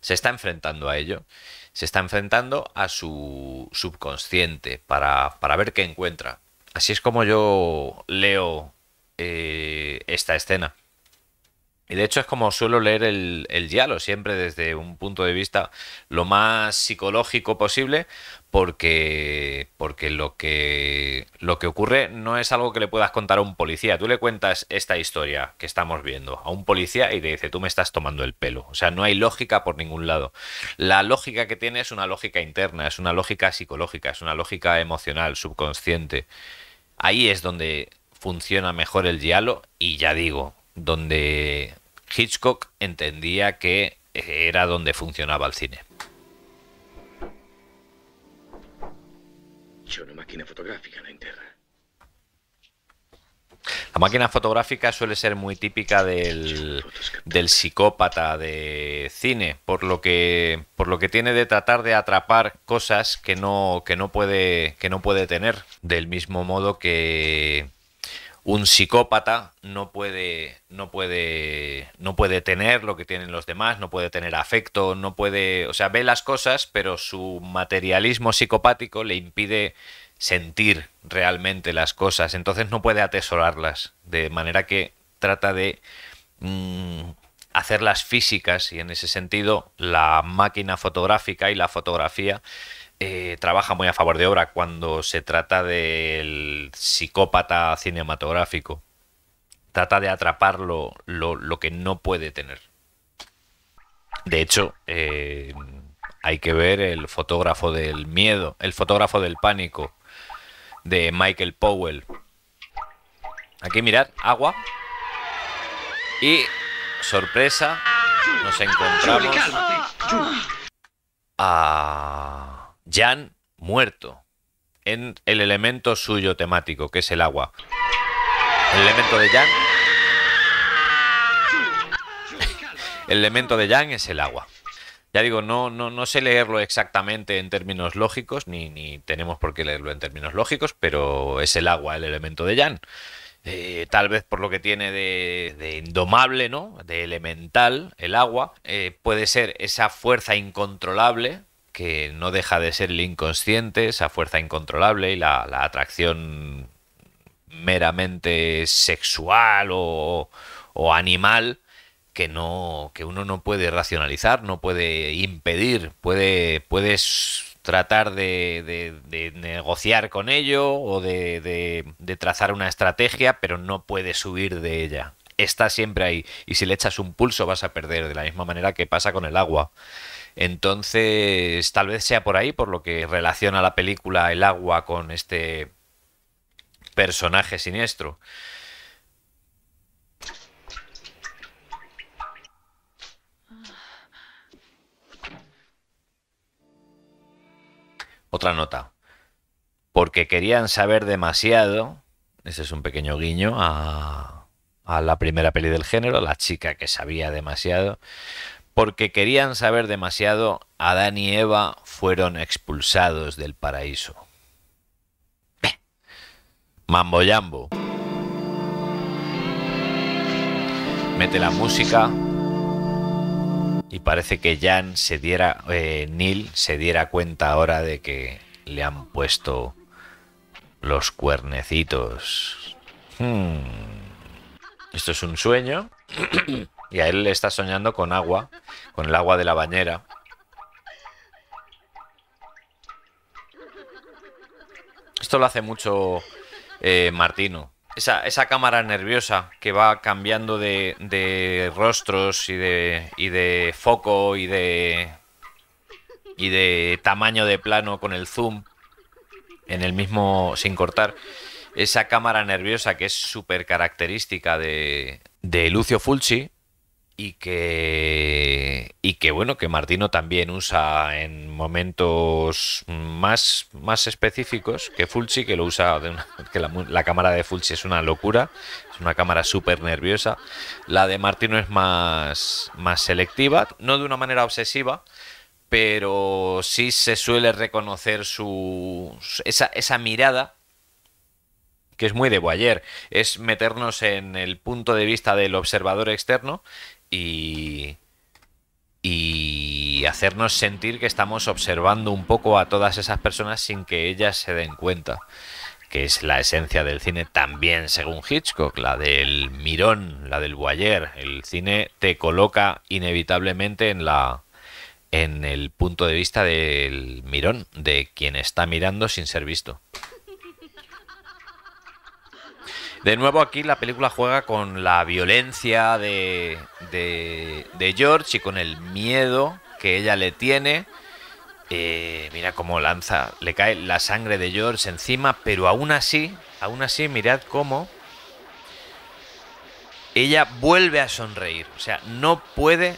se está enfrentando a ello se está enfrentando a su subconsciente para, para ver qué encuentra. Así es como yo leo eh, esta escena. Y de hecho es como suelo leer el, el diálogo, siempre desde un punto de vista lo más psicológico posible, porque, porque lo, que, lo que ocurre no es algo que le puedas contar a un policía. Tú le cuentas esta historia que estamos viendo a un policía y te dice, tú me estás tomando el pelo. O sea, no hay lógica por ningún lado. La lógica que tiene es una lógica interna, es una lógica psicológica, es una lógica emocional, subconsciente. Ahí es donde funciona mejor el diálogo y ya digo, donde Hitchcock entendía que era donde funcionaba el cine. máquina fotográfica la La máquina fotográfica suele ser muy típica del, del, psicópata de cine, por lo que por lo que tiene de tratar de atrapar cosas que no que no puede que no puede tener, del mismo modo que un psicópata no puede no puede no puede tener lo que tienen los demás, no puede tener afecto, no puede, o sea, ve las cosas, pero su materialismo psicopático le impide sentir realmente las cosas, entonces no puede atesorarlas, de manera que trata de mm, hacerlas físicas y en ese sentido la máquina fotográfica y la fotografía eh, trabaja muy a favor de obra cuando se trata del psicópata cinematográfico. Trata de atrapar lo, que no puede tener. De hecho, eh, hay que ver el fotógrafo del miedo, el fotógrafo del pánico, de Michael Powell. Aquí mirad, agua. Y, sorpresa, nos encontramos a Jan muerto en el elemento suyo temático, que es el agua. El elemento de Jan. El elemento de Jan es el agua. Ya digo, no, no, no sé leerlo exactamente en términos lógicos, ni, tenemos por qué leerlo en términos lógicos, pero es el agua el elemento de Jan. Eh, tal vez por lo que tiene de, de indomable, ¿no? De elemental, el agua, eh, puede ser esa fuerza incontrolable que no deja de ser el inconsciente, esa fuerza incontrolable y la, la atracción meramente sexual o, o animal que no que uno no puede racionalizar, no puede impedir, puede puedes tratar de, negociar con ello o de, de, trazar una estrategia, pero no puedes huir de ella. Está siempre ahí y si le echas un pulso vas a perder, de la misma manera que pasa con el agua. Entonces, tal vez sea por ahí, por lo que relaciona la película El agua con este personaje siniestro. otra nota. Porque querían saber demasiado. Ese es un pequeño guiño a, la primera peli del género, la chica que sabía demasiado. Porque querían saber demasiado, Adán y Eva fueron expulsados del paraíso. Mambo Yambo. Mete la música. Y parece que Jan se diera, eh, Neil se diera cuenta ahora de que le han puesto los cuernecitos. Hmm. Esto es un sueño. Y a él le está soñando con agua, con el agua de la bañera. Esto lo hace mucho eh, Martino esa, cámara nerviosa que va cambiando de, de rostros y de, y de foco y de, y de tamaño de plano con el zoom en el mismo sin cortar. Esa cámara nerviosa que es súper característica de, de Lucio Fulci, y que, y que bueno, que Martino también usa en momentos más, más específicos que Fulci, que lo usa que la, cámara de Fulci es una locura, es una cámara súper nerviosa. La de Martino es más, más selectiva, no de una manera obsesiva, pero sí se suele reconocer su esa, esa mirada que es muy de Boyer, es meternos en el punto de vista del observador externo y, y hacernos sentir que estamos observando un poco a todas esas personas sin que ellas se den cuenta, que es la esencia del cine también según Hitchcock, la del mirón, la del voyeur. El cine te coloca inevitablemente en la en el punto de vista del mirón, de quien está mirando sin ser visto. De nuevo aquí la película juega con la violencia de, George y con el miedo que ella le tiene. Eh, mira cómo lanza, le cae la sangre de George encima, pero aún así, aún así, mirad cómo ella vuelve a sonreír. O sea, no puede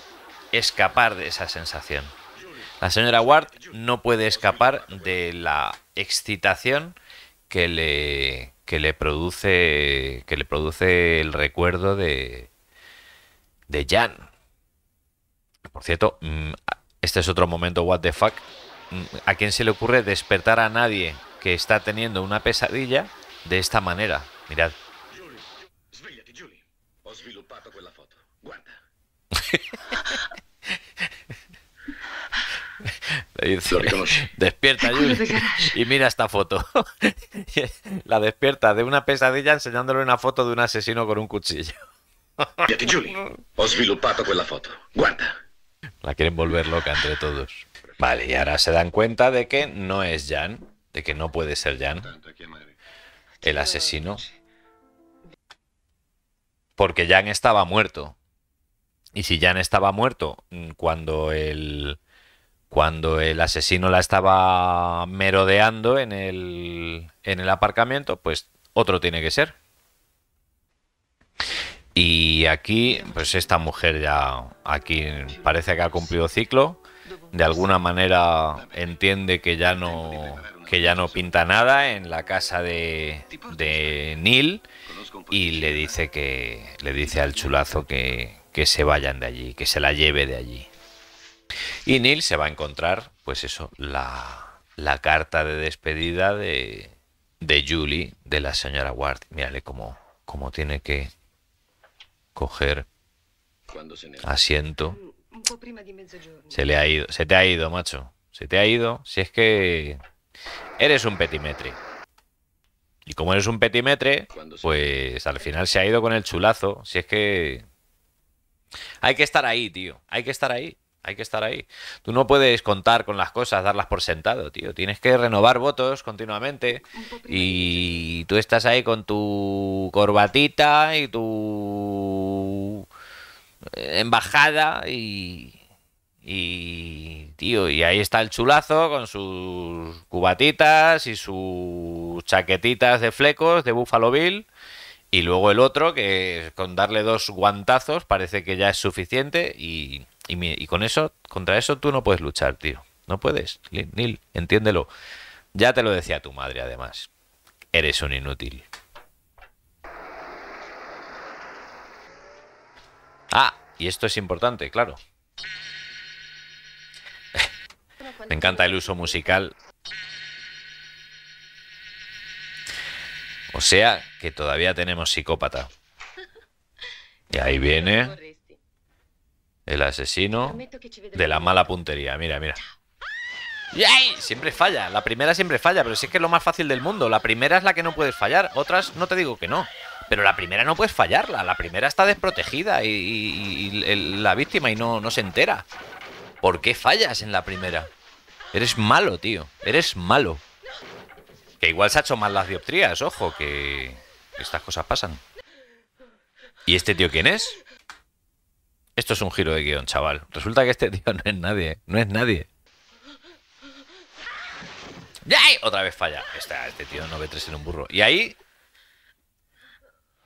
escapar de esa sensación. La señora Ward no puede escapar de la excitación que le, que le produce que le produce el recuerdo de de Jan. Por cierto, mm, este es otro momento what the fuck. Mm, ¿A quién se le ocurre despertar a nadie que está teniendo una pesadilla de esta manera? Mirad. <laughs> <laughs> despierta y mira esta foto. <laughs> la despierta de una pesadilla enseñándole una foto de un asesino con un cuchillo. Julie, foto. Guarda. La quieren volver loca entre todos. Vale, y ahora se dan cuenta de que no es Jan, de que no puede ser Jan, el asesino. Porque Jan estaba muerto. Y si Jan estaba muerto mm, cuando el, cuando el asesino la estaba merodeando en el, aparcamiento, pues otro tiene que ser. Y aquí, pues esta mujer ya, aquí parece que ha cumplido ciclo. De alguna manera entiende que ya no, que ya no pinta nada en la casa de, de Neil y le dice que le dice al chulazo que se vayan de allí, que se la lleve de allí. Y Neil se va a encontrar, pues eso, la, carta de despedida de, de, Julie, de la señora Ward. Mírale cómo, cómo tiene que coger asiento. Se le ha ido, se te ha ido, macho. Se te ha ido. Si es que eres un petimetre. Y como eres un petimetre, pues al final se ha ido con el chulazo. Si es que... Hay que estar ahí, tío. Hay que estar ahí. Hay que estar ahí. Tú no puedes contar con las cosas, darlas por sentado, tío. Tienes que renovar votos continuamente. Y tú estás ahí con tu corbatita y tu embajada y... tío, y ahí está el chulazo con sus cubatitas y sus chaquetitas de flecos de Buffalo Bill. Y luego el otro que con darle dos guantazos parece que ya es suficiente y y, con eso, contra eso tú no puedes luchar, tío. No puedes, Neil, entiéndelo. Ya te lo decía tu madre, además. Eres un inútil. Ah, y esto es importante, claro. <laughs> Me encanta el uso musical. O sea, que todavía tenemos psicópata. Y ahí viene. El asesino de la mala puntería. Mira, mira. ¡Yay! Siempre falla. La primera siempre falla, pero si es que es lo más fácil del mundo. La primera es la que no puedes fallar. Otras no te digo que no. Pero la primera no puedes fallarla. La primera está desprotegida y, la víctima y no, no se entera. ¿Por qué fallas en la primera? Eres malo, tío. Eres malo. Que igual se ha hecho mal las dioptrías, ojo, que estas cosas pasan. ¿Y este tío quién es? Esto es un giro de guión, chaval. Resulta que este <laughs> tío no es nadie, no es nadie. ¡Ay! Otra vez falla. este tío no ve tres en un burro. Y ahí...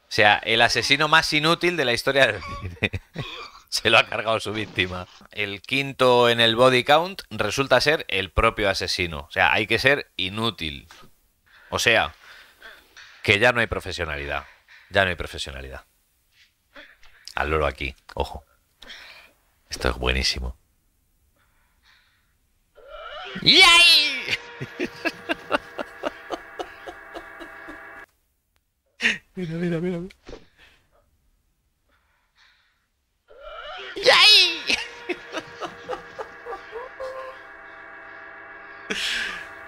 O sea, el asesino más inútil de la historia del <laughs> Se lo ha cargado su víctima. El quinto en el body count resulta ser el propio asesino. O sea, hay que ser inútil. O sea, que ya no hay profesionalidad. Ya no hay profesionalidad. Al loro aquí, ojo. Esto es buenísimo. ¡Yay! <laughs> mira, mira, mira. ¡Yay!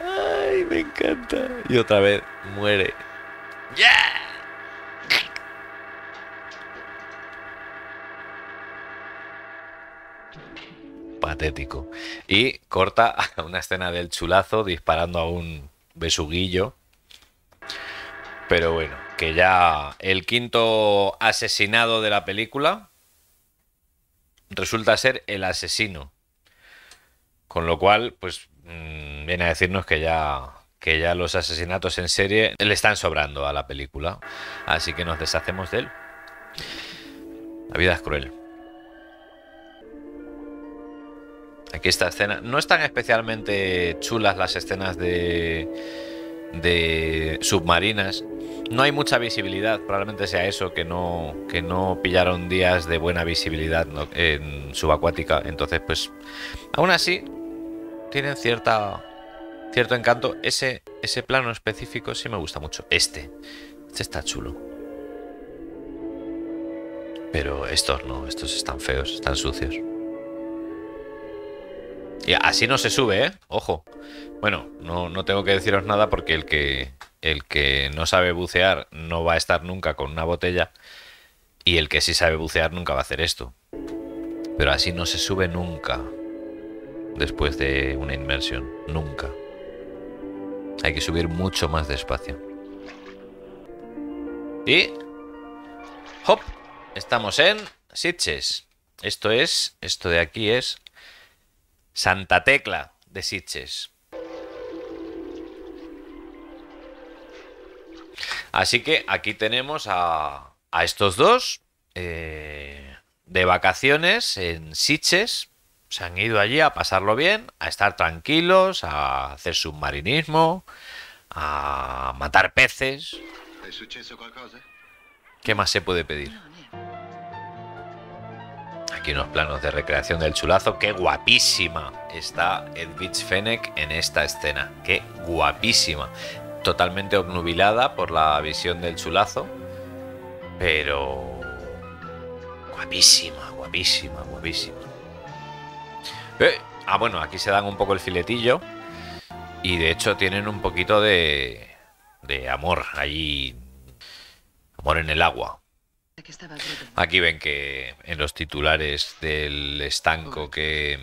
¡Ay, me encanta! Y otra vez muere. ¡Yeah! Y corta <laughs> una escena del chulazo disparando a un besuguillo. Pero bueno, que ya el quinto asesinado de la película resulta ser el asesino. Con lo cual, pues mm, viene a decirnos que ya que ya los asesinatos en serie le están sobrando a la película. Así que nos deshacemos de él. La vida es cruel. Aquí esta escena. No están especialmente chulas las escenas de, de submarinas. No hay mucha visibilidad, probablemente sea eso, que no, que no pillaron días de buena visibilidad en subacuática. Entonces, pues, aún así, tienen cierta, cierto encanto. Ese, ese plano específico sí me gusta mucho. Este. Este está chulo. Pero estos no, estos están feos, están sucios. Y así no se sube, ¿eh? Ojo. Bueno, no, tengo que deciros nada porque el que, el que no sabe bucear no va a estar nunca con una botella y el que sí sabe bucear nunca va a hacer esto. Pero así no se sube nunca después de una inmersión. Nunca. Hay que subir mucho más despacio. Y... ¡Hop! Estamos en Sitches. Esto es... Esto de aquí es Santa Tecla de Sitges. Así que aquí tenemos a, estos dos eh, de vacaciones en Sitges. Se han ido allí a pasarlo bien, a estar tranquilos, a hacer submarinismo, a matar peces. Eh? ¿Qué más se puede pedir? Aquí unos planos de recreación del chulazo. ¡Qué guapísima está Edwidge Fennec en esta escena! ¡Qué guapísima! Totalmente obnubilada por la visión del chulazo, pero guapísima, guapísima, guapísima. Eh, ah, bueno, aquí se dan un poco el filetillo y de hecho tienen un poquito de, de amor allí. Amor en el agua. Aquí ven que en los titulares del estanco que,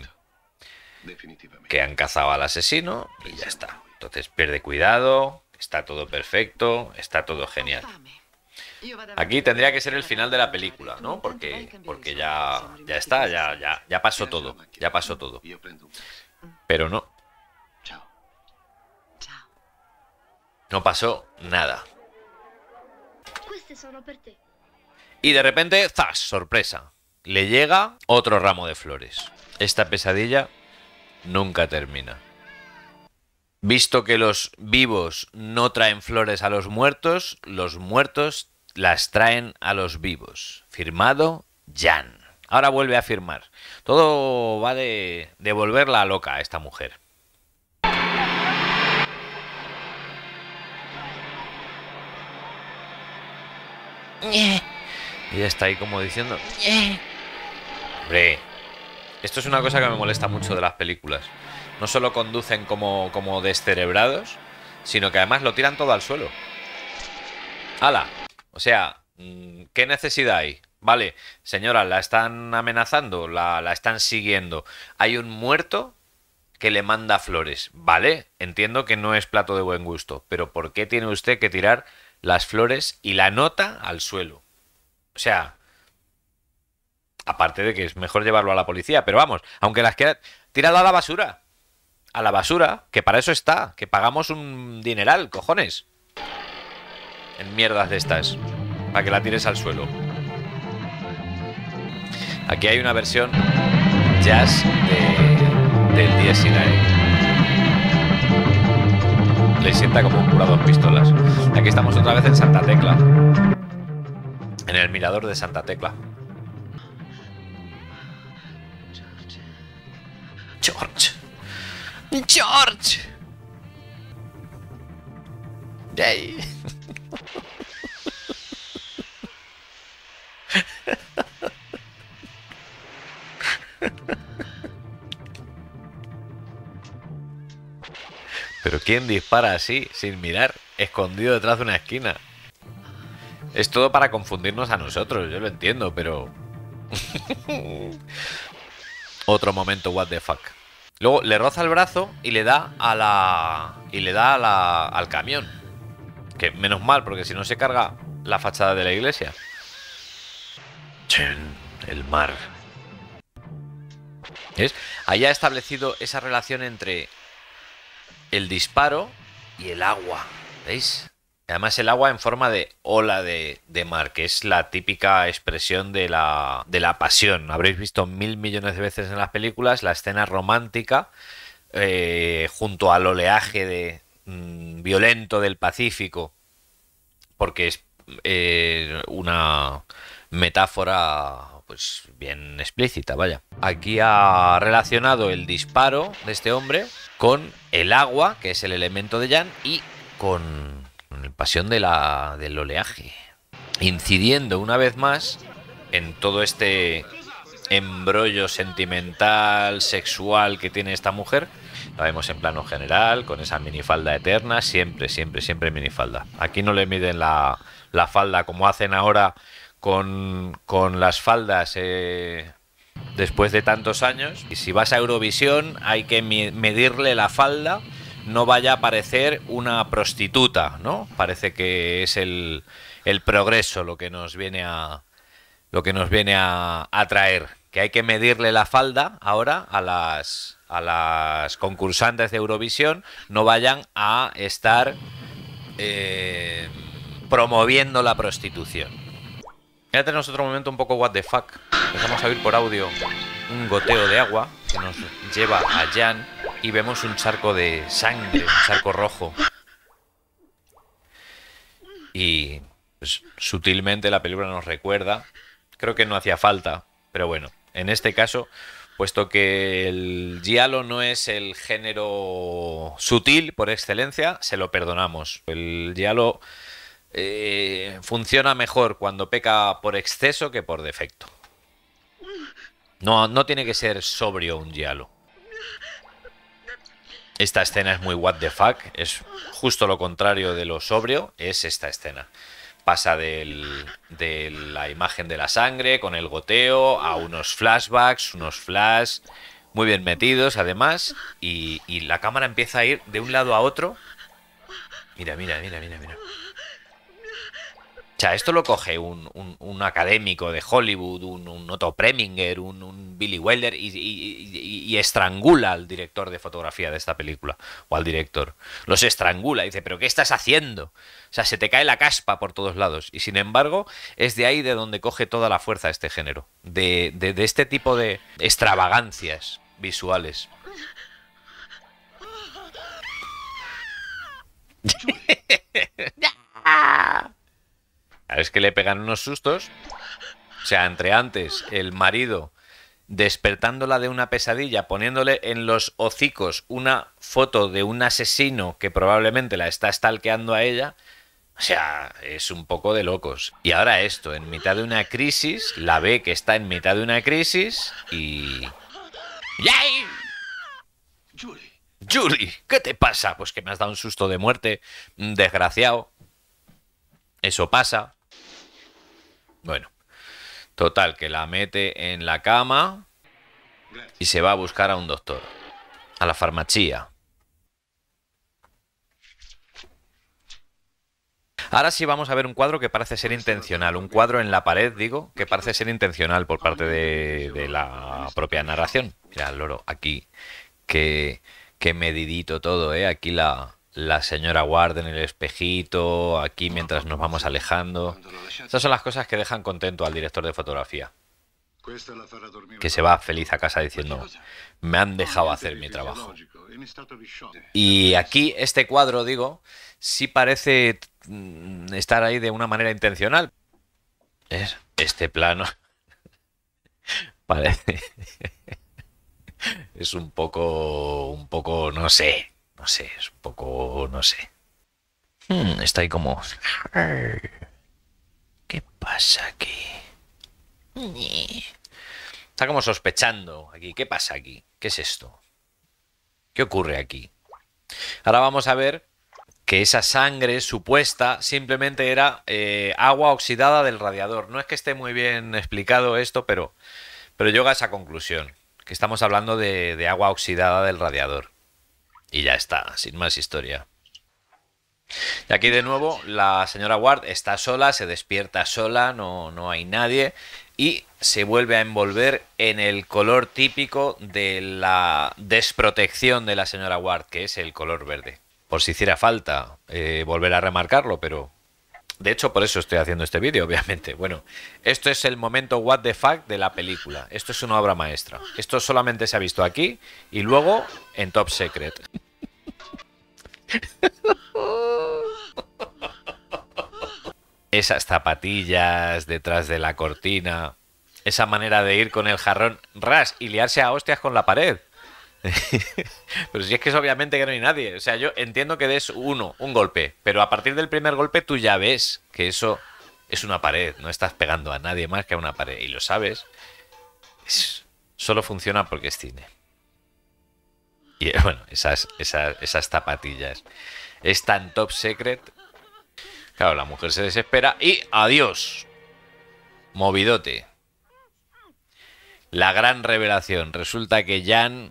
que han cazado al asesino y ya está. Entonces pierde cuidado, está todo perfecto, está todo genial. Aquí tendría que ser el final de la película, ¿no? Porque, porque ya, ya está, ya, ya, ya pasó todo, ya pasó todo. Mm. Pero no. No pasó nada. Y de repente, ¡zas! Sorpresa. Le llega otro ramo de flores. Esta pesadilla nunca termina. Visto que los vivos no traen flores a los muertos, los muertos las traen a los vivos. Firmado Jan. Ahora vuelve a firmar. Todo va de, volverla loca a esta mujer. Eh, y está ahí como diciendo... Hombre, esto es una cosa que me molesta mucho de las películas. No solo conducen como, como descerebrados, sino que además lo tiran todo al suelo. ¡Hala! O sea, mm, ¿qué necesidad hay? Vale, señora, la están amenazando, la, la están siguiendo. Hay un muerto que le manda flores. Vale, entiendo que no es plato de buen gusto, pero ¿por qué tiene usted que tirar las flores y la nota al suelo? O sea, aparte de que es mejor llevarlo a la policía, pero vamos, aunque las quieras, tirado a la basura. A la basura, que para eso está, que pagamos un dineral, cojones. En mierdas de estas, para que la tires al suelo. Aquí hay una versión jazz de, del 9 Le sienta como un curador pistolas. Aquí estamos otra vez en Santa Tecla en el mirador de Santa Tecla. George. George. Pero ¿quién dispara así, sin mirar, escondido detrás de una esquina? Es todo para confundirnos a nosotros, yo lo entiendo, pero... <laughs> Otro momento, what the fuck. Luego le roza el brazo y le da a la... Y le da la... al camión. Que menos mal, porque si no se carga la fachada de la iglesia. Chen, el mar. ¿Ves? Ahí ha establecido esa relación entre el disparo y el agua. ¿Veis? Además, el agua en forma de ola de, mar, que es la típica expresión de la, pasión. Habréis visto mil millones de veces en las películas la escena romántica eh, junto al oleaje de, mm, violento del Pacífico, porque es eh, una metáfora pues bien explícita, vaya. Aquí ha relacionado el disparo de este hombre con el agua, que es el elemento de Jan, y con Pasión de la, del Oleaje, incidiendo una vez más en todo este embrollo sentimental, sexual que tiene esta mujer. La vemos en plano general, con esa minifalda eterna, siempre, siempre, siempre minifalda. Aquí no le miden la, la falda como hacen ahora con, con las faldas eh, después de tantos años. Y si vas a Eurovisión hay que medirle la falda no vaya a aparecer una prostituta, ¿no? Parece que es el, progreso lo que nos viene a lo que nos viene a, traer, que hay que medirle la falda ahora a las a las concursantes de Eurovisión, no vayan a estar eh, promoviendo la prostitución. Ya tenemos otro momento un poco what the fuck. Empezamos a oír por audio un goteo de agua que nos lleva a Jan y vemos un charco de sangre, un charco rojo. Y pues, sutilmente la película nos recuerda, creo que no hacía falta, pero bueno, en este caso, puesto que el giallo no es el género sutil por excelencia, se lo perdonamos. El giallo eh, funciona mejor cuando peca por exceso que por defecto. No, no tiene que ser sobrio un giallo. Esta escena es muy what the fuck, es justo lo contrario de lo sobrio, es esta escena. Pasa de la imagen de la sangre con el goteo a unos flashbacks, unos flash muy bien metidos además, y, y la cámara empieza a ir de un lado a otro. Mira, mira, mira, mira, mira. O sea, esto lo coge un, académico de Hollywood, un, Otto Preminger, un, Billy Wilder y, estrangula al director de fotografía de esta película o al director. Los estrangula, dice, pero ¿qué estás haciendo? O sea, se te cae la caspa por todos lados. Y sin embargo, es de ahí de donde coge toda la fuerza este género, de este tipo de extravagancias visuales. <laughs> Es que le pegan unos sustos. O sea, entre antes, el marido despertándola de una pesadilla, poniéndole en los hocicos una foto de un asesino que probablemente la está stalkeando a ella. O sea, es un poco de locos. Y ahora esto, en mitad de una crisis, la ve que está en mitad de una crisis y... ¡Yay! Julie. Julie, ¿qué te pasa? Pues que me has dado un susto de muerte, mm, desgraciado. Eso pasa. Bueno, total, que la mete en la cama y se va a buscar a un doctor, a la farmacía. Ahora sí vamos a ver un cuadro que parece ser intencional, un cuadro en la pared, digo, que parece ser intencional por parte de, la propia narración. Mira, Loro, aquí, que, que medidito todo, ¿eh? Aquí la, la señora Ward en el espejito, aquí mientras nos vamos alejando. estas son las cosas que dejan contento al director de fotografía. Que se va feliz a casa diciendo, me han dejado hacer mi trabajo. Y aquí este cuadro, digo, sí parece mm, estar ahí de una manera intencional. Este plano <laughs> parece... <laughs> es un poco, un poco, no sé, no sé, es un poco, no sé. Hmm, está ahí como... ¿Qué pasa aquí? Está como sospechando aquí. ¿Qué pasa aquí? ¿Qué es esto? ¿Qué ocurre aquí? Ahora vamos a ver que esa sangre supuesta simplemente era eh, agua oxidada del radiador. No es que esté muy bien explicado esto, pero, pero yo a esa conclusión, que estamos hablando de agua oxidada del radiador. Y ya está, sin más historia. Y aquí de nuevo la señora Ward está sola, se despierta sola, no, no hay nadie y se vuelve a envolver en el color típico de la desprotección de la señora Ward, que es el color verde. Por si hiciera falta eh, volver a remarcarlo, pero de hecho, por eso estoy haciendo este vídeo, <laughs> obviamente. Bueno, esto es el momento what the fuck de la película. Esto es una obra maestra. Esto solamente se ha visto aquí y luego en Top Secret. <laughs> Esas zapatillas detrás de la cortina. Esa manera de ir con el jarrón ras y liarse a hostias con la pared. <laughs> pero si es que es obviamente que no hay nadie. O sea, yo entiendo que des uno, un golpe, pero a partir del primer golpe tú ya ves que eso es una pared, no estás pegando a nadie más que a una pared y lo sabes. solo funciona porque es cine. Y <laughs> bueno, esas, esas, esas zapatillas. Es tan top secret. Claro, la mujer se desespera y adiós. Movidote. La gran revelación. Resulta que Jan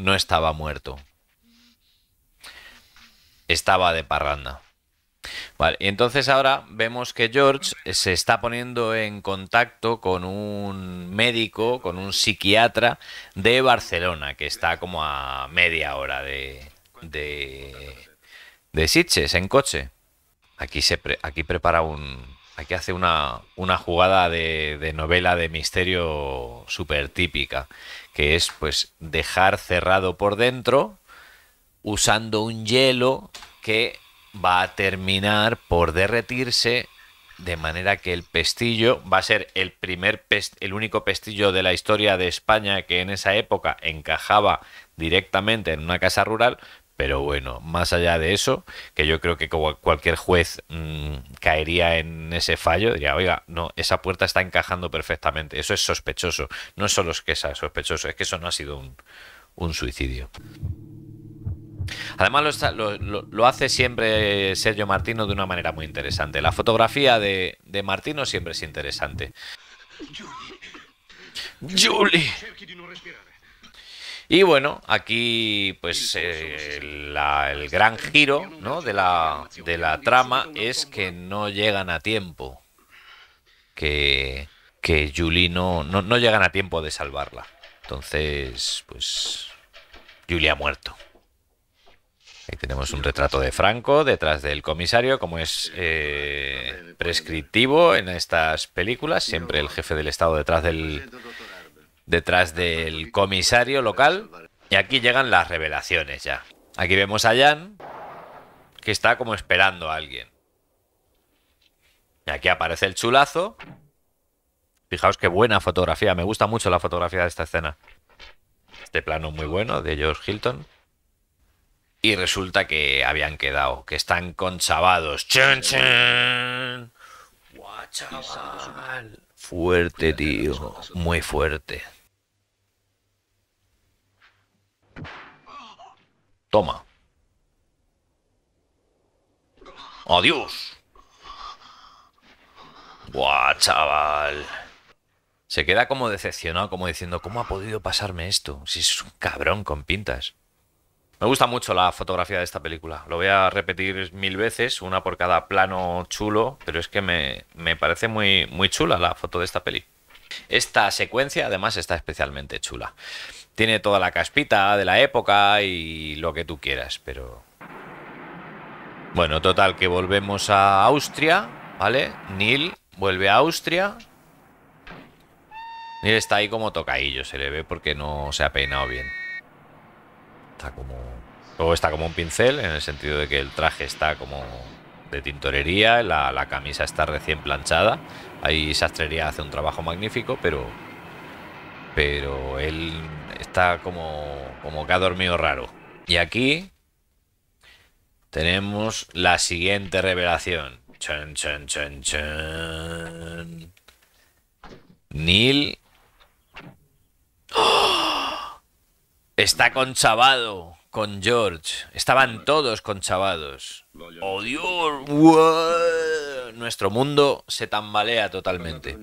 no estaba muerto. Estaba de parranda. Vale, y entonces ahora vemos que George se está poniendo en contacto con un médico, con un psiquiatra de Barcelona, que está como a media hora de, de, Sitges en coche. Aquí, se aquí prepara un, Aquí hace una, jugada de, de, novela de misterio súper típica, que es pues dejar cerrado por dentro usando un hielo que va a terminar por derretirse de manera que el pestillo va a ser el primer el único pestillo de la historia de España que en esa época encajaba directamente en una casa rural, pero bueno, más allá de eso, que yo creo que cualquier juez mm, caería en ese fallo, diría, oiga, no, esa puerta está encajando perfectamente. Eso es sospechoso. No es solo que sea sospechoso, es que eso no ha sido un, suicidio. Además lo, hace siempre Sergio Martino de una manera muy interesante. La fotografía de, de Martino siempre es interesante. Julie. Julie. Y bueno, aquí pues eh, el gran giro de, la, trama es que no llegan a tiempo. Que, que Julie no, no, llegan a tiempo de salvarla. Entonces, pues Julie ha muerto. Ahí tenemos un retrato de Franco detrás del comisario, como es eh, prescriptivo en estas películas, siempre el jefe del Estado detrás del, detrás del comisario local. Y aquí llegan las revelaciones ya. Aquí vemos a Jan, que está como esperando a alguien. Y aquí aparece el chulazo. Fijaos qué buena fotografía. Me gusta mucho la fotografía de esta escena. Este plano muy bueno de George Hilton. Y resulta que habían quedado, que están conchavados. ¡Chan, chan! ¡Guau, Fuerte, tío. Muy fuerte. Toma. ¡Adiós! ¡Buah, chaval! Se queda como decepcionado, como diciendo, ¿cómo ha podido pasarme esto? Si es un cabrón con pintas. Me gusta mucho la fotografía de esta película. Lo voy a repetir mil veces, una por cada plano chulo, pero es que me, parece muy, muy chula la foto de esta peli. Esta secuencia además está especialmente chula. Tiene toda la caspita de la época y lo que tú quieras, pero... Bueno, total, que volvemos a Austria, ¿vale? Neil vuelve a Austria. Neil está ahí como tocaillo, se le ve porque no se ha peinado bien. Está como Luego está como un pincel, en el sentido de que el traje está como de tintorería, la, camisa está recién planchada. Ahí Sastrería hace un trabajo magnífico, pero. Pero él está como, como que ha dormido raro. Y aquí tenemos la siguiente revelación. Chan, chan, chan, chan... Neil <gasps> está conchavado con George. Estaban todos conchavados. ¡Oh, Dios! Nuestro mundo se tambalea totalmente.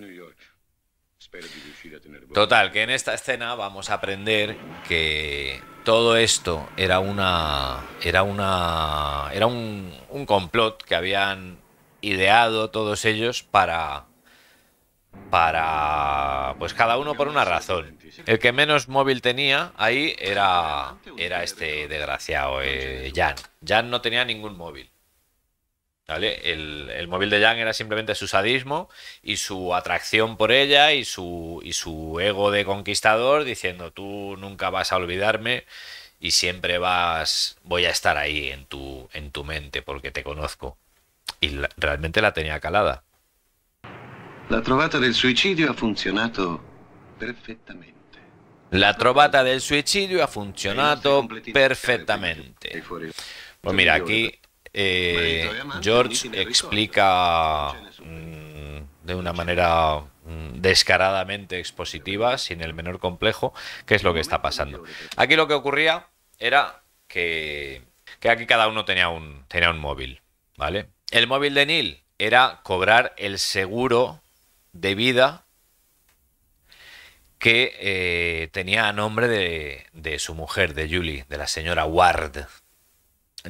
Total, que en esta escena vamos a aprender que todo esto era una. era una. era un complot que habían ideado todos ellos para para pues cada uno por una razón. El que menos móvil tenía ahí era era este desgraciado eh, Jan. Jan no tenía ningún móvil. ¿Vale? El, el, móvil de Jan era simplemente su sadismo y su atracción por ella y su, y su ego de conquistador diciendo tú nunca vas a olvidarme y siempre vas voy a estar ahí en tu, en tu mente porque te conozco. Y realmente la tenía calada. La trovata del suicidio ha funcionado perfectamente. La trovata del suicidio ha funcionado perfectamente. Pues mira, aquí eh, George explica mm, de una manera mm, descaradamente expositiva, sin el menor complejo, qué es lo que está pasando. Aquí lo que ocurría era que, aquí cada uno tenía un, tenía un móvil, ¿vale? El móvil de Neil era cobrar el seguro de vida que eh, tenía a nombre de, su mujer, de Julie, de la señora Ward.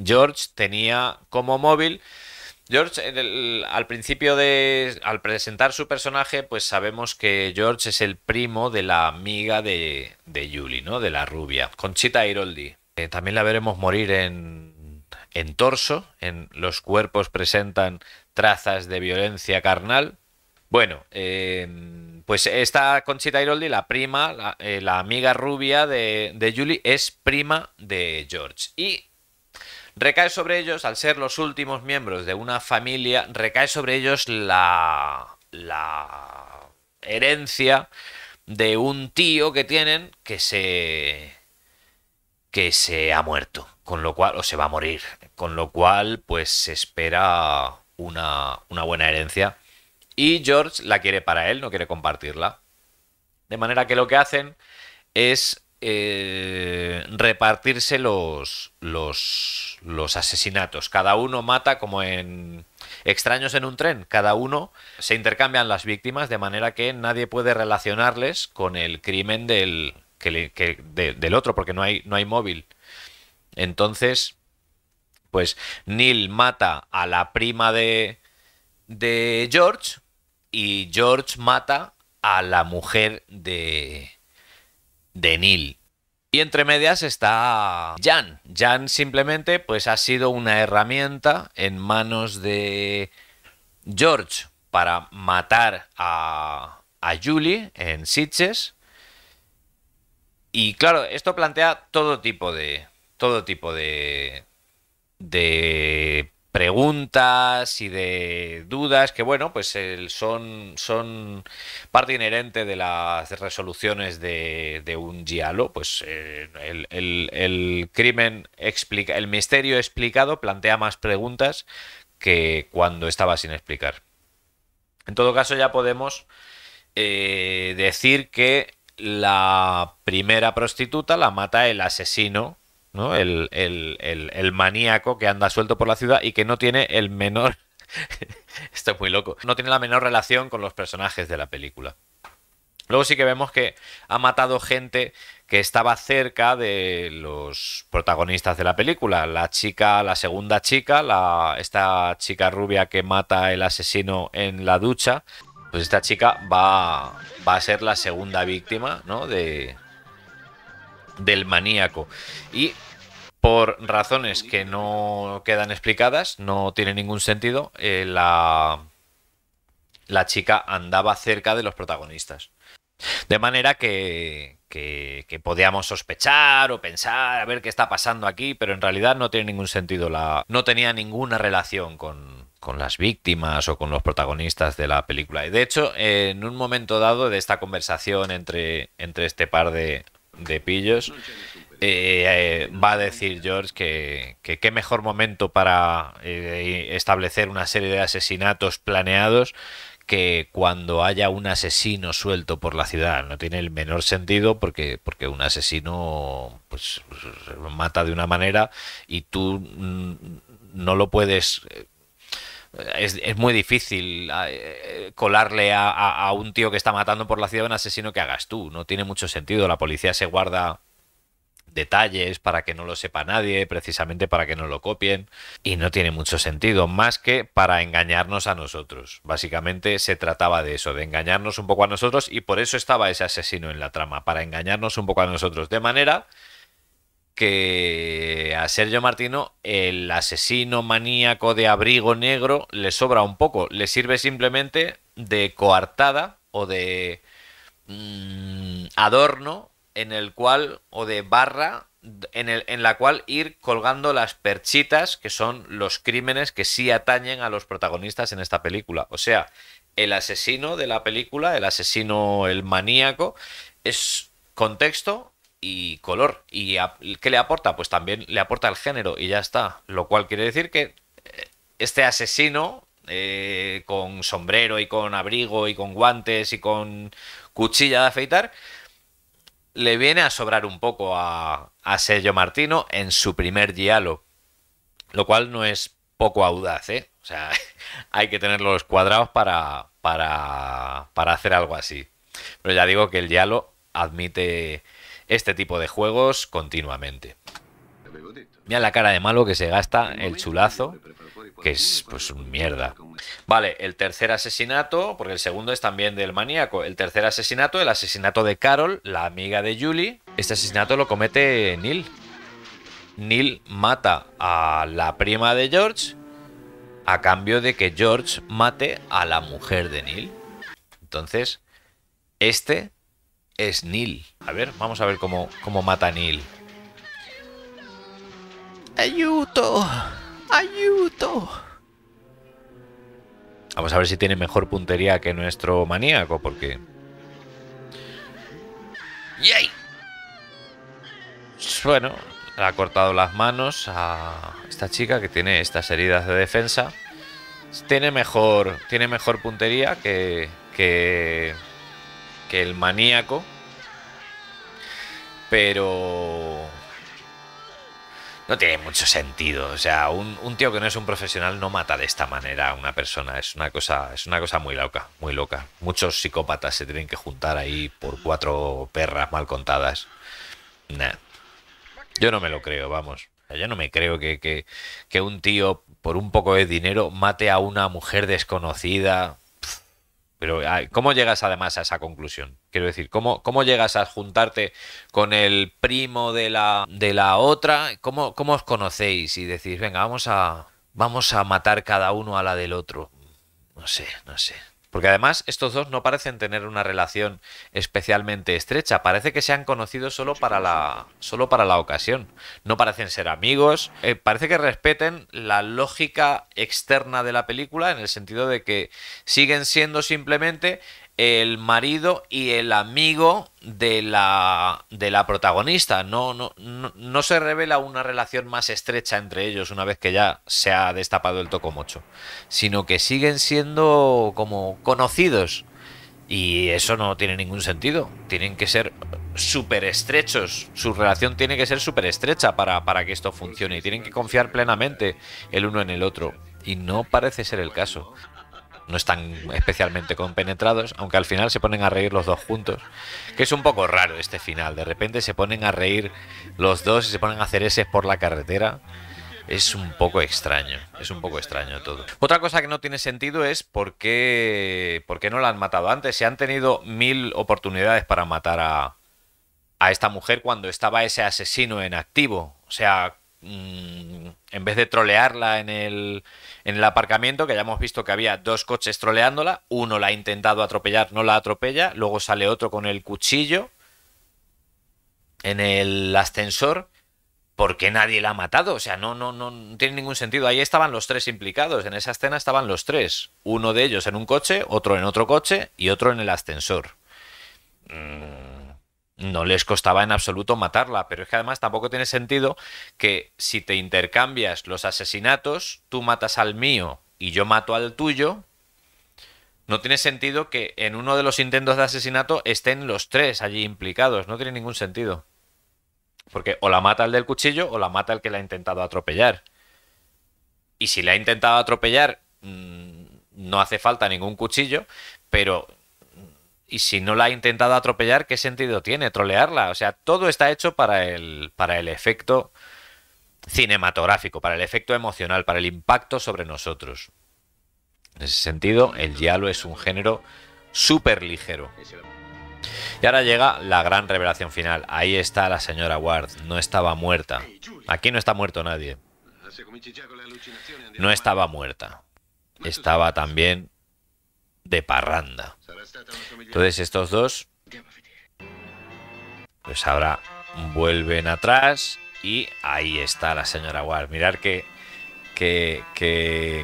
George tenía como móvil George, al principio de. al presentar su personaje, pues sabemos que George es el primo de la amiga de, de Julie, ¿no? De la rubia, Conchita Iroldi. Eh, también la veremos morir en, en torso. En los cuerpos presentan trazas de violencia carnal. Bueno, em, pues esta Conchita Iroldi, la prima, la, eh, amiga rubia de, Julie, es prima de George. Y recae sobre ellos, al ser los últimos miembros de una familia, recae sobre ellos la, la herencia de un tío que tienen que se que se ha muerto, con lo cual, o se va a morir, con lo cual, pues se espera una, una buena herencia y George la quiere para él, no quiere compartirla. De manera que lo que hacen es eh, repartirse los, los, asesinatos. Cada uno mata como en extraños en un tren. Cada uno se intercambian las víctimas de manera que nadie puede relacionarles con el crimen del, que del otro porque no hay, no hay móvil. Entonces, pues Neil mata a la prima de, de George y George mata a la mujer de, de Neil. Y entre medias está Jan. Jan simplemente pues ha sido una herramienta en manos de George para matar a, a Julie en Sitches. Y claro, esto plantea todo tipo de todo tipo de de preguntas y de dudas que, bueno, pues son, son parte inherente de las resoluciones de, de un giallo. Pues eh, el, el, crimen explica, el misterio explicado plantea más preguntas que cuando estaba sin explicar. En todo caso, ya podemos eh, decir que la primera prostituta la mata el asesino el, maníaco que anda suelto por la ciudad y que no tiene el menor... <laughs> Esto es muy loco. No tiene la menor relación con los personajes de la película. Luego sí que vemos que ha matado gente que estaba cerca de los protagonistas de la película. La chica, la segunda chica, esta chica rubia que mata el asesino en la ducha. Pues esta chica va, va a ser la segunda víctima, ¿no? De, del maníaco. Y por razones que no quedan explicadas, no tiene ningún sentido, eh, la, la chica andaba cerca de los protagonistas. De manera que, podíamos sospechar o pensar, a ver qué está pasando aquí, pero en realidad no tiene ningún sentido, la, no tenía ninguna relación con, las víctimas o con los protagonistas de la película. Y de hecho, en un momento dado de esta conversación entre, entre este par de, de pillos, eh, va a decir George que, qué mejor momento para eh, establecer una serie de asesinatos planeados que cuando haya un asesino suelto por la ciudad. No tiene el menor sentido porque, porque un asesino pues, mata de una manera y tú mm, no lo puedes... Eh, es, muy difícil colarle a, un tío que está matando por la ciudad un asesino que hagas tú. No tiene mucho sentido. La policía se guarda detalles para que no lo sepa nadie, precisamente para que no lo copien. Y no tiene mucho sentido, más que para engañarnos a nosotros. Básicamente se trataba de eso, de engañarnos un poco a nosotros y por eso estaba ese asesino en la trama, para engañarnos un poco a nosotros. De manera que a Sergio Martino el asesino maníaco de abrigo negro le sobra un poco, le sirve simplemente de coartada o de mm, adorno en el cual, o de barra, en, el, en la cual ir colgando las perchitas, que son los crímenes que sí atañen a los protagonistas en esta película. O sea, el asesino de la película, el asesino, el maníaco, es contexto y color. ¿Y qué le aporta? Pues también le aporta el género y ya está. Lo cual quiere decir que eh, este asesino, eh, con sombrero y con abrigo y con guantes y con cuchilla de afeitar, le viene a sobrar un poco a, a Sergio Martino en su primer diálogo, lo cual no es poco audaz, ¿eh? O sea, <laughs> hay que tener los cuadrados para, para, para hacer algo así. Pero ya digo que el diálogo admite este tipo de juegos continuamente. Mira la cara de malo que se gasta el chulazo que es pues mierda. Vale, el tercer asesinato, porque el segundo es también del maníaco. El tercer asesinato, el asesinato de Carol, la amiga de Julie. Este asesinato lo comete Neil. Neil mata a la prima de George a cambio de que George mate a la mujer de Neil. Entonces, este es Neil. A ver, vamos a ver cómo, cómo mata a Neil. Ayuto. ¡Ayuto! Vamos a ver si tiene mejor puntería que nuestro maníaco, porque... ¡Yay! Bueno, ha cortado las manos a esta chica que tiene estas heridas de defensa. Tiene mejor, tiene mejor puntería que, que, que el maníaco. Pero no tiene mucho sentido. O sea, un, tío que no es un profesional no mata de esta manera a una persona. Es una cosa, es una cosa muy loca, muy loca. Muchos psicópatas se tienen que juntar ahí por cuatro perras mal contadas. Nah. Yo no me lo creo, vamos. Yo no me creo que, que un tío por un poco de dinero mate a una mujer desconocida. Pero ah, ¿cómo llegas además a esa conclusión? Quiero decir, ¿cómo, cómo llegas a juntarte con el primo de la, de la otra? ¿Cómo, ¿Cómo os conocéis y decís, venga, vamos a, vamos a matar cada uno a la del otro? No sé, no sé. Porque además estos dos no parecen tener una relación especialmente estrecha. Parece que se han conocido solo para la, solo para la ocasión. No parecen ser amigos. Eh, parece que respeten la lógica externa de la película en el sentido de que siguen siendo simplemente el marido y el amigo de la, de la protagonista. No, no, no, se revela una relación más estrecha entre ellos una vez que ya se ha destapado el tocomocho, sino que siguen siendo como conocidos. Y eso no tiene ningún sentido. Tienen que ser súper estrechos. Su relación tiene que ser súper estrecha para, para que esto funcione. Y tienen que confiar plenamente el uno en el otro. Y no parece ser el caso no están especialmente compenetrados, aunque al final se ponen a reír los dos juntos, que es un poco raro este final, de repente se ponen a reír los dos y se ponen a hacer ese por la carretera. Es un poco extraño, es un poco extraño todo. Otra cosa que no tiene sentido es por qué, por qué no la han matado antes. Se han tenido mil oportunidades para matar a, a esta mujer cuando estaba ese asesino en activo. O sea, Mm, en vez de trolearla en el, en el aparcamiento, que ya hemos visto que había dos coches troleándola, uno la ha intentado atropellar, no la atropella, luego sale otro con el cuchillo en el ascensor. porque nadie la ha matado? O sea, no, no, no, tiene ningún sentido. Ahí estaban los tres implicados. En esa escena estaban los tres. Uno de ellos en un coche, otro en otro coche y otro en el ascensor. Mm, no les costaba en absoluto matarla, pero es que además tampoco tiene sentido que si te intercambias los asesinatos, tú matas al mío y yo mato al tuyo, no tiene sentido que en uno de los intentos de asesinato estén los tres allí implicados, no tiene ningún sentido. Porque o la mata el del cuchillo o la mata el que la ha intentado atropellar. Y si la ha intentado atropellar, mm, no hace falta ningún cuchillo, pero y si no la ha intentado atropellar, ¿qué sentido tiene trolearla? O sea, todo está hecho para el, para el efecto cinematográfico, para el efecto emocional, para el impacto sobre nosotros. En ese sentido, el diálogo es un género súper ligero. Y ahora llega la gran revelación final. Ahí está la señora Ward. No estaba muerta. Aquí no está muerto nadie. No estaba muerta. Estaba también de parranda. Entonces estos dos pues ahora vuelven atrás y ahí está la señora Ward. Mirar qué, qué,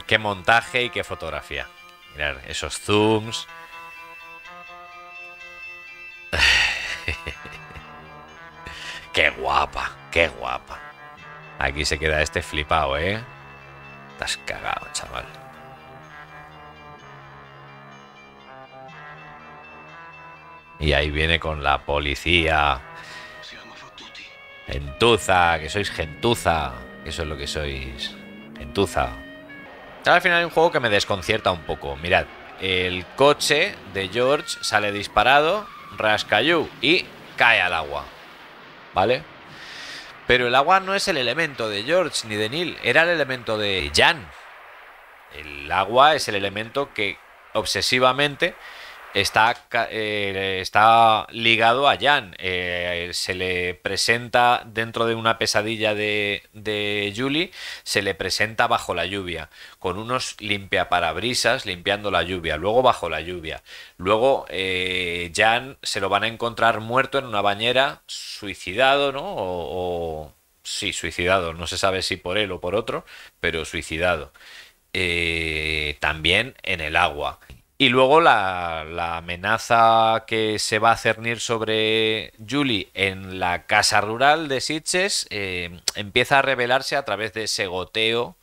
qué, montaje y qué fotografía. Mirar esos zooms. <laughs> qué guapa, qué guapa. Aquí se queda este flipado, ¿eh? Estás cagado, chaval. Y ahí viene con la policía. Gentuza, que sois gentuza. Eso es lo que sois. Gentuza. Al final hay un juego que me desconcierta un poco. Mirad, el coche de George sale disparado, rascayú y cae al agua. ¿Vale? Pero el agua no es el elemento de George ni de Neil, era el elemento de Jan. El agua es el elemento que obsesivamente eh, está, ligado a Jan. Eh, se le presenta dentro de una pesadilla de, de Julie, se le presenta bajo la lluvia, con unos limpiaparabrisas limpiando la lluvia, luego bajo la lluvia. Luego eh, Jan se lo van a encontrar muerto en una bañera, suicidado, ¿no? O, o, sí, suicidado, no se sabe si por él o por otro, pero suicidado. también en el agua. Y luego la, amenaza que se va a cernir sobre Julie en la casa rural de Sitges eh, empieza a revelarse a través de ese goteo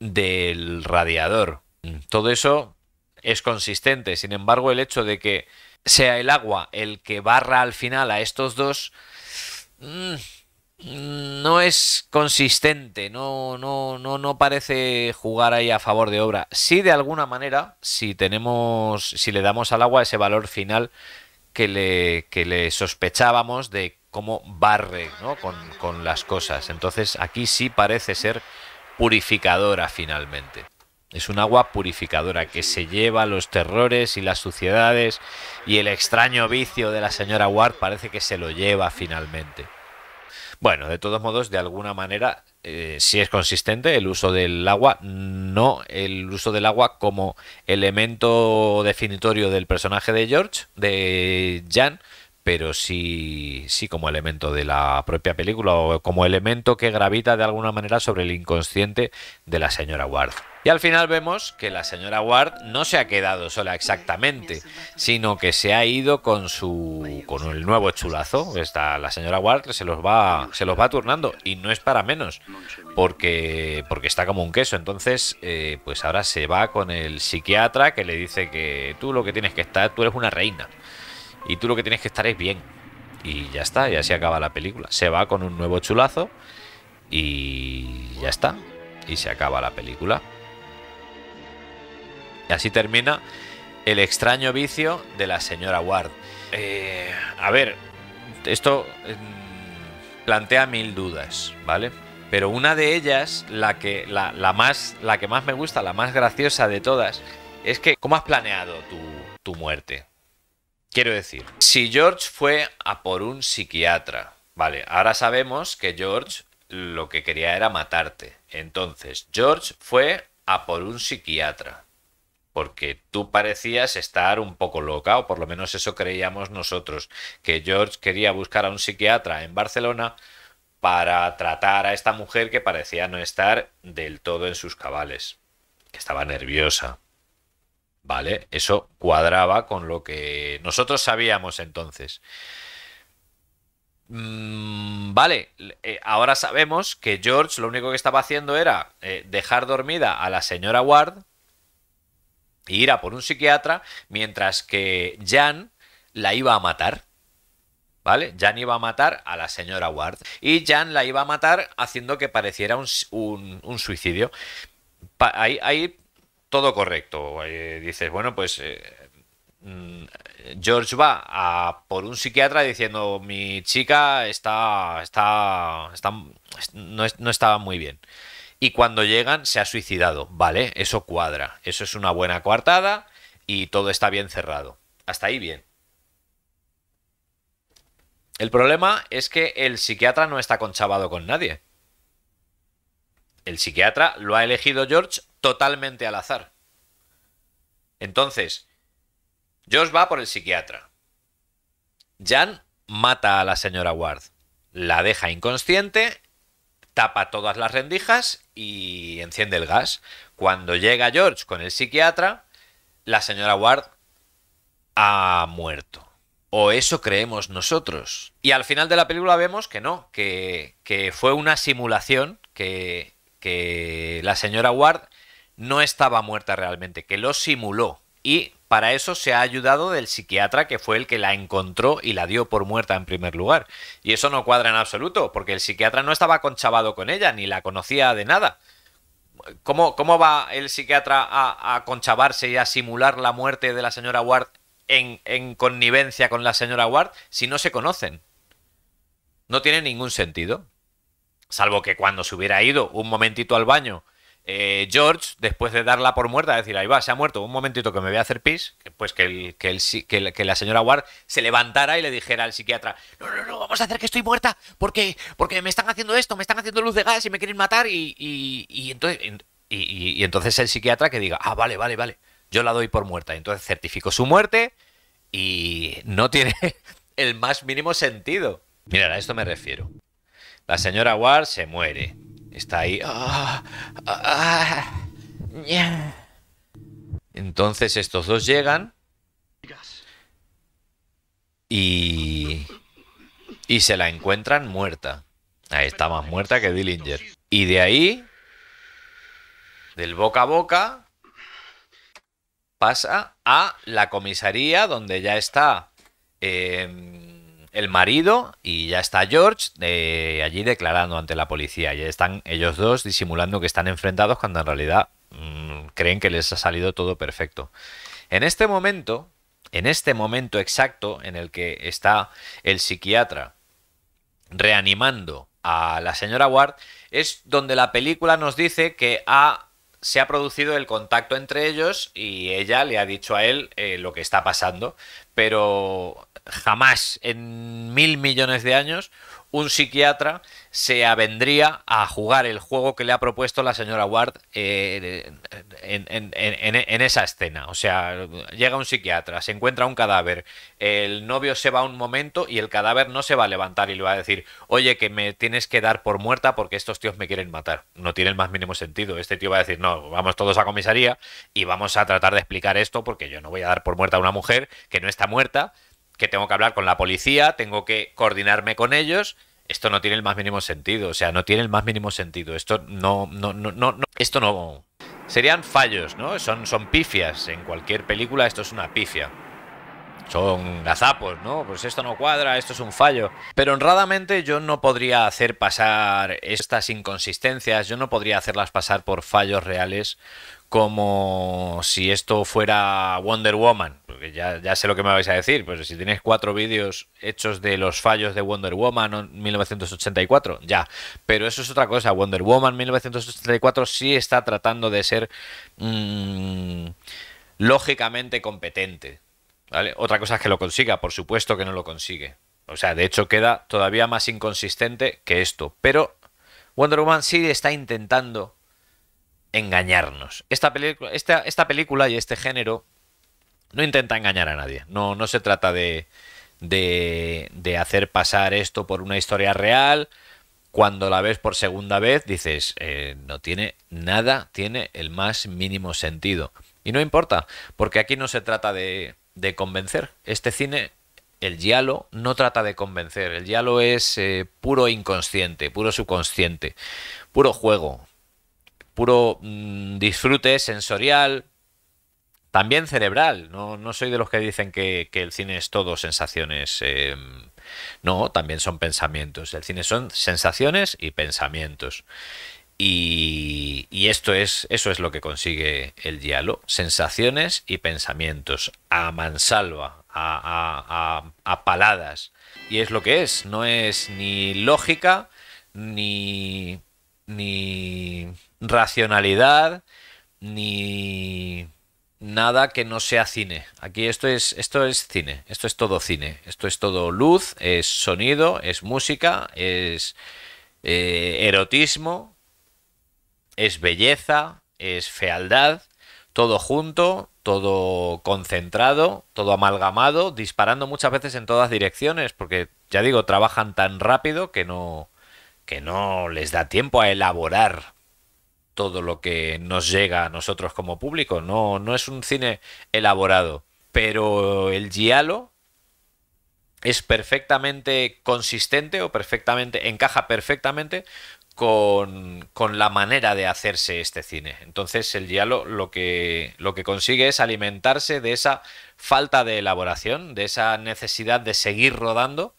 del radiador. Todo eso es consistente. Sin embargo, el hecho de que sea el agua el que barra al final a estos dos. Mm, no es consistente, no, no, no, no parece jugar ahí a favor de obra. Sí, de alguna manera, si tenemos, si le damos al agua ese valor final que le, que le sospechábamos de cómo barre ¿no? con, con las cosas. Entonces aquí sí parece ser purificadora finalmente. Es un agua purificadora que se lleva los terrores y las suciedades y el extraño vicio de la señora Ward parece que se lo lleva finalmente. Bueno, de todos modos, de alguna manera, eh, si es consistente el uso del agua, no el uso del agua como elemento definitorio del personaje de George, de Jan, pero sí, sí como elemento de la propia película o como elemento que gravita de alguna manera sobre el inconsciente de la señora Ward. Y al final vemos que la señora Ward no se ha quedado sola exactamente, sino que se ha ido con su con el nuevo chulazo. Está la señora Ward se los va se los va turnando y no es para menos, porque porque está como un queso. Entonces, eh, pues ahora se va con el psiquiatra que le dice que tú lo que tienes que estar, tú eres una reina. Y tú lo que tienes que estar es bien. Y ya está, y así acaba la película. Se va con un nuevo chulazo y ya está. Y se acaba la película. Y así termina el extraño vicio de la señora Ward. Eh, a ver, esto mm, plantea mil dudas, ¿vale? Pero una de ellas, la que, la, más, la que más me gusta, la más graciosa de todas, es que, ¿cómo has planeado tu, tu muerte? Quiero decir, si George fue a por un psiquiatra, vale, ahora sabemos que George lo que quería era matarte. Entonces, George fue a por un psiquiatra. Porque tú parecías estar un poco loca, o por lo menos eso creíamos nosotros, que George quería buscar a un psiquiatra en Barcelona para tratar a esta mujer que parecía no estar del todo en sus cabales, que estaba nerviosa, Vale, eso cuadraba con lo que nosotros sabíamos entonces. Mm, vale, eh, ahora sabemos que George lo único que estaba haciendo era eh, dejar dormida a la señora Ward e ir a por un psiquiatra, mientras que Jan la iba a matar. ¿Vale? Jan iba a matar a la señora Ward. Y Jan la iba a matar haciendo que pareciera un, suicidio. ahí, ahí todo correcto. Eh, dices, bueno, pues eh, mm, George va a por un psiquiatra diciendo mi chica está, está, no, estaba muy bien. Y cuando llegan se ha suicidado, ¿vale? Eso cuadra, eso es una buena coartada y todo está bien cerrado. Hasta ahí bien. El problema es que el psiquiatra no está conchabado con nadie. El psiquiatra lo ha elegido George totalmente al azar. Entonces, ...George va por el psiquiatra. Jan mata a la señora Ward, la deja inconsciente, tapa todas las rendijas y enciende el gas. Cuando llega George con el psiquiatra, la señora Ward ha muerto. O eso creemos nosotros. Y al final de la película vemos que no, que, que fue una simulación, que, que la señora Ward no estaba muerta realmente, que lo simuló. Y para eso se ha ayudado del psiquiatra que fue el que la encontró y la dio por muerta en primer lugar. Y eso no cuadra en absoluto, porque el psiquiatra no estaba conchavado con ella, ni la conocía de nada. ¿Cómo, cómo va el psiquiatra a, a, conchabarse y a simular la muerte de la señora Ward en connivencia con la señora Ward si no se conocen? No tiene ningún sentido. Salvo que cuando se hubiera ido un momentito al baño eh, George, después de darla por muerta, decir, ahí va, se ha muerto, un momentito que me voy a hacer pis, pues que, la señora Ward se levantara y le dijera al psiquiatra, no, no, no, vamos a hacer que estoy muerta, porque, porque me están haciendo esto, me están haciendo luz de gas y me quieren matar, y, entonces, entonces el psiquiatra que diga, ah, vale, vale, vale, yo la doy por muerta, y entonces certifico su muerte y no tiene <laughs> el más mínimo sentido. Mira, a esto me refiero. La señora Ward se muere Está ahí. Ah, ah, Entonces estos dos llegan y, y se la encuentran muerta. Ahí está más muerta que Dillinger. Y de ahí, del boca a boca, pasa a la comisaría donde ya está eh, el marido y ya está George eh, allí declarando ante la policía. Y están ellos dos disimulando que están enfrentados cuando en realidad mm, creen que les ha salido todo perfecto. En este momento, en este momento exacto en el que está el psiquiatra reanimando a la señora Ward, es donde la película nos dice que ha se ha producido el contacto entre ellos y ella le ha dicho a él eh, lo que está pasando. Pero jamás en mil millones de años un psiquiatra se avendría a jugar el juego que le ha propuesto la señora Ward eh, en, en, esa escena. O sea, llega un psiquiatra, se encuentra un cadáver, el novio se va un momento y el cadáver no se va a levantar y le va a decir, oye, que me tienes que dar por muerta porque estos tíos me quieren matar. No tiene el más mínimo sentido. Este tío va a decir, no, vamos todos a comisaría y vamos a tratar de explicar esto porque yo no voy a dar por muerta a una mujer que no está muerta, que tengo que hablar con la policía, tengo que coordinarme con ellos esto no tiene el más mínimo sentido. O sea, no tiene el más mínimo sentido. Esto no, no, no, no, esto no. Serían fallos, ¿no? Son, son pifias. En cualquier película esto es una pifia. Son gazapos, ¿no? Pues esto no cuadra, esto es un fallo. Pero honradamente yo no podría hacer pasar estas inconsistencias, yo no podría hacerlas pasar por fallos reales como si esto fuera Wonder Woman, porque ya, sé lo que me vais a decir, pues si tienes cuatro vídeos hechos de los fallos de Wonder Woman 1984, ya, pero eso es otra cosa, Wonder Woman 1984 sí está tratando de ser mm, lógicamente competente, ¿vale? Otra cosa es que lo consiga, por supuesto que no lo consigue. O sea, de hecho queda todavía más inconsistente que esto, pero Wonder Woman sí está intentando engañarnos. Esta, esta película y este género no intenta engañar a nadie. No, no se trata de, de, de, hacer pasar esto por una historia real. Cuando la ves por segunda vez dices, eh, no tiene nada, tiene el más mínimo sentido. Y no importa, porque aquí no se trata de, de convencer. Este cine, el Giallo, no trata de convencer. El Giallo es eh, puro inconsciente, puro subconsciente, puro juego, puro mm, disfrute sensorial, también cerebral. No, soy de los que dicen que, el cine es todo sensaciones. Em, no, también son pensamientos. El cine son sensaciones y pensamientos. Y, esto es, eso es lo que consigue el diálogo, sensaciones y pensamientos, a mansalva, a, a, paladas. Y es lo que es, no es ni lógica, ni, ni racionalidad, ni nada que no sea cine. Aquí esto es, esto es cine, esto es todo cine, esto es todo luz, es sonido, es música, es eh, erotismo, es belleza, es fealdad, todo junto, todo concentrado, todo amalgamado, disparando muchas veces en todas direcciones, porque ya digo, trabajan tan rápido que no, que no les da tiempo a elaborar todo lo que nos llega a nosotros como público. No, no es un cine elaborado, pero el Giallo es perfectamente consistente o perfectamente, encaja perfectamente con, con, la manera de hacerse este cine. Entonces el diálogo lo que, lo que consigue es alimentarse de esa falta de elaboración, de esa necesidad de seguir rodando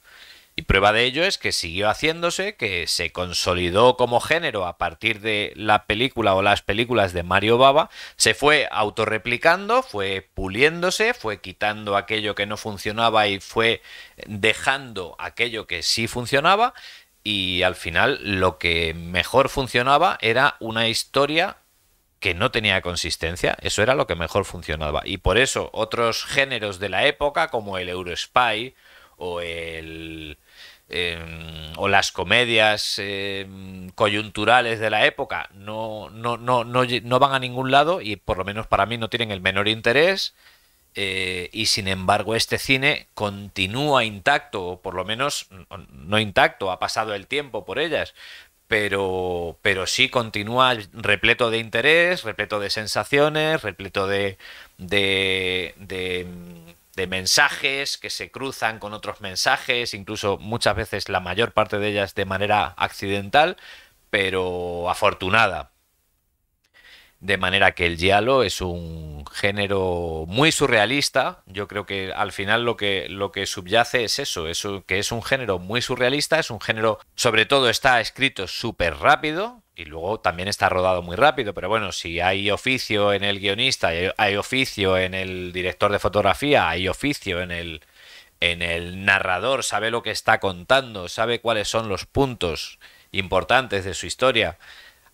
y prueba de ello es que siguió haciéndose, que se consolidó como género a partir de la película o las películas de Mario Baba, se fue autorreplicando, fue puliéndose, fue quitando aquello que no funcionaba y fue dejando aquello que sí funcionaba y al final lo que mejor funcionaba era una historia que no tenía consistencia, eso era lo que mejor funcionaba. Y por eso otros géneros de la época como el Eurospy o el Em, o las comedias em, coyunturales de la época no, no, van a ningún lado y por lo menos para mí no tienen el menor interés. Eh, y sin embargo este cine continúa intacto, o por lo menos no intacto, ha pasado el tiempo por ellas, pero, pero sí continúa repleto de interés, repleto de sensaciones, repleto de, de de mensajes que se cruzan con otros mensajes, incluso muchas veces la mayor parte de ellas de manera accidental, pero afortunada. De manera que el giallo es un género muy surrealista. Yo creo que al final lo que, lo que subyace es eso, eso, que es un género muy surrealista, es un género, sobre todo está escrito súper rápido, y luego también está rodado muy rápido, pero bueno, si hay oficio en el guionista, hay, oficio en el director de fotografía, hay oficio en el, en el narrador, sabe lo que está contando, sabe cuáles son los puntos importantes de su historia,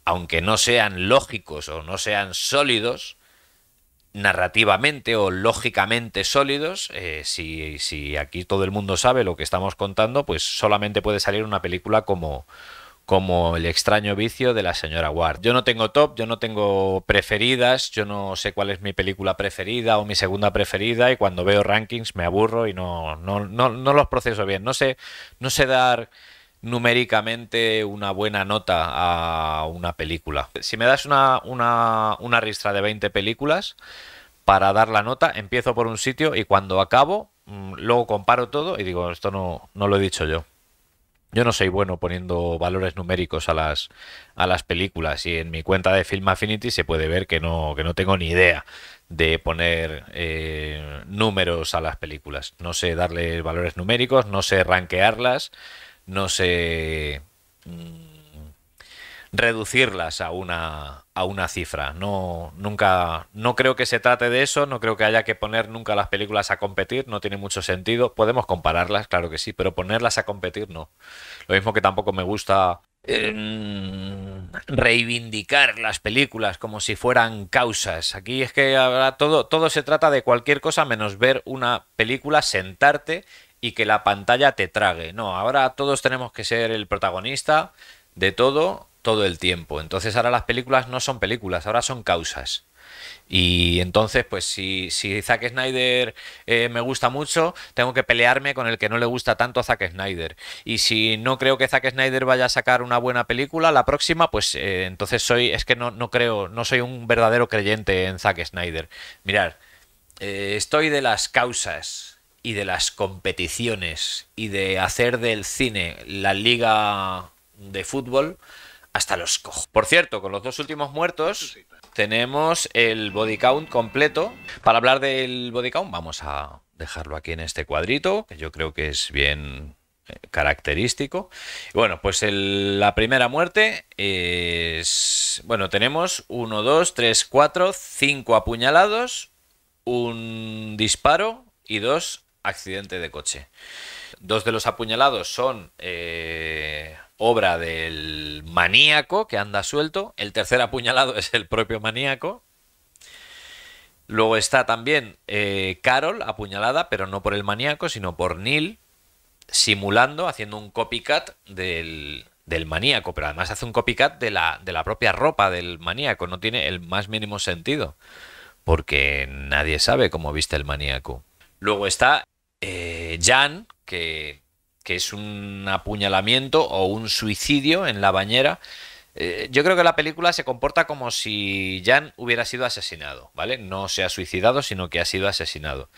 aunque no sean lógicos o no sean sólidos, narrativamente o lógicamente sólidos, eh, si, si aquí todo el mundo sabe lo que estamos contando, pues solamente puede salir una película como como el extraño vicio de la señora Ward. Yo no tengo top, yo no tengo preferidas, yo no sé cuál es mi película preferida o mi segunda preferida y cuando veo rankings me aburro y no, no, los proceso bien. No sé, no sé dar numéricamente una buena nota a una película. Si me das una, una, una ristra de 20 películas para dar la nota, empiezo por un sitio y cuando acabo, mm, luego comparo todo y digo, esto no, no lo he dicho yo. Yo no soy bueno poniendo valores numéricos a las, a las películas y en mi cuenta de Film Affinity se puede ver que no, que no tengo ni idea de poner eh, números a las películas. No sé darle valores numéricos, no sé rankearlas, no sé... Mm, reducirlas a una, a una cifra. No, nunca, no creo que se trate de eso, no creo que haya que poner nunca las películas a competir, no tiene mucho sentido. Podemos compararlas, claro que sí, pero ponerlas a competir no. Lo mismo que tampoco me gusta em, reivindicar las películas como si fueran causas. Aquí es que ahora todo, todo se trata de cualquier cosa menos ver una película, sentarte y que la pantalla te trague. No, ahora todos tenemos que ser el protagonista de todo todo el tiempo. Entonces ahora las películas no son películas, ahora son causas. Y entonces, pues si, si Zack Snyder eh, me gusta mucho, tengo que pelearme con el que no le gusta tanto a Zack Snyder. Y si no creo que Zack Snyder vaya a sacar una buena película, la próxima, pues eh, entonces soy, es que no, no, creo, no soy un verdadero creyente en Zack Snyder. Mirad, eh, estoy de las causas y de las competiciones y de hacer del cine la liga de fútbol hasta los cojo. Por cierto, con los dos últimos muertos tenemos el body count completo. Para hablar del body count vamos a dejarlo aquí en este cuadrito, que yo creo que es bien eh, característico. bueno, pues la primera muerte es... Bueno, tenemos 1, 2, 3, 4, 5 apuñalados, un disparo y dos accidente de coche. Dos de los apuñalados son eh, obra del maníaco que anda suelto. El tercer apuñalado <laughs> es el propio maníaco. Luego está también eh, Carol apuñalada, pero no por el maníaco, sino por Neil, simulando, haciendo un copycat del, maníaco, pero además hace un copycat de la, de la propia ropa del maníaco, no tiene el más mínimo sentido, porque nadie sabe cómo viste el maníaco. Luego está eh, Jan, que que es un apuñalamiento o un suicidio en la bañera. Eh, yo creo que la película se comporta como si Jan hubiera sido asesinado, ¿vale? No se ha suicidado, sino que ha sido asesinado.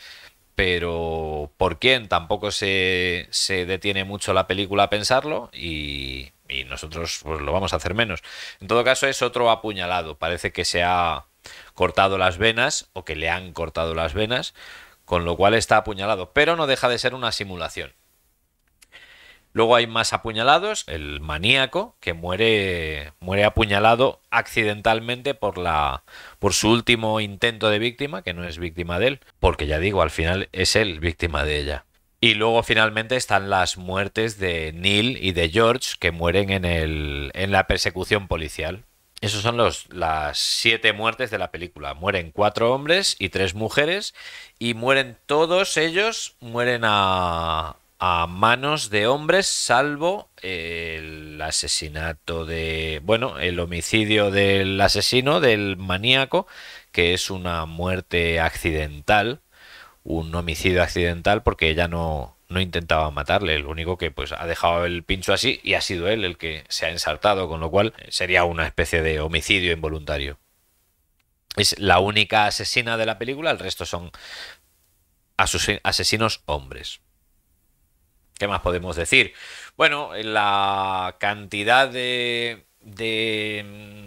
Pero por quién tampoco se, detiene mucho la película a pensarlo y, nosotros pues, lo vamos a hacer menos. En todo caso es otro apuñalado, parece que se ha cortado las venas o que le han cortado las venas, con lo cual está apuñalado, pero no deja de ser una simulación. Luego hay más apuñalados, el maníaco, que muere, muere apuñalado accidentalmente por, la, por su último intento de víctima, que no es víctima de él, porque ya digo, al final es él víctima de ella. Y luego finalmente están las muertes de Neil y de George, que mueren en, el, en la persecución policial. Esas son los, las siete muertes de la película. Mueren cuatro hombres y tres mujeres y mueren todos ellos, mueren a, a manos de hombres, salvo el asesinato de, bueno, el homicidio del asesino, del maníaco, que es una muerte accidental, un homicidio accidental porque ella no, intentaba matarle, el único que pues ha dejado el pincho así y ha sido él el que se ha ensartado, con lo cual sería una especie de homicidio involuntario. Es la única asesina de la película, el resto son asesinos hombres. ¿Qué más podemos decir? Bueno, la cantidad de,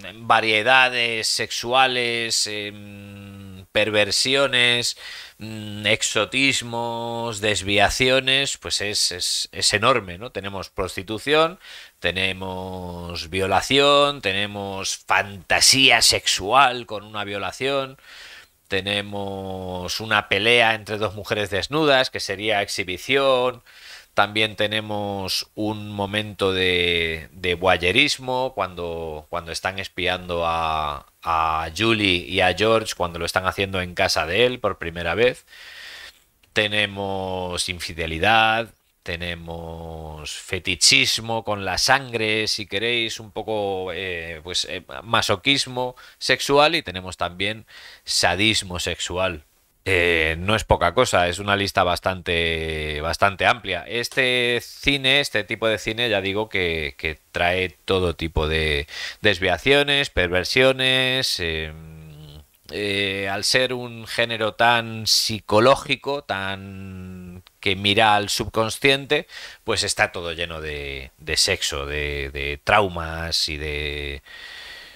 mm, variedades sexuales, em, perversiones, mm, exotismos, desviaciones, pues es, es, enorme, ¿no? Tenemos prostitución, tenemos violación, tenemos fantasía sexual con una violación, tenemos una pelea entre dos mujeres desnudas, que sería exhibición, también tenemos un momento de, de cuando, cuando están espiando a, Julie y a George cuando lo están haciendo en casa de él por primera vez. Tenemos infidelidad, tenemos fetichismo con la sangre, si queréis, un poco eh, pues, eh, masoquismo sexual y tenemos también sadismo sexual. Eh, no es poca cosa, es una lista bastante, bastante amplia. Este cine, este tipo de cine, ya digo que, trae todo tipo de desviaciones, perversiones. Em, eh, al ser un género tan psicológico, tan que mira al subconsciente, pues está todo lleno de, sexo, de, de traumas y de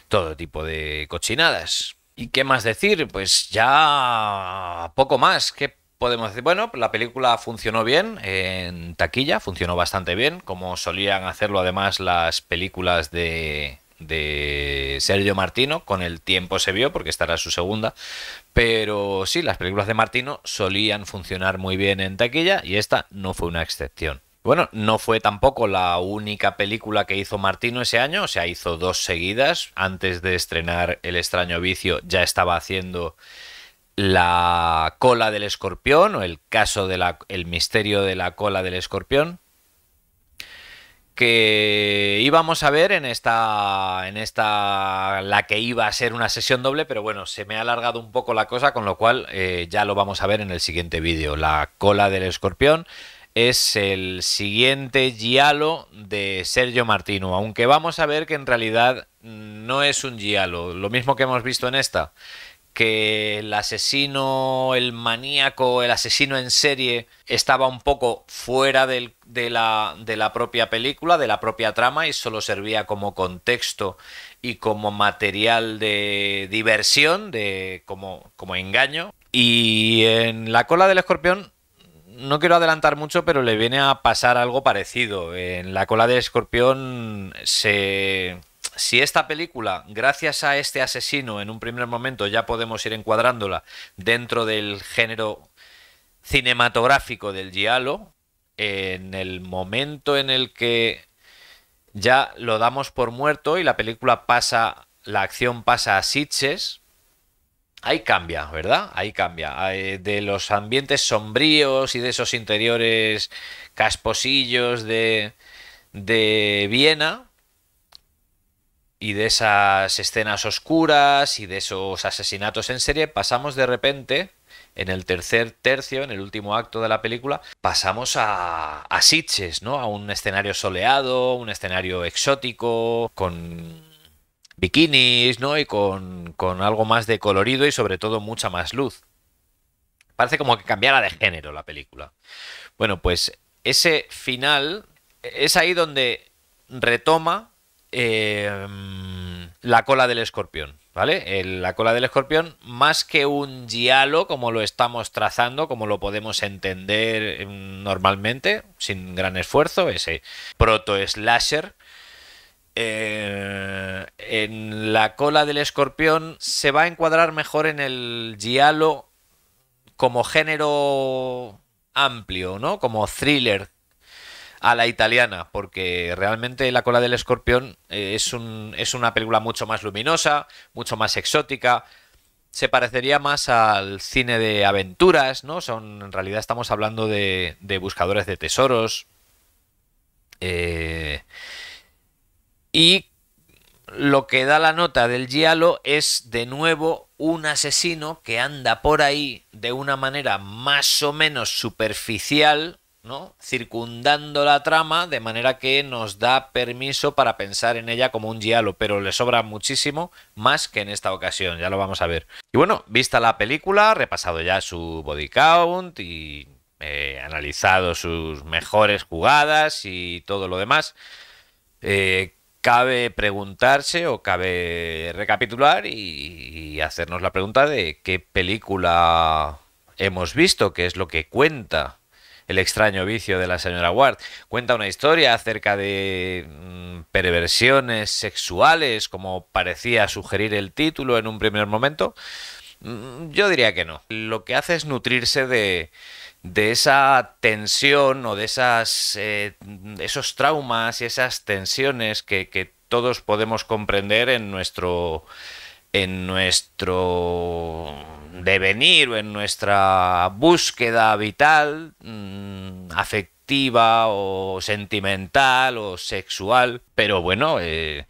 todo tipo de cochinadas. ¿Y qué más decir? Pues ya poco más. ¿Qué podemos decir? Bueno, la película funcionó bien en taquilla, funcionó bastante bien, como solían hacerlo además las películas de, de Sergio Martino, con el tiempo se vio porque esta era su segunda, pero sí, las películas de Martino solían funcionar muy bien en taquilla y esta no fue una excepción. Bueno, no fue tampoco la única película que hizo Martino ese año, o sea, hizo dos seguidas. Antes de estrenar El extraño vicio ya estaba haciendo La cola del escorpión o el caso de misterio de la cola del escorpión, que íbamos a ver en esta, en esta, la que iba a ser una sesión doble, pero bueno, se me ha alargado un poco la cosa, con lo cual eh, ya lo vamos a ver en el siguiente vídeo, la cola del escorpión, es el siguiente giallo de Sergio Martino, aunque vamos a ver que en realidad no es un giallo, lo mismo que hemos visto en esta, que el asesino, el maníaco, el asesino en serie estaba un poco fuera de, la, de la propia película, de la propia trama y solo servía como contexto y como material de diversión, de, como, como engaño. Y en La cola del escorpión no quiero adelantar mucho, pero le viene a pasar algo parecido. En la cola de escorpión se... Si esta película, gracias a este asesino, en un primer momento ya podemos ir encuadrándola dentro del género cinematográfico del diálogo, en el momento en el que ya lo damos por muerto y la película pasa, la acción pasa a Sitches, Ahí cambia, ¿verdad? Ahí cambia. Ah, eh, de los ambientes sombríos y de esos interiores casposillos de, de Viena y de esas escenas oscuras y de esos asesinatos en serie, pasamos de repente, en el tercer tercio, en el último acto de la película, pasamos a, a Sitges, ¿no? A un escenario soleado, un escenario exótico, con bikinis, ¿no? Y con, algo más de colorido y sobre todo mucha más luz. Parece como que cambiara de género la película. Bueno, pues ese final es ahí donde retoma em, la cola del escorpión, ¿vale? la cola del escorpión, más que un diálogo como lo estamos trazando, como lo podemos entender em, normalmente, sin gran esfuerzo, ese proto-slasher eh, en la cola del escorpión se va a encuadrar mejor en el giallo como género amplio, ¿no? Como thriller a la italiana, porque realmente La cola del escorpión eh, es, una película mucho más luminosa, mucho más exótica, se parecería más al cine de aventuras, ¿no? en realidad estamos hablando de, de buscadores de tesoros. Eh, y lo que da la nota del Giallo es de nuevo un asesino que anda por ahí de una manera más o menos superficial, ¿no? circundando la trama de manera que nos da permiso para pensar en ella como un giallo, pero le sobra muchísimo más que en esta ocasión, ya lo vamos a ver. Y bueno, vista la película, repasado ya su body count y eh, analizado sus mejores jugadas y todo lo demás, eh, cabe preguntarse o cabe recapitular y, hacernos la pregunta de qué película hemos visto, qué es lo que cuenta el extraño vicio de la señora Ward. Cuenta una historia acerca de mm, perversiones sexuales, como parecía sugerir el título en un primer momento. Mm, yo diría que no. Lo que hace es nutrirse de, de esa tensión o de esas, eh, esos traumas y esas tensiones que, todos podemos comprender en nuestro, en nuestro devenir o en nuestra búsqueda vital, mm, afectiva o sentimental o sexual. Pero bueno, eh,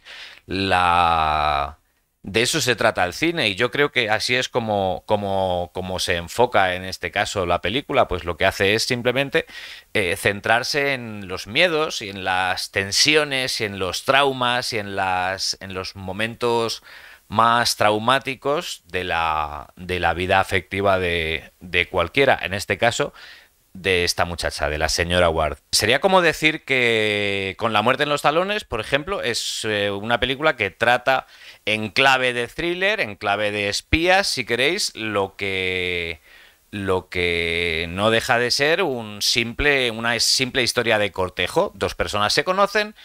la de eso se trata el cine y yo creo que así es como, como, como, se enfoca en este caso la película, pues lo que hace es simplemente eh, centrarse en los miedos y en las tensiones y en los traumas y en, las, en los momentos más traumáticos de la, de la vida afectiva de, de cualquiera. En este caso, de esta muchacha, de la señora Ward. Sería como decir que Con la muerte en los talones, por ejemplo, es eh, una película que trata en clave de thriller, en clave de espías, si queréis, lo que lo que no deja de ser un simple, una simple historia de cortejo. Dos personas se conocen,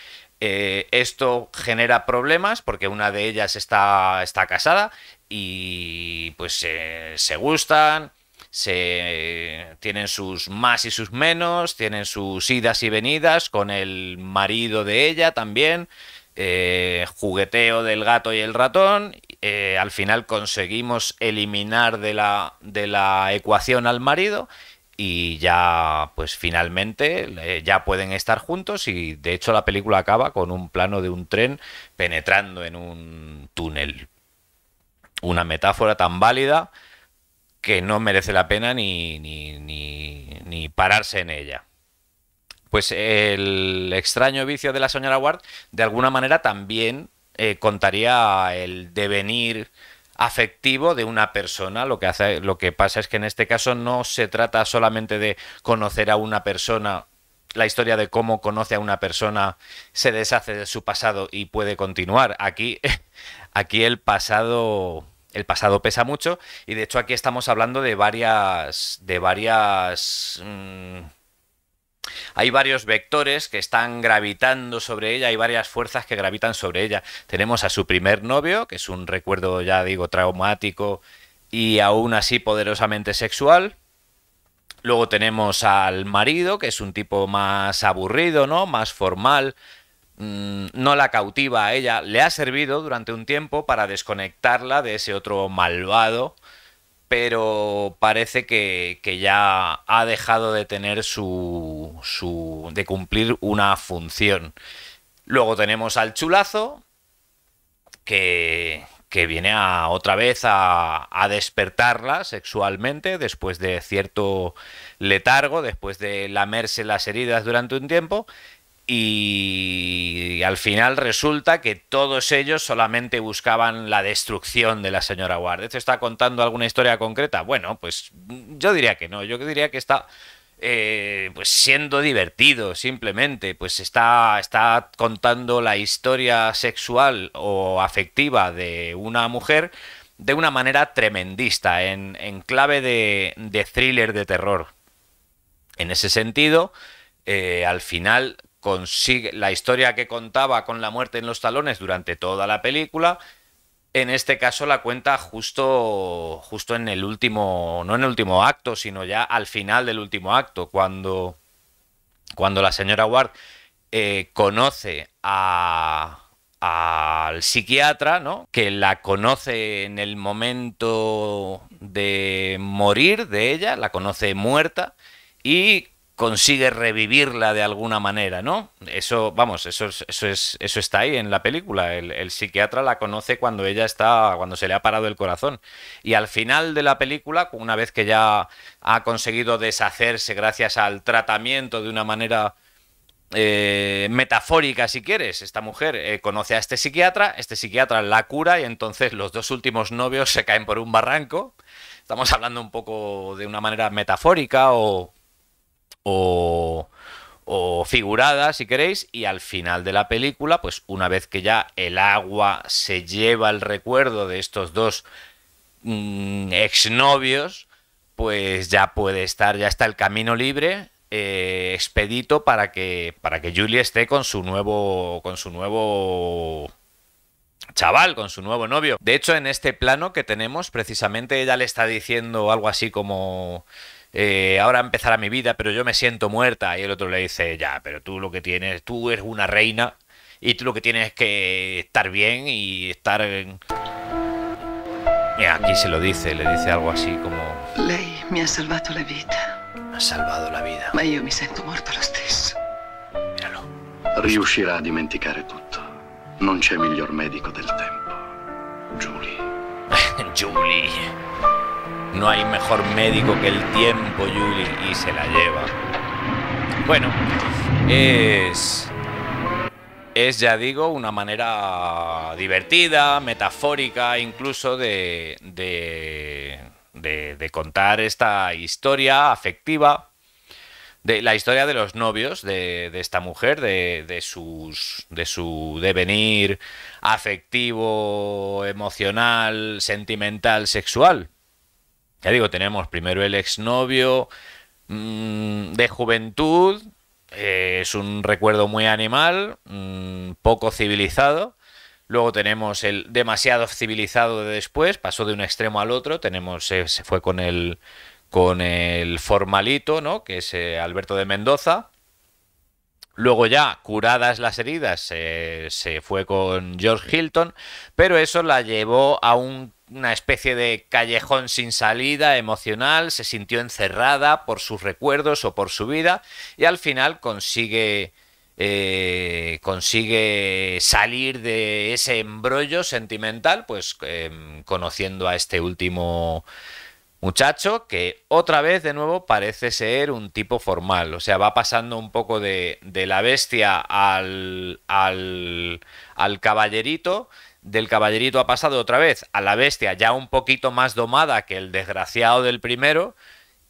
eh, esto genera problemas porque una de ellas está, está casada y pues eh, se gustan, se tienen sus más y sus menos, tienen sus idas y venidas con el marido de ella también, eh, jugueteo del gato y el ratón. Eh, al final conseguimos eliminar de la, ecuación al marido y ya pues finalmente eh, ya pueden estar juntos y de hecho la película acaba con un plano de un tren penetrando en un túnel. Una metáfora tan válida que no merece la pena ni, ni, ni, pararse en ella. Pues el extraño vicio de la señora Ward, de alguna manera también eh, contaría el devenir afectivo de una persona. Lo que, hace, lo que pasa es que en este caso no se trata solamente de conocer a una persona, la historia de cómo conoce a una persona, se deshace de su pasado y puede continuar. Aquí, <laughs> aquí el pasado el pasado pesa mucho y de hecho aquí estamos hablando de varias, de varias... Mm, hay varios vectores que están gravitando sobre ella, hay varias fuerzas que gravitan sobre ella. Tenemos a su primer novio, que es un recuerdo, ya digo, traumático y aún así poderosamente sexual. Luego tenemos al marido, que es un tipo más aburrido, ¿no? Más formal, Mm, no la cautiva a ella, le ha servido durante un tiempo para desconectarla de ese otro malvado, pero parece que, ya ha dejado de tener su, su, de cumplir una función. Luego tenemos al chulazo, que, que viene a, otra vez a, a, despertarla sexualmente después de cierto letargo, después de lamerse las heridas durante un tiempo, y al final resulta que todos ellos solamente buscaban la destrucción de la señora Ward. ¿Esto está contando alguna historia concreta? Bueno, pues yo diría que no, yo diría que está eh, pues siendo divertido simplemente, pues está, está contando la historia sexual o afectiva de una mujer de una manera tremendista, en, clave de, de thriller de terror. En ese sentido, eh, al final consigue la historia que contaba con la muerte en los talones durante toda la película. En este caso la cuenta justo, justo en el último, no en el último acto, sino ya al final del último acto, cuando, cuando la señora Ward eh, conoce al psiquiatra, ¿no? Que la conoce en el momento de morir de ella, la conoce muerta y consigue revivirla de alguna manera, ¿no? Eso, vamos, eso, eso, eso está ahí en la película. El, psiquiatra la conoce cuando ella está, cuando se le ha parado el corazón. Y al final de la película, una vez que ya ha conseguido deshacerse gracias al tratamiento de una manera eh, metafórica, si quieres, esta mujer eh, conoce a este psiquiatra, este psiquiatra la cura y entonces los dos últimos novios se caen por un barranco. Estamos hablando un poco de una manera metafórica o o, figurada, si queréis, y al final de la película, pues una vez que ya el agua se lleva el recuerdo de estos dos mm, exnovios, pues ya puede estar, ya está el camino libre, eh, expedito para que, para que Julie esté con su nuevo, con su nuevo chaval, con su nuevo novio. De hecho, en este plano que tenemos, precisamente ella le está diciendo algo así como... Eh, ahora empezará mi vida, pero yo me siento muerta. Y el otro le dice, ya, pero tú lo que tienes, tú eres una reina y tú lo que tienes es que estar bien y estar... En... aquí se lo dice, le dice algo así como... Ley me ha salvado la vida. ha salvado la vida. Ma yo me siento muerto lo stesso. Míralo. Riuscirá a dimenticar tutto. Non c'è miglior medico del tiempo Julie. <laughs> Julie. No hay mejor médico que el tiempo, Juli, y se la lleva. Bueno, es. Es, ya digo, una manera divertida, metafórica, incluso de, de, contar esta historia afectiva, de la historia de los novios de, esta mujer, de, de su devenir afectivo, emocional, sentimental, sexual. Ya digo, tenemos primero el exnovio mm, de juventud, eh, es un recuerdo muy animal, mm, poco civilizado. Luego tenemos el demasiado civilizado de después, pasó de un extremo al otro, tenemos, se fue con el, con el formalito, ¿no? que es eh, Alberto de Mendoza, Luego ya, curadas las heridas, se fue con George Hilton, pero eso la llevó a una especie de callejón sin salida emocional, se sintió encerrada por sus recuerdos o por su vida y al final consigue, eh, consigue salir de ese embrollo sentimental, pues em, conociendo a este último Muchacho que otra vez de nuevo parece ser un tipo formal, o sea, va pasando un poco de, la bestia al, al, al caballerito, del caballerito ha pasado otra vez a la bestia ya un poquito más domada que el desgraciado del primero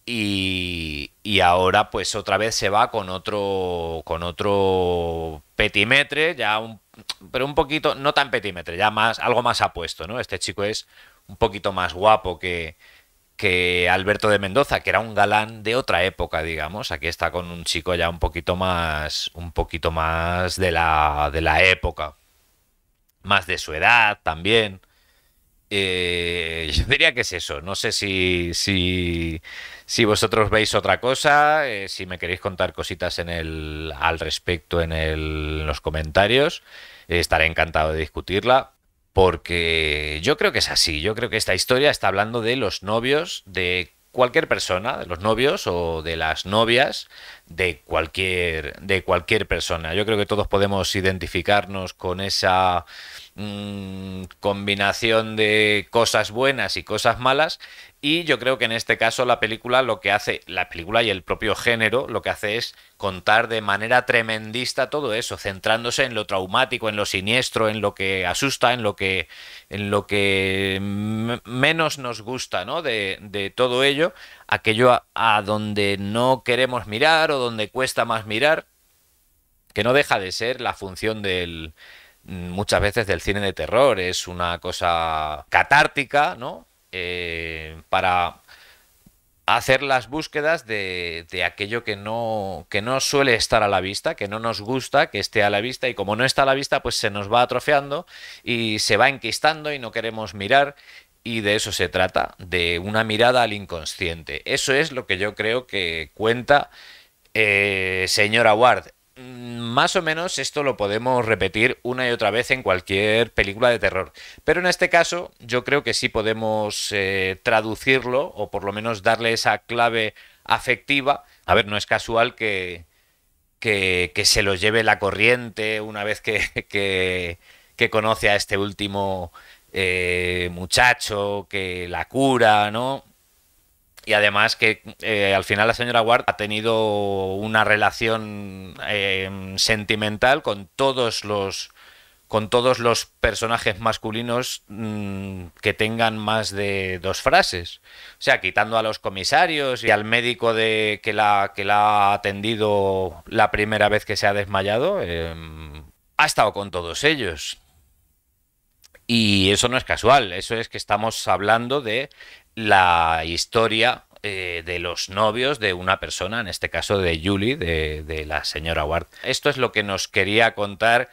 y, y, ahora pues otra vez se va con otro con otro petimetre ya pero un poquito no tan petimetre ya más algo más apuesto no este chico es un poquito más guapo que que Alberto de Mendoza, que era un galán de otra época, digamos. Aquí está con un chico ya un poquito más. un poquito más de la. de la época. Más de su edad también. Eh, yo diría que es eso. No sé si, si, si vosotros veis otra cosa, eh, si me queréis contar cositas en el, al respecto en, el, los comentarios, estaré encantado de discutirla porque yo creo que es así, yo creo que esta historia está hablando de los novios de cualquier persona, de los novios o de las novias de cualquier de cualquier persona. Yo creo que todos podemos identificarnos con esa mm, combinación de cosas buenas y cosas malas y yo creo que en este caso la película lo que hace, la película y el propio género lo que hace es contar de manera tremendista todo eso, centrándose en lo traumático, en lo siniestro, en lo que asusta, en lo que, en lo que menos nos gusta ¿no? de, todo ello, aquello a, donde no queremos mirar o donde cuesta más mirar, que no deja de ser la función del mm, muchas veces del cine de terror, es una cosa catártica, ¿no? Eh, para hacer las búsquedas de, aquello que no, que no suele estar a la vista, que no nos gusta que esté a la vista y como no está a la vista pues se nos va atrofiando y se va enquistando y no queremos mirar y de eso se trata, de una mirada al inconsciente. Eso es lo que yo creo que cuenta eh, señora Ward Mm, más o menos esto lo podemos repetir una y otra vez en cualquier película de terror. Pero en este caso yo creo que sí podemos eh, traducirlo o por lo menos darle esa clave afectiva. A ver, no es casual que, que, se lo lleve la corriente una vez que, <laughs> que, conoce a este último eh, muchacho, que la cura, ¿no? Y además que eh, al final la señora Ward ha tenido una relación eh, sentimental con todos los con todos los personajes masculinos mm, que tengan más de dos frases. O sea, quitando a los comisarios y al médico de que la que la ha atendido la primera vez que se ha desmayado, eh, ha estado con todos ellos. Y eso no es casual, eso es que estamos hablando de la historia eh, de los novios de una persona, en este caso de Julie, de, la señora Ward. Esto es lo que nos quería contar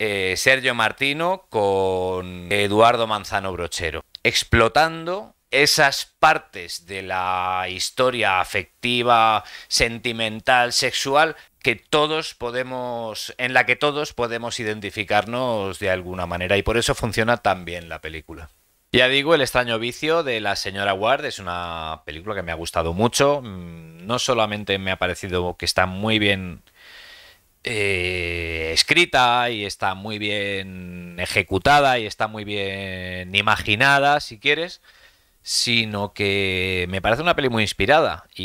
eh, Sergio Martino con Eduardo Manzano Brochero, explotando esas partes de la historia afectiva, sentimental, sexual, todos podemos, en la que todos podemos identificarnos de alguna manera y por eso funciona tan bien la película. Ya digo, El extraño vicio de la señora Ward es una película que me ha gustado mucho. Mm, no solamente me ha parecido que está muy bien eh, escrita y está muy bien ejecutada y está muy bien imaginada, si quieres, sino que me parece una peli muy inspirada. E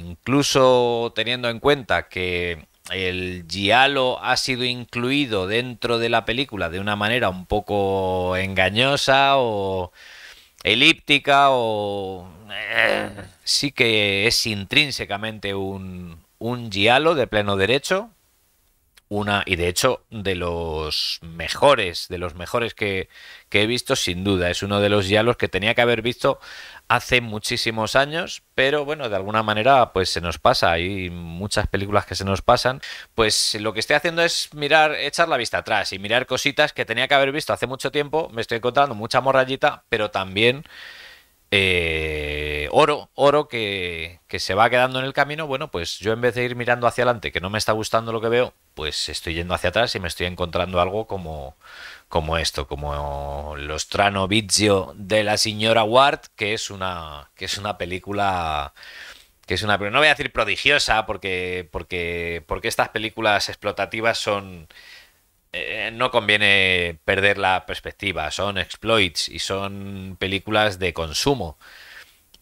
incluso teniendo en cuenta que el Giallo ha sido incluido dentro de la película de una manera un poco engañosa o elíptica o... Eh, sí que es intrínsecamente un, un Giallo de pleno derecho, una, y de hecho de los mejores, de los mejores que, he visto, sin duda, es uno de los los que tenía que haber visto hace muchísimos años, pero bueno, de alguna manera pues se nos pasa, hay muchas películas que se nos pasan, pues lo que estoy haciendo es mirar, echar la vista atrás y mirar cositas que tenía que haber visto hace mucho tiempo, me estoy encontrando mucha morrayita, pero también... Eh, oro, oro que, que se va quedando en el camino, bueno, pues yo en vez de ir mirando hacia adelante, que no me está gustando lo que veo, pues estoy yendo hacia atrás y me estoy encontrando algo como, como esto, como Los Trano Vizio de la señora Ward, que es una, que es una película que es una no voy a decir prodigiosa porque porque porque estas películas explotativas son eh, no conviene perder la perspectiva, son exploits y son películas de consumo,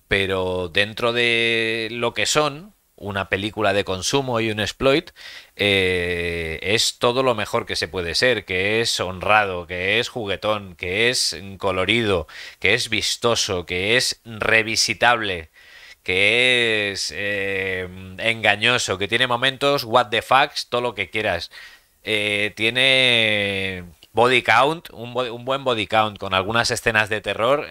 pero dentro de lo que son una película de consumo y un exploit, eh, es todo lo mejor que se puede ser, que es honrado, que es juguetón, que es colorido, que es vistoso, que es revisitable, que es eh, engañoso, que tiene momentos what the fuck todo lo que quieras. Eh, tiene body count, un, buen body count, con algunas escenas de terror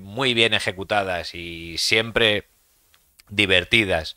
muy bien ejecutadas y siempre divertidas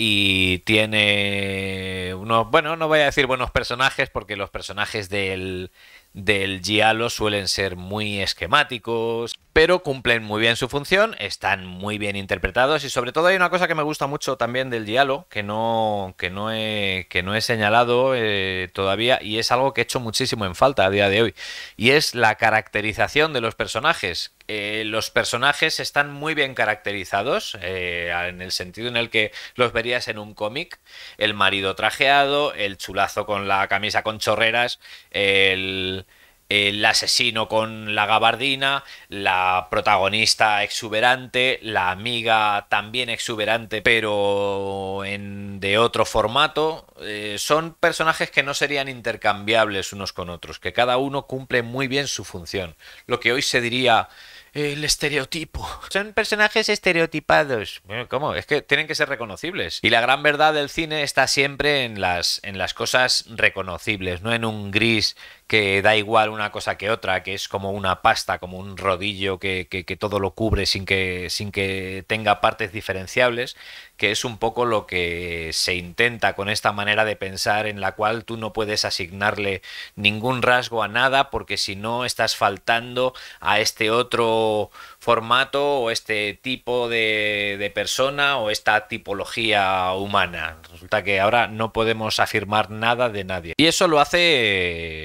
y tiene unos, bueno, no voy a decir buenos personajes porque los personajes del, del Giallo suelen ser muy esquemáticos, pero cumplen muy bien su función, están muy bien interpretados y sobre todo hay una cosa que me gusta mucho también del diálogo que no, que no, he, que no he señalado eh, todavía y es algo que he hecho muchísimo en falta a día de hoy y es la caracterización de los personajes. Eh, los personajes están muy bien caracterizados eh, en el sentido en el que los verías en un cómic. El marido trajeado, el chulazo con la camisa con chorreras, el el asesino con la gabardina, la protagonista exuberante, la amiga también exuberante, pero en, de otro formato. Eh, son personajes que no serían intercambiables unos con otros, que cada uno cumple muy bien su función. Lo que hoy se diría el estereotipo. Son personajes estereotipados. ¿Cómo? Es que tienen que ser reconocibles. Y la gran verdad del cine está siempre en las, en las cosas reconocibles, no en un gris que da igual una cosa que otra, que es como una pasta, como un rodillo que, que, todo lo cubre sin que, sin que tenga partes diferenciables, que es un poco lo que se intenta con esta manera de pensar en la cual tú no puedes asignarle ningún rasgo a nada porque si no estás faltando a este otro formato o este tipo de, persona o esta tipología humana. Resulta que ahora no podemos afirmar nada de nadie. Y eso lo hace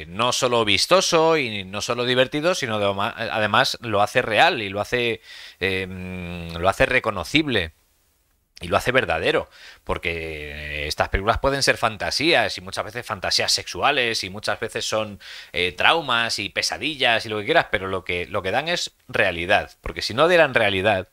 eh, no solo vistoso y no solo divertido, sino además lo hace real y lo hace, eh, lo hace reconocible. Y lo hace verdadero, porque estas películas pueden ser fantasías y muchas veces fantasías sexuales y muchas veces son eh, traumas y pesadillas y lo que quieras, pero lo que, lo que dan es realidad, porque si no dieran realidad,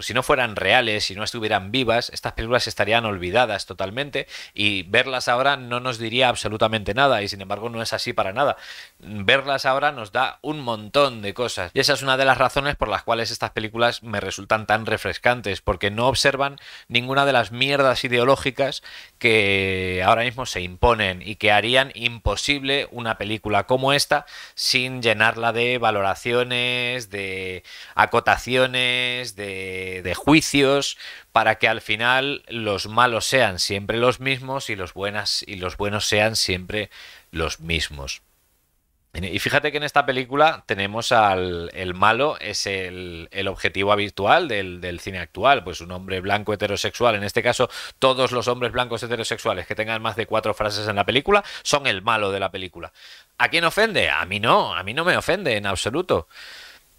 si no fueran reales, si no estuvieran vivas, estas películas estarían olvidadas totalmente y verlas ahora no nos diría absolutamente nada y sin embargo no es así para nada. Verlas ahora nos da un montón de cosas y esa es una de las razones por las cuales estas películas me resultan tan refrescantes porque no observan ninguna de las mierdas ideológicas que ahora mismo se imponen y que harían imposible una película como esta sin llenarla de valoraciones, de acotaciones, de de, juicios para que al final los malos sean siempre los mismos y los, buenas, y los buenos sean siempre los mismos. Y fíjate que en esta película tenemos al el malo, es el, objetivo habitual del, cine actual, pues un hombre blanco heterosexual. En este caso, todos los hombres blancos heterosexuales que tengan más de cuatro frases en la película son el malo de la película. ¿A quién ofende? A mí no, a mí no me ofende en absoluto.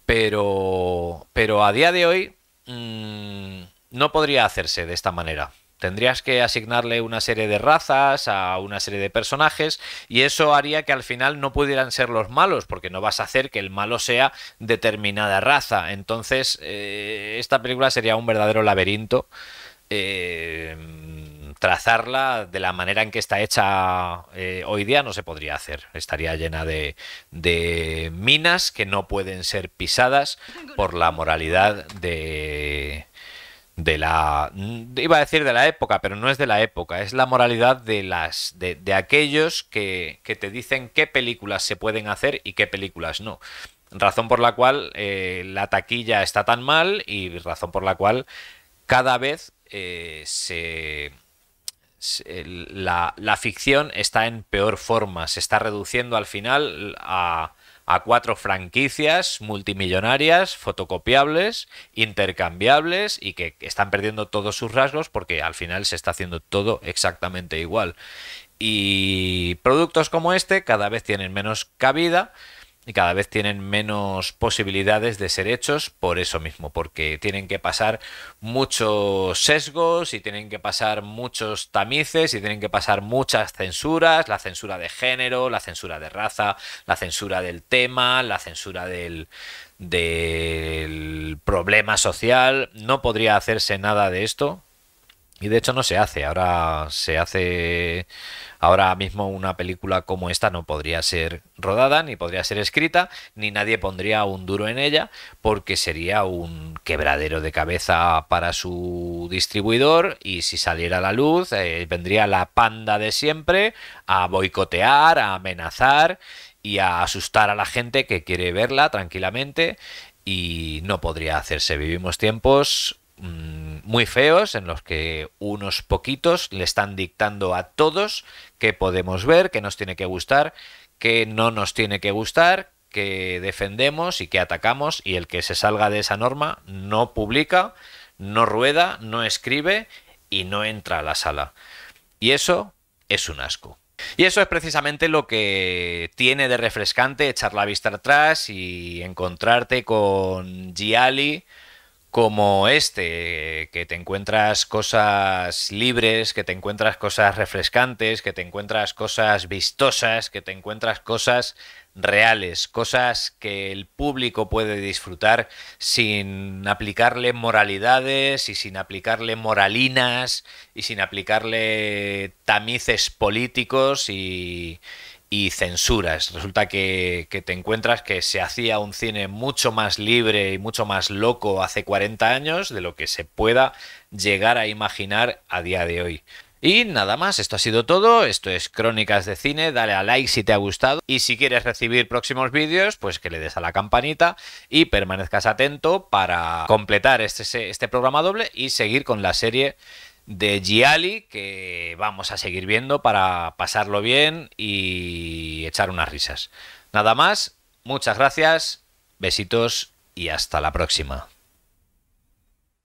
Pero, pero a día de hoy Mm, no podría hacerse de esta manera. Tendrías que asignarle una serie de razas a una serie de personajes y eso haría que al final no pudieran ser los malos porque no vas a hacer que el malo sea determinada raza. Entonces eh, esta película sería un verdadero laberinto. Eh, trazarla de la manera en que está hecha eh, hoy día no se podría hacer. Estaría llena de, minas que no pueden ser pisadas por la moralidad de de la iba a decir de la época pero no es de la época es la moralidad de las de, aquellos que, te dicen qué películas se pueden hacer y qué películas no razón por la cual eh, la taquilla está tan mal y razón por la cual cada vez eh, se la, ficción está en peor forma, se está reduciendo al final a, a cuatro franquicias multimillonarias, fotocopiables, intercambiables y que están perdiendo todos sus rasgos porque al final se está haciendo todo exactamente igual. Y productos como este cada vez tienen menos cabida y cada vez tienen menos posibilidades de ser hechos por eso mismo, porque tienen que pasar muchos sesgos y tienen que pasar muchos tamices y tienen que pasar muchas censuras, la censura de género, la censura de raza, la censura del tema, la censura del, del problema social. No podría hacerse nada de esto y de hecho no se hace. Ahora se hace. Ahora mismo una película como esta no podría ser rodada, ni podría ser escrita, ni nadie pondría un duro en ella, porque sería un quebradero de cabeza para su distribuidor. Y si saliera a la luz, eh, vendría la panda de siempre a boicotear, a amenazar y a asustar a la gente que quiere verla tranquilamente. Y no podría hacerse. Vivimos tiempos Mm, muy feos en los que unos poquitos le están dictando a todos qué podemos ver, qué nos tiene que gustar, qué no nos tiene que gustar, qué defendemos y qué atacamos y el que se salga de esa norma no publica, no rueda, no escribe y no entra a la sala. Y eso es un asco. Y eso es precisamente lo que tiene de refrescante echar la vista atrás y encontrarte con Giali como este, que te encuentras cosas libres, que te encuentras cosas refrescantes, que te encuentras cosas vistosas, que te encuentras cosas reales, cosas que el público puede disfrutar sin aplicarle moralidades y sin aplicarle moralinas y sin aplicarle tamices políticos y, y censuras. Resulta que, te encuentras que se hacía un cine mucho más libre y mucho más loco hace 40 años de lo que se pueda llegar a imaginar a día de hoy. Y nada más, esto ha sido todo, esto es Crónicas de Cine, dale a like si te ha gustado y si quieres recibir próximos vídeos, pues que le des a la campanita y permanezcas atento para completar este, este programa doble y seguir con la serie de Giali que vamos a seguir viendo para pasarlo bien y echar unas risas. Nada más, muchas gracias, besitos y hasta la próxima.